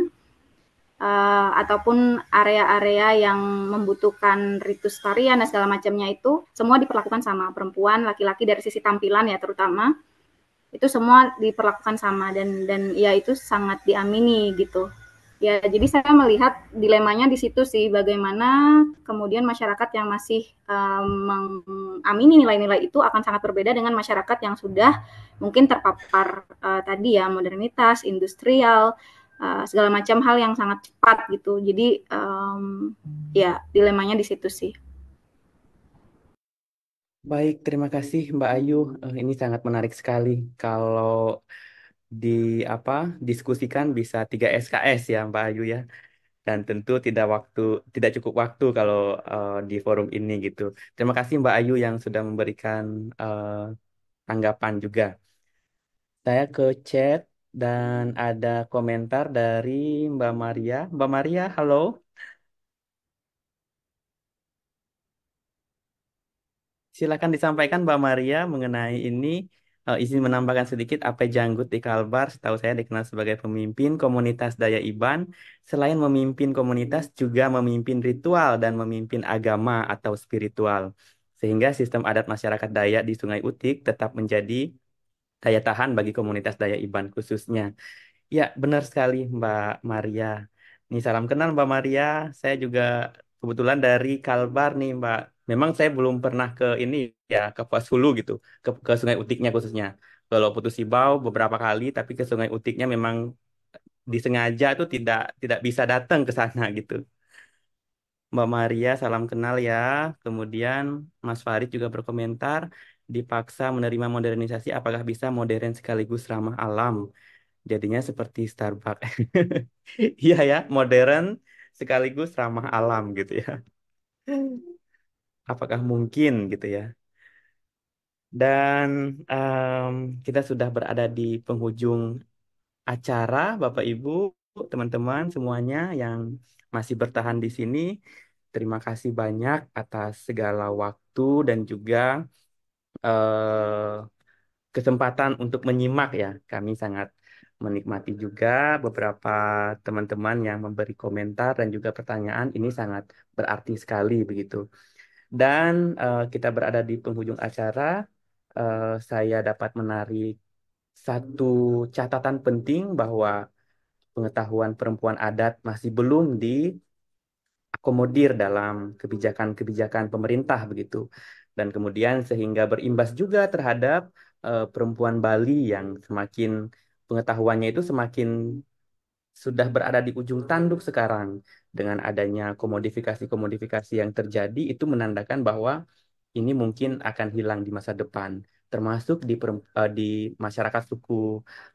uh, eh, ataupun area-area yang membutuhkan ritus tarian dan segala macamnya itu semua diperlakukan sama perempuan laki-laki dari sisi tampilan ya terutama itu semua diperlakukan sama dan dan ya itu sangat diamini gitu Ya, jadi saya melihat dilemanya di situ sih bagaimana kemudian masyarakat yang masih um, mengamini nilai-nilai itu akan sangat berbeda dengan masyarakat yang sudah mungkin terpapar uh, tadi ya modernitas, industrial, uh, segala macam hal yang sangat cepat gitu. Jadi um, ya dilemanya di situ sih. Baik, terima kasih Mbak Ayu. Eh, ini sangat menarik sekali kalau di apa diskusikan bisa 3 SKS ya Mbak Ayu ya dan tentu tidak waktu tidak cukup waktu kalau uh, di forum ini gitu. Terima kasih Mbak Ayu yang sudah memberikan uh, tanggapan juga. Saya ke chat dan ada komentar dari Mbak Maria. Mbak Maria, halo. Silakan disampaikan Mbak Maria mengenai ini Uh, izin menambahkan sedikit, AP Janggut di Kalbar setahu saya dikenal sebagai pemimpin komunitas Daya Iban. Selain memimpin komunitas, juga memimpin ritual dan memimpin agama atau spiritual. Sehingga sistem adat masyarakat Dayak di Sungai Utik tetap menjadi daya tahan bagi komunitas Daya Iban khususnya. Ya, benar sekali Mbak Maria. Nih, salam kenal Mbak Maria. Saya juga kebetulan dari Kalbar nih Mbak. Memang saya belum pernah ke ini ya ke Pasulu gitu, ke, ke Sungai Utiknya khususnya. Kalau Putus Sibau beberapa kali, tapi ke Sungai Utiknya memang disengaja tuh tidak tidak bisa datang ke sana gitu. Mbak Maria salam kenal ya. Kemudian Mas Farid juga berkomentar dipaksa menerima modernisasi apakah bisa modern sekaligus ramah alam jadinya seperti Starbucks. Iya ya, modern sekaligus ramah alam gitu ya. Apakah mungkin gitu ya? Dan um, kita sudah berada di penghujung acara, Bapak Ibu, teman-teman semuanya yang masih bertahan di sini. Terima kasih banyak atas segala waktu dan juga uh, kesempatan untuk menyimak ya. Kami sangat menikmati juga beberapa teman-teman yang memberi komentar dan juga pertanyaan. Ini sangat berarti sekali begitu. Dan uh, kita berada di penghujung acara. Uh, saya dapat menarik satu catatan penting bahwa pengetahuan perempuan adat masih belum diakomodir dalam kebijakan-kebijakan pemerintah begitu. Dan kemudian sehingga berimbas juga terhadap uh, perempuan Bali yang semakin pengetahuannya itu semakin sudah berada di ujung tanduk sekarang dengan adanya komodifikasi-komodifikasi yang terjadi itu menandakan bahwa ini mungkin akan hilang di masa depan termasuk di eh, di masyarakat suku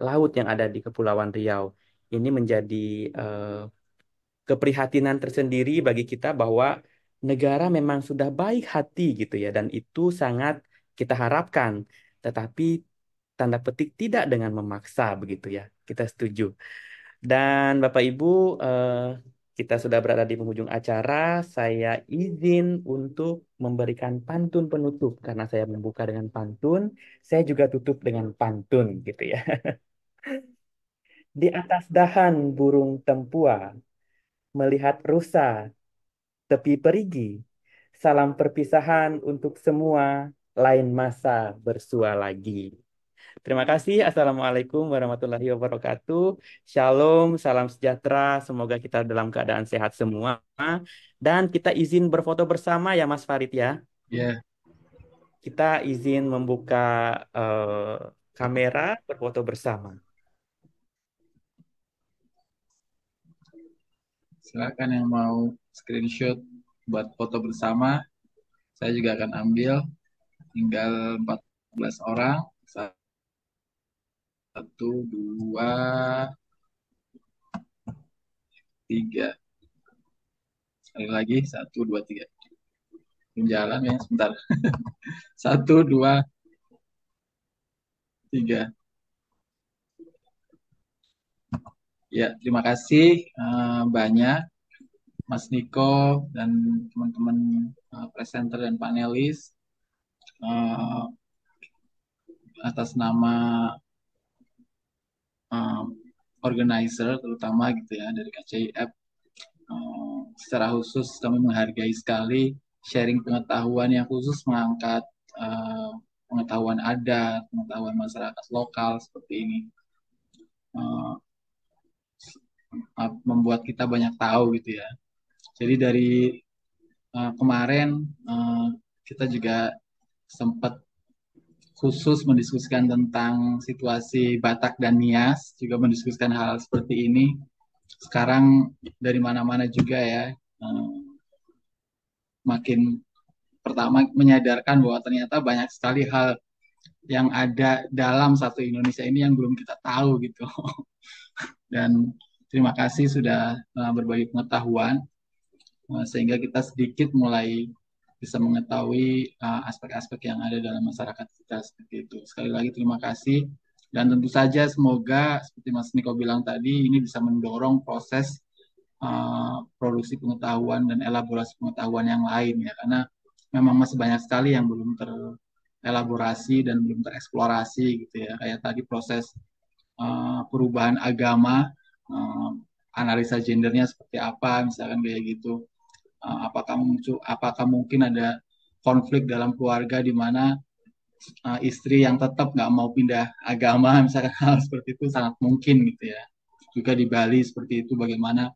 laut yang ada di Kepulauan Riau ini menjadi uh, keprihatinan tersendiri bagi kita bahwa negara memang sudah baik hati gitu ya dan itu sangat kita harapkan tetapi tanda petik tidak dengan memaksa begitu ya. Kita setuju. Dan Bapak Ibu, eh, kita sudah berada di penghujung acara. Saya izin untuk memberikan pantun penutup karena saya membuka dengan pantun, saya juga tutup dengan pantun gitu ya. di atas dahan burung tempua melihat rusa tepi perigi salam perpisahan untuk semua lain masa bersua lagi. Terima kasih. Assalamualaikum warahmatullahi wabarakatuh. Shalom, salam sejahtera. Semoga kita dalam keadaan sehat semua. Dan kita izin berfoto bersama ya Mas Farid ya. Iya. Yeah. Kita izin membuka uh, kamera berfoto bersama. Silakan yang mau screenshot buat foto bersama. Saya juga akan ambil tinggal 14 orang. Satu, dua, tiga. Sekali lagi, satu, dua, tiga. Jalan ya, sebentar. satu, dua, tiga. Ya, terima kasih eh, banyak Mas Niko dan teman-teman eh, presenter dan panelis eh, atas nama um, organizer terutama gitu ya dari KCIF um, secara khusus kami menghargai sekali sharing pengetahuan yang khusus mengangkat um, pengetahuan adat, pengetahuan masyarakat lokal seperti ini. um, membuat kita banyak tahu gitu ya. Jadi dari uh, kemarin uh, kita juga sempat khusus mendiskusikan tentang situasi Batak dan Nias, juga mendiskusikan hal seperti ini. Sekarang dari mana-mana juga ya, eh, makin pertama menyadarkan bahwa ternyata banyak sekali hal yang ada dalam satu Indonesia ini yang belum kita tahu gitu. Dan terima kasih sudah eh, berbagi pengetahuan eh, sehingga kita sedikit mulai bisa mengetahui eh, aspek-aspek uh, yang ada dalam masyarakat kita seperti itu. Sekali lagi terima kasih dan tentu saja semoga seperti Mas Niko bilang tadi ini bisa mendorong proses uh, produksi pengetahuan dan elaborasi pengetahuan yang lain ya karena memang masih banyak sekali yang belum terelaborasi dan belum tereksplorasi gitu ya kayak tadi proses uh, perubahan agama uh, analisa gendernya seperti apa misalkan kayak gitu Eh, apakah muncul apakah mungkin ada konflik dalam keluarga di mana uh, istri yang tetap nggak mau pindah agama misalkan hal seperti itu sangat mungkin gitu ya juga di Bali seperti itu bagaimana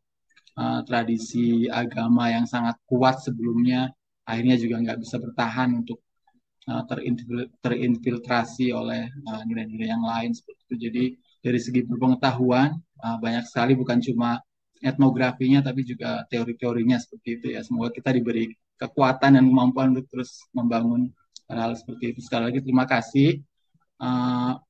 uh, tradisi agama yang sangat kuat sebelumnya akhirnya juga nggak bisa bertahan untuk terinfiltrasi oleh nilai-nilai yang lain seperti itu jadi dari segi pengetahuan banyak sekali bukan cuma etnografinya tapi juga teori-teorinya seperti itu ya. Semoga kita diberi kekuatan dan kemampuan untuk terus membangun hal-hal seperti itu. Sekali lagi terima kasih. Uh,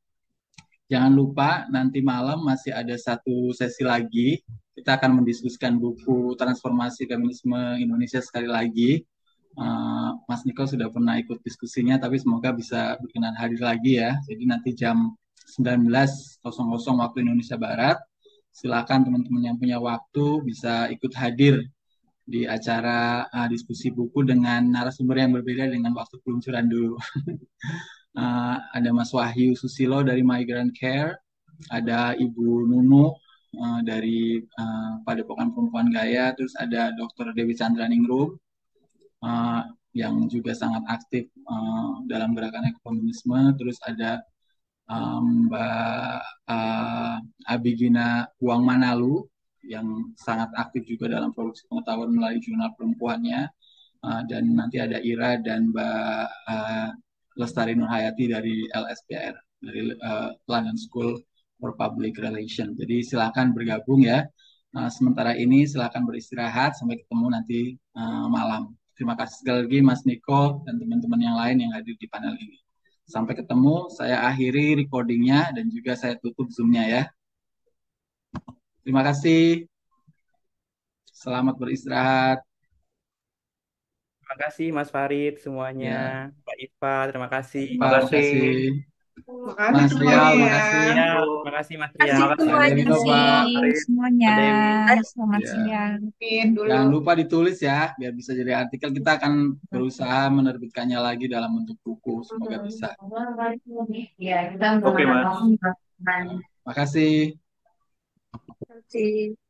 jangan lupa nanti malam masih ada satu sesi lagi. Kita akan mendiskusikan buku Transformasi Feminisme Indonesia sekali lagi. Uh, Mas Niko sudah pernah ikut diskusinya, tapi semoga bisa berkenan hadir lagi ya. Jadi nanti jam 19.00 waktu Indonesia Barat silakan teman-teman yang punya waktu bisa ikut hadir di acara uh, diskusi buku dengan narasumber yang berbeda dengan waktu peluncuran dulu. uh, ada Mas Wahyu Susilo dari Migrant Care, ada Ibu Nunu uh, dari uh, Padepokan Perempuan Gaya, terus ada Dr. Dewi Ningrum uh, yang juga sangat aktif uh, dalam gerakan ekonomisme, terus ada um, Mbak uh, Abigina Huang Manalu yang sangat aktif juga dalam produksi pengetahuan melalui jurnal perempuannya uh, dan nanti ada Ira dan Mbak uh, Lestari Nurhayati dari LSPR dari uh, London School for Public relations Jadi silakan bergabung ya. Nah, sementara ini silakan beristirahat sampai ketemu nanti uh, malam. Terima kasih sekali lagi Mas Niko dan teman-teman yang lain yang hadir di panel ini. Sampai ketemu, saya akhiri recordingnya dan juga saya tutup zoomnya ya. Terima kasih. Selamat beristirahat. Terima kasih Mas Farid semuanya, ya. Pak Ipa terima kasih. Terima kasih. Terima kasih. Makasih Mas Rial, makasih. Ya, makasih Mas Rial. Makasih semuanya sih, semuanya. Selamat iya. siang. Jangan lupa ditulis ya, biar bisa jadi artikel. Kita akan berusaha menerbitkannya lagi dalam bentuk buku. Semoga hmm. bisa. Ya, kita Oke, Mas. Makasih. Terima kasih.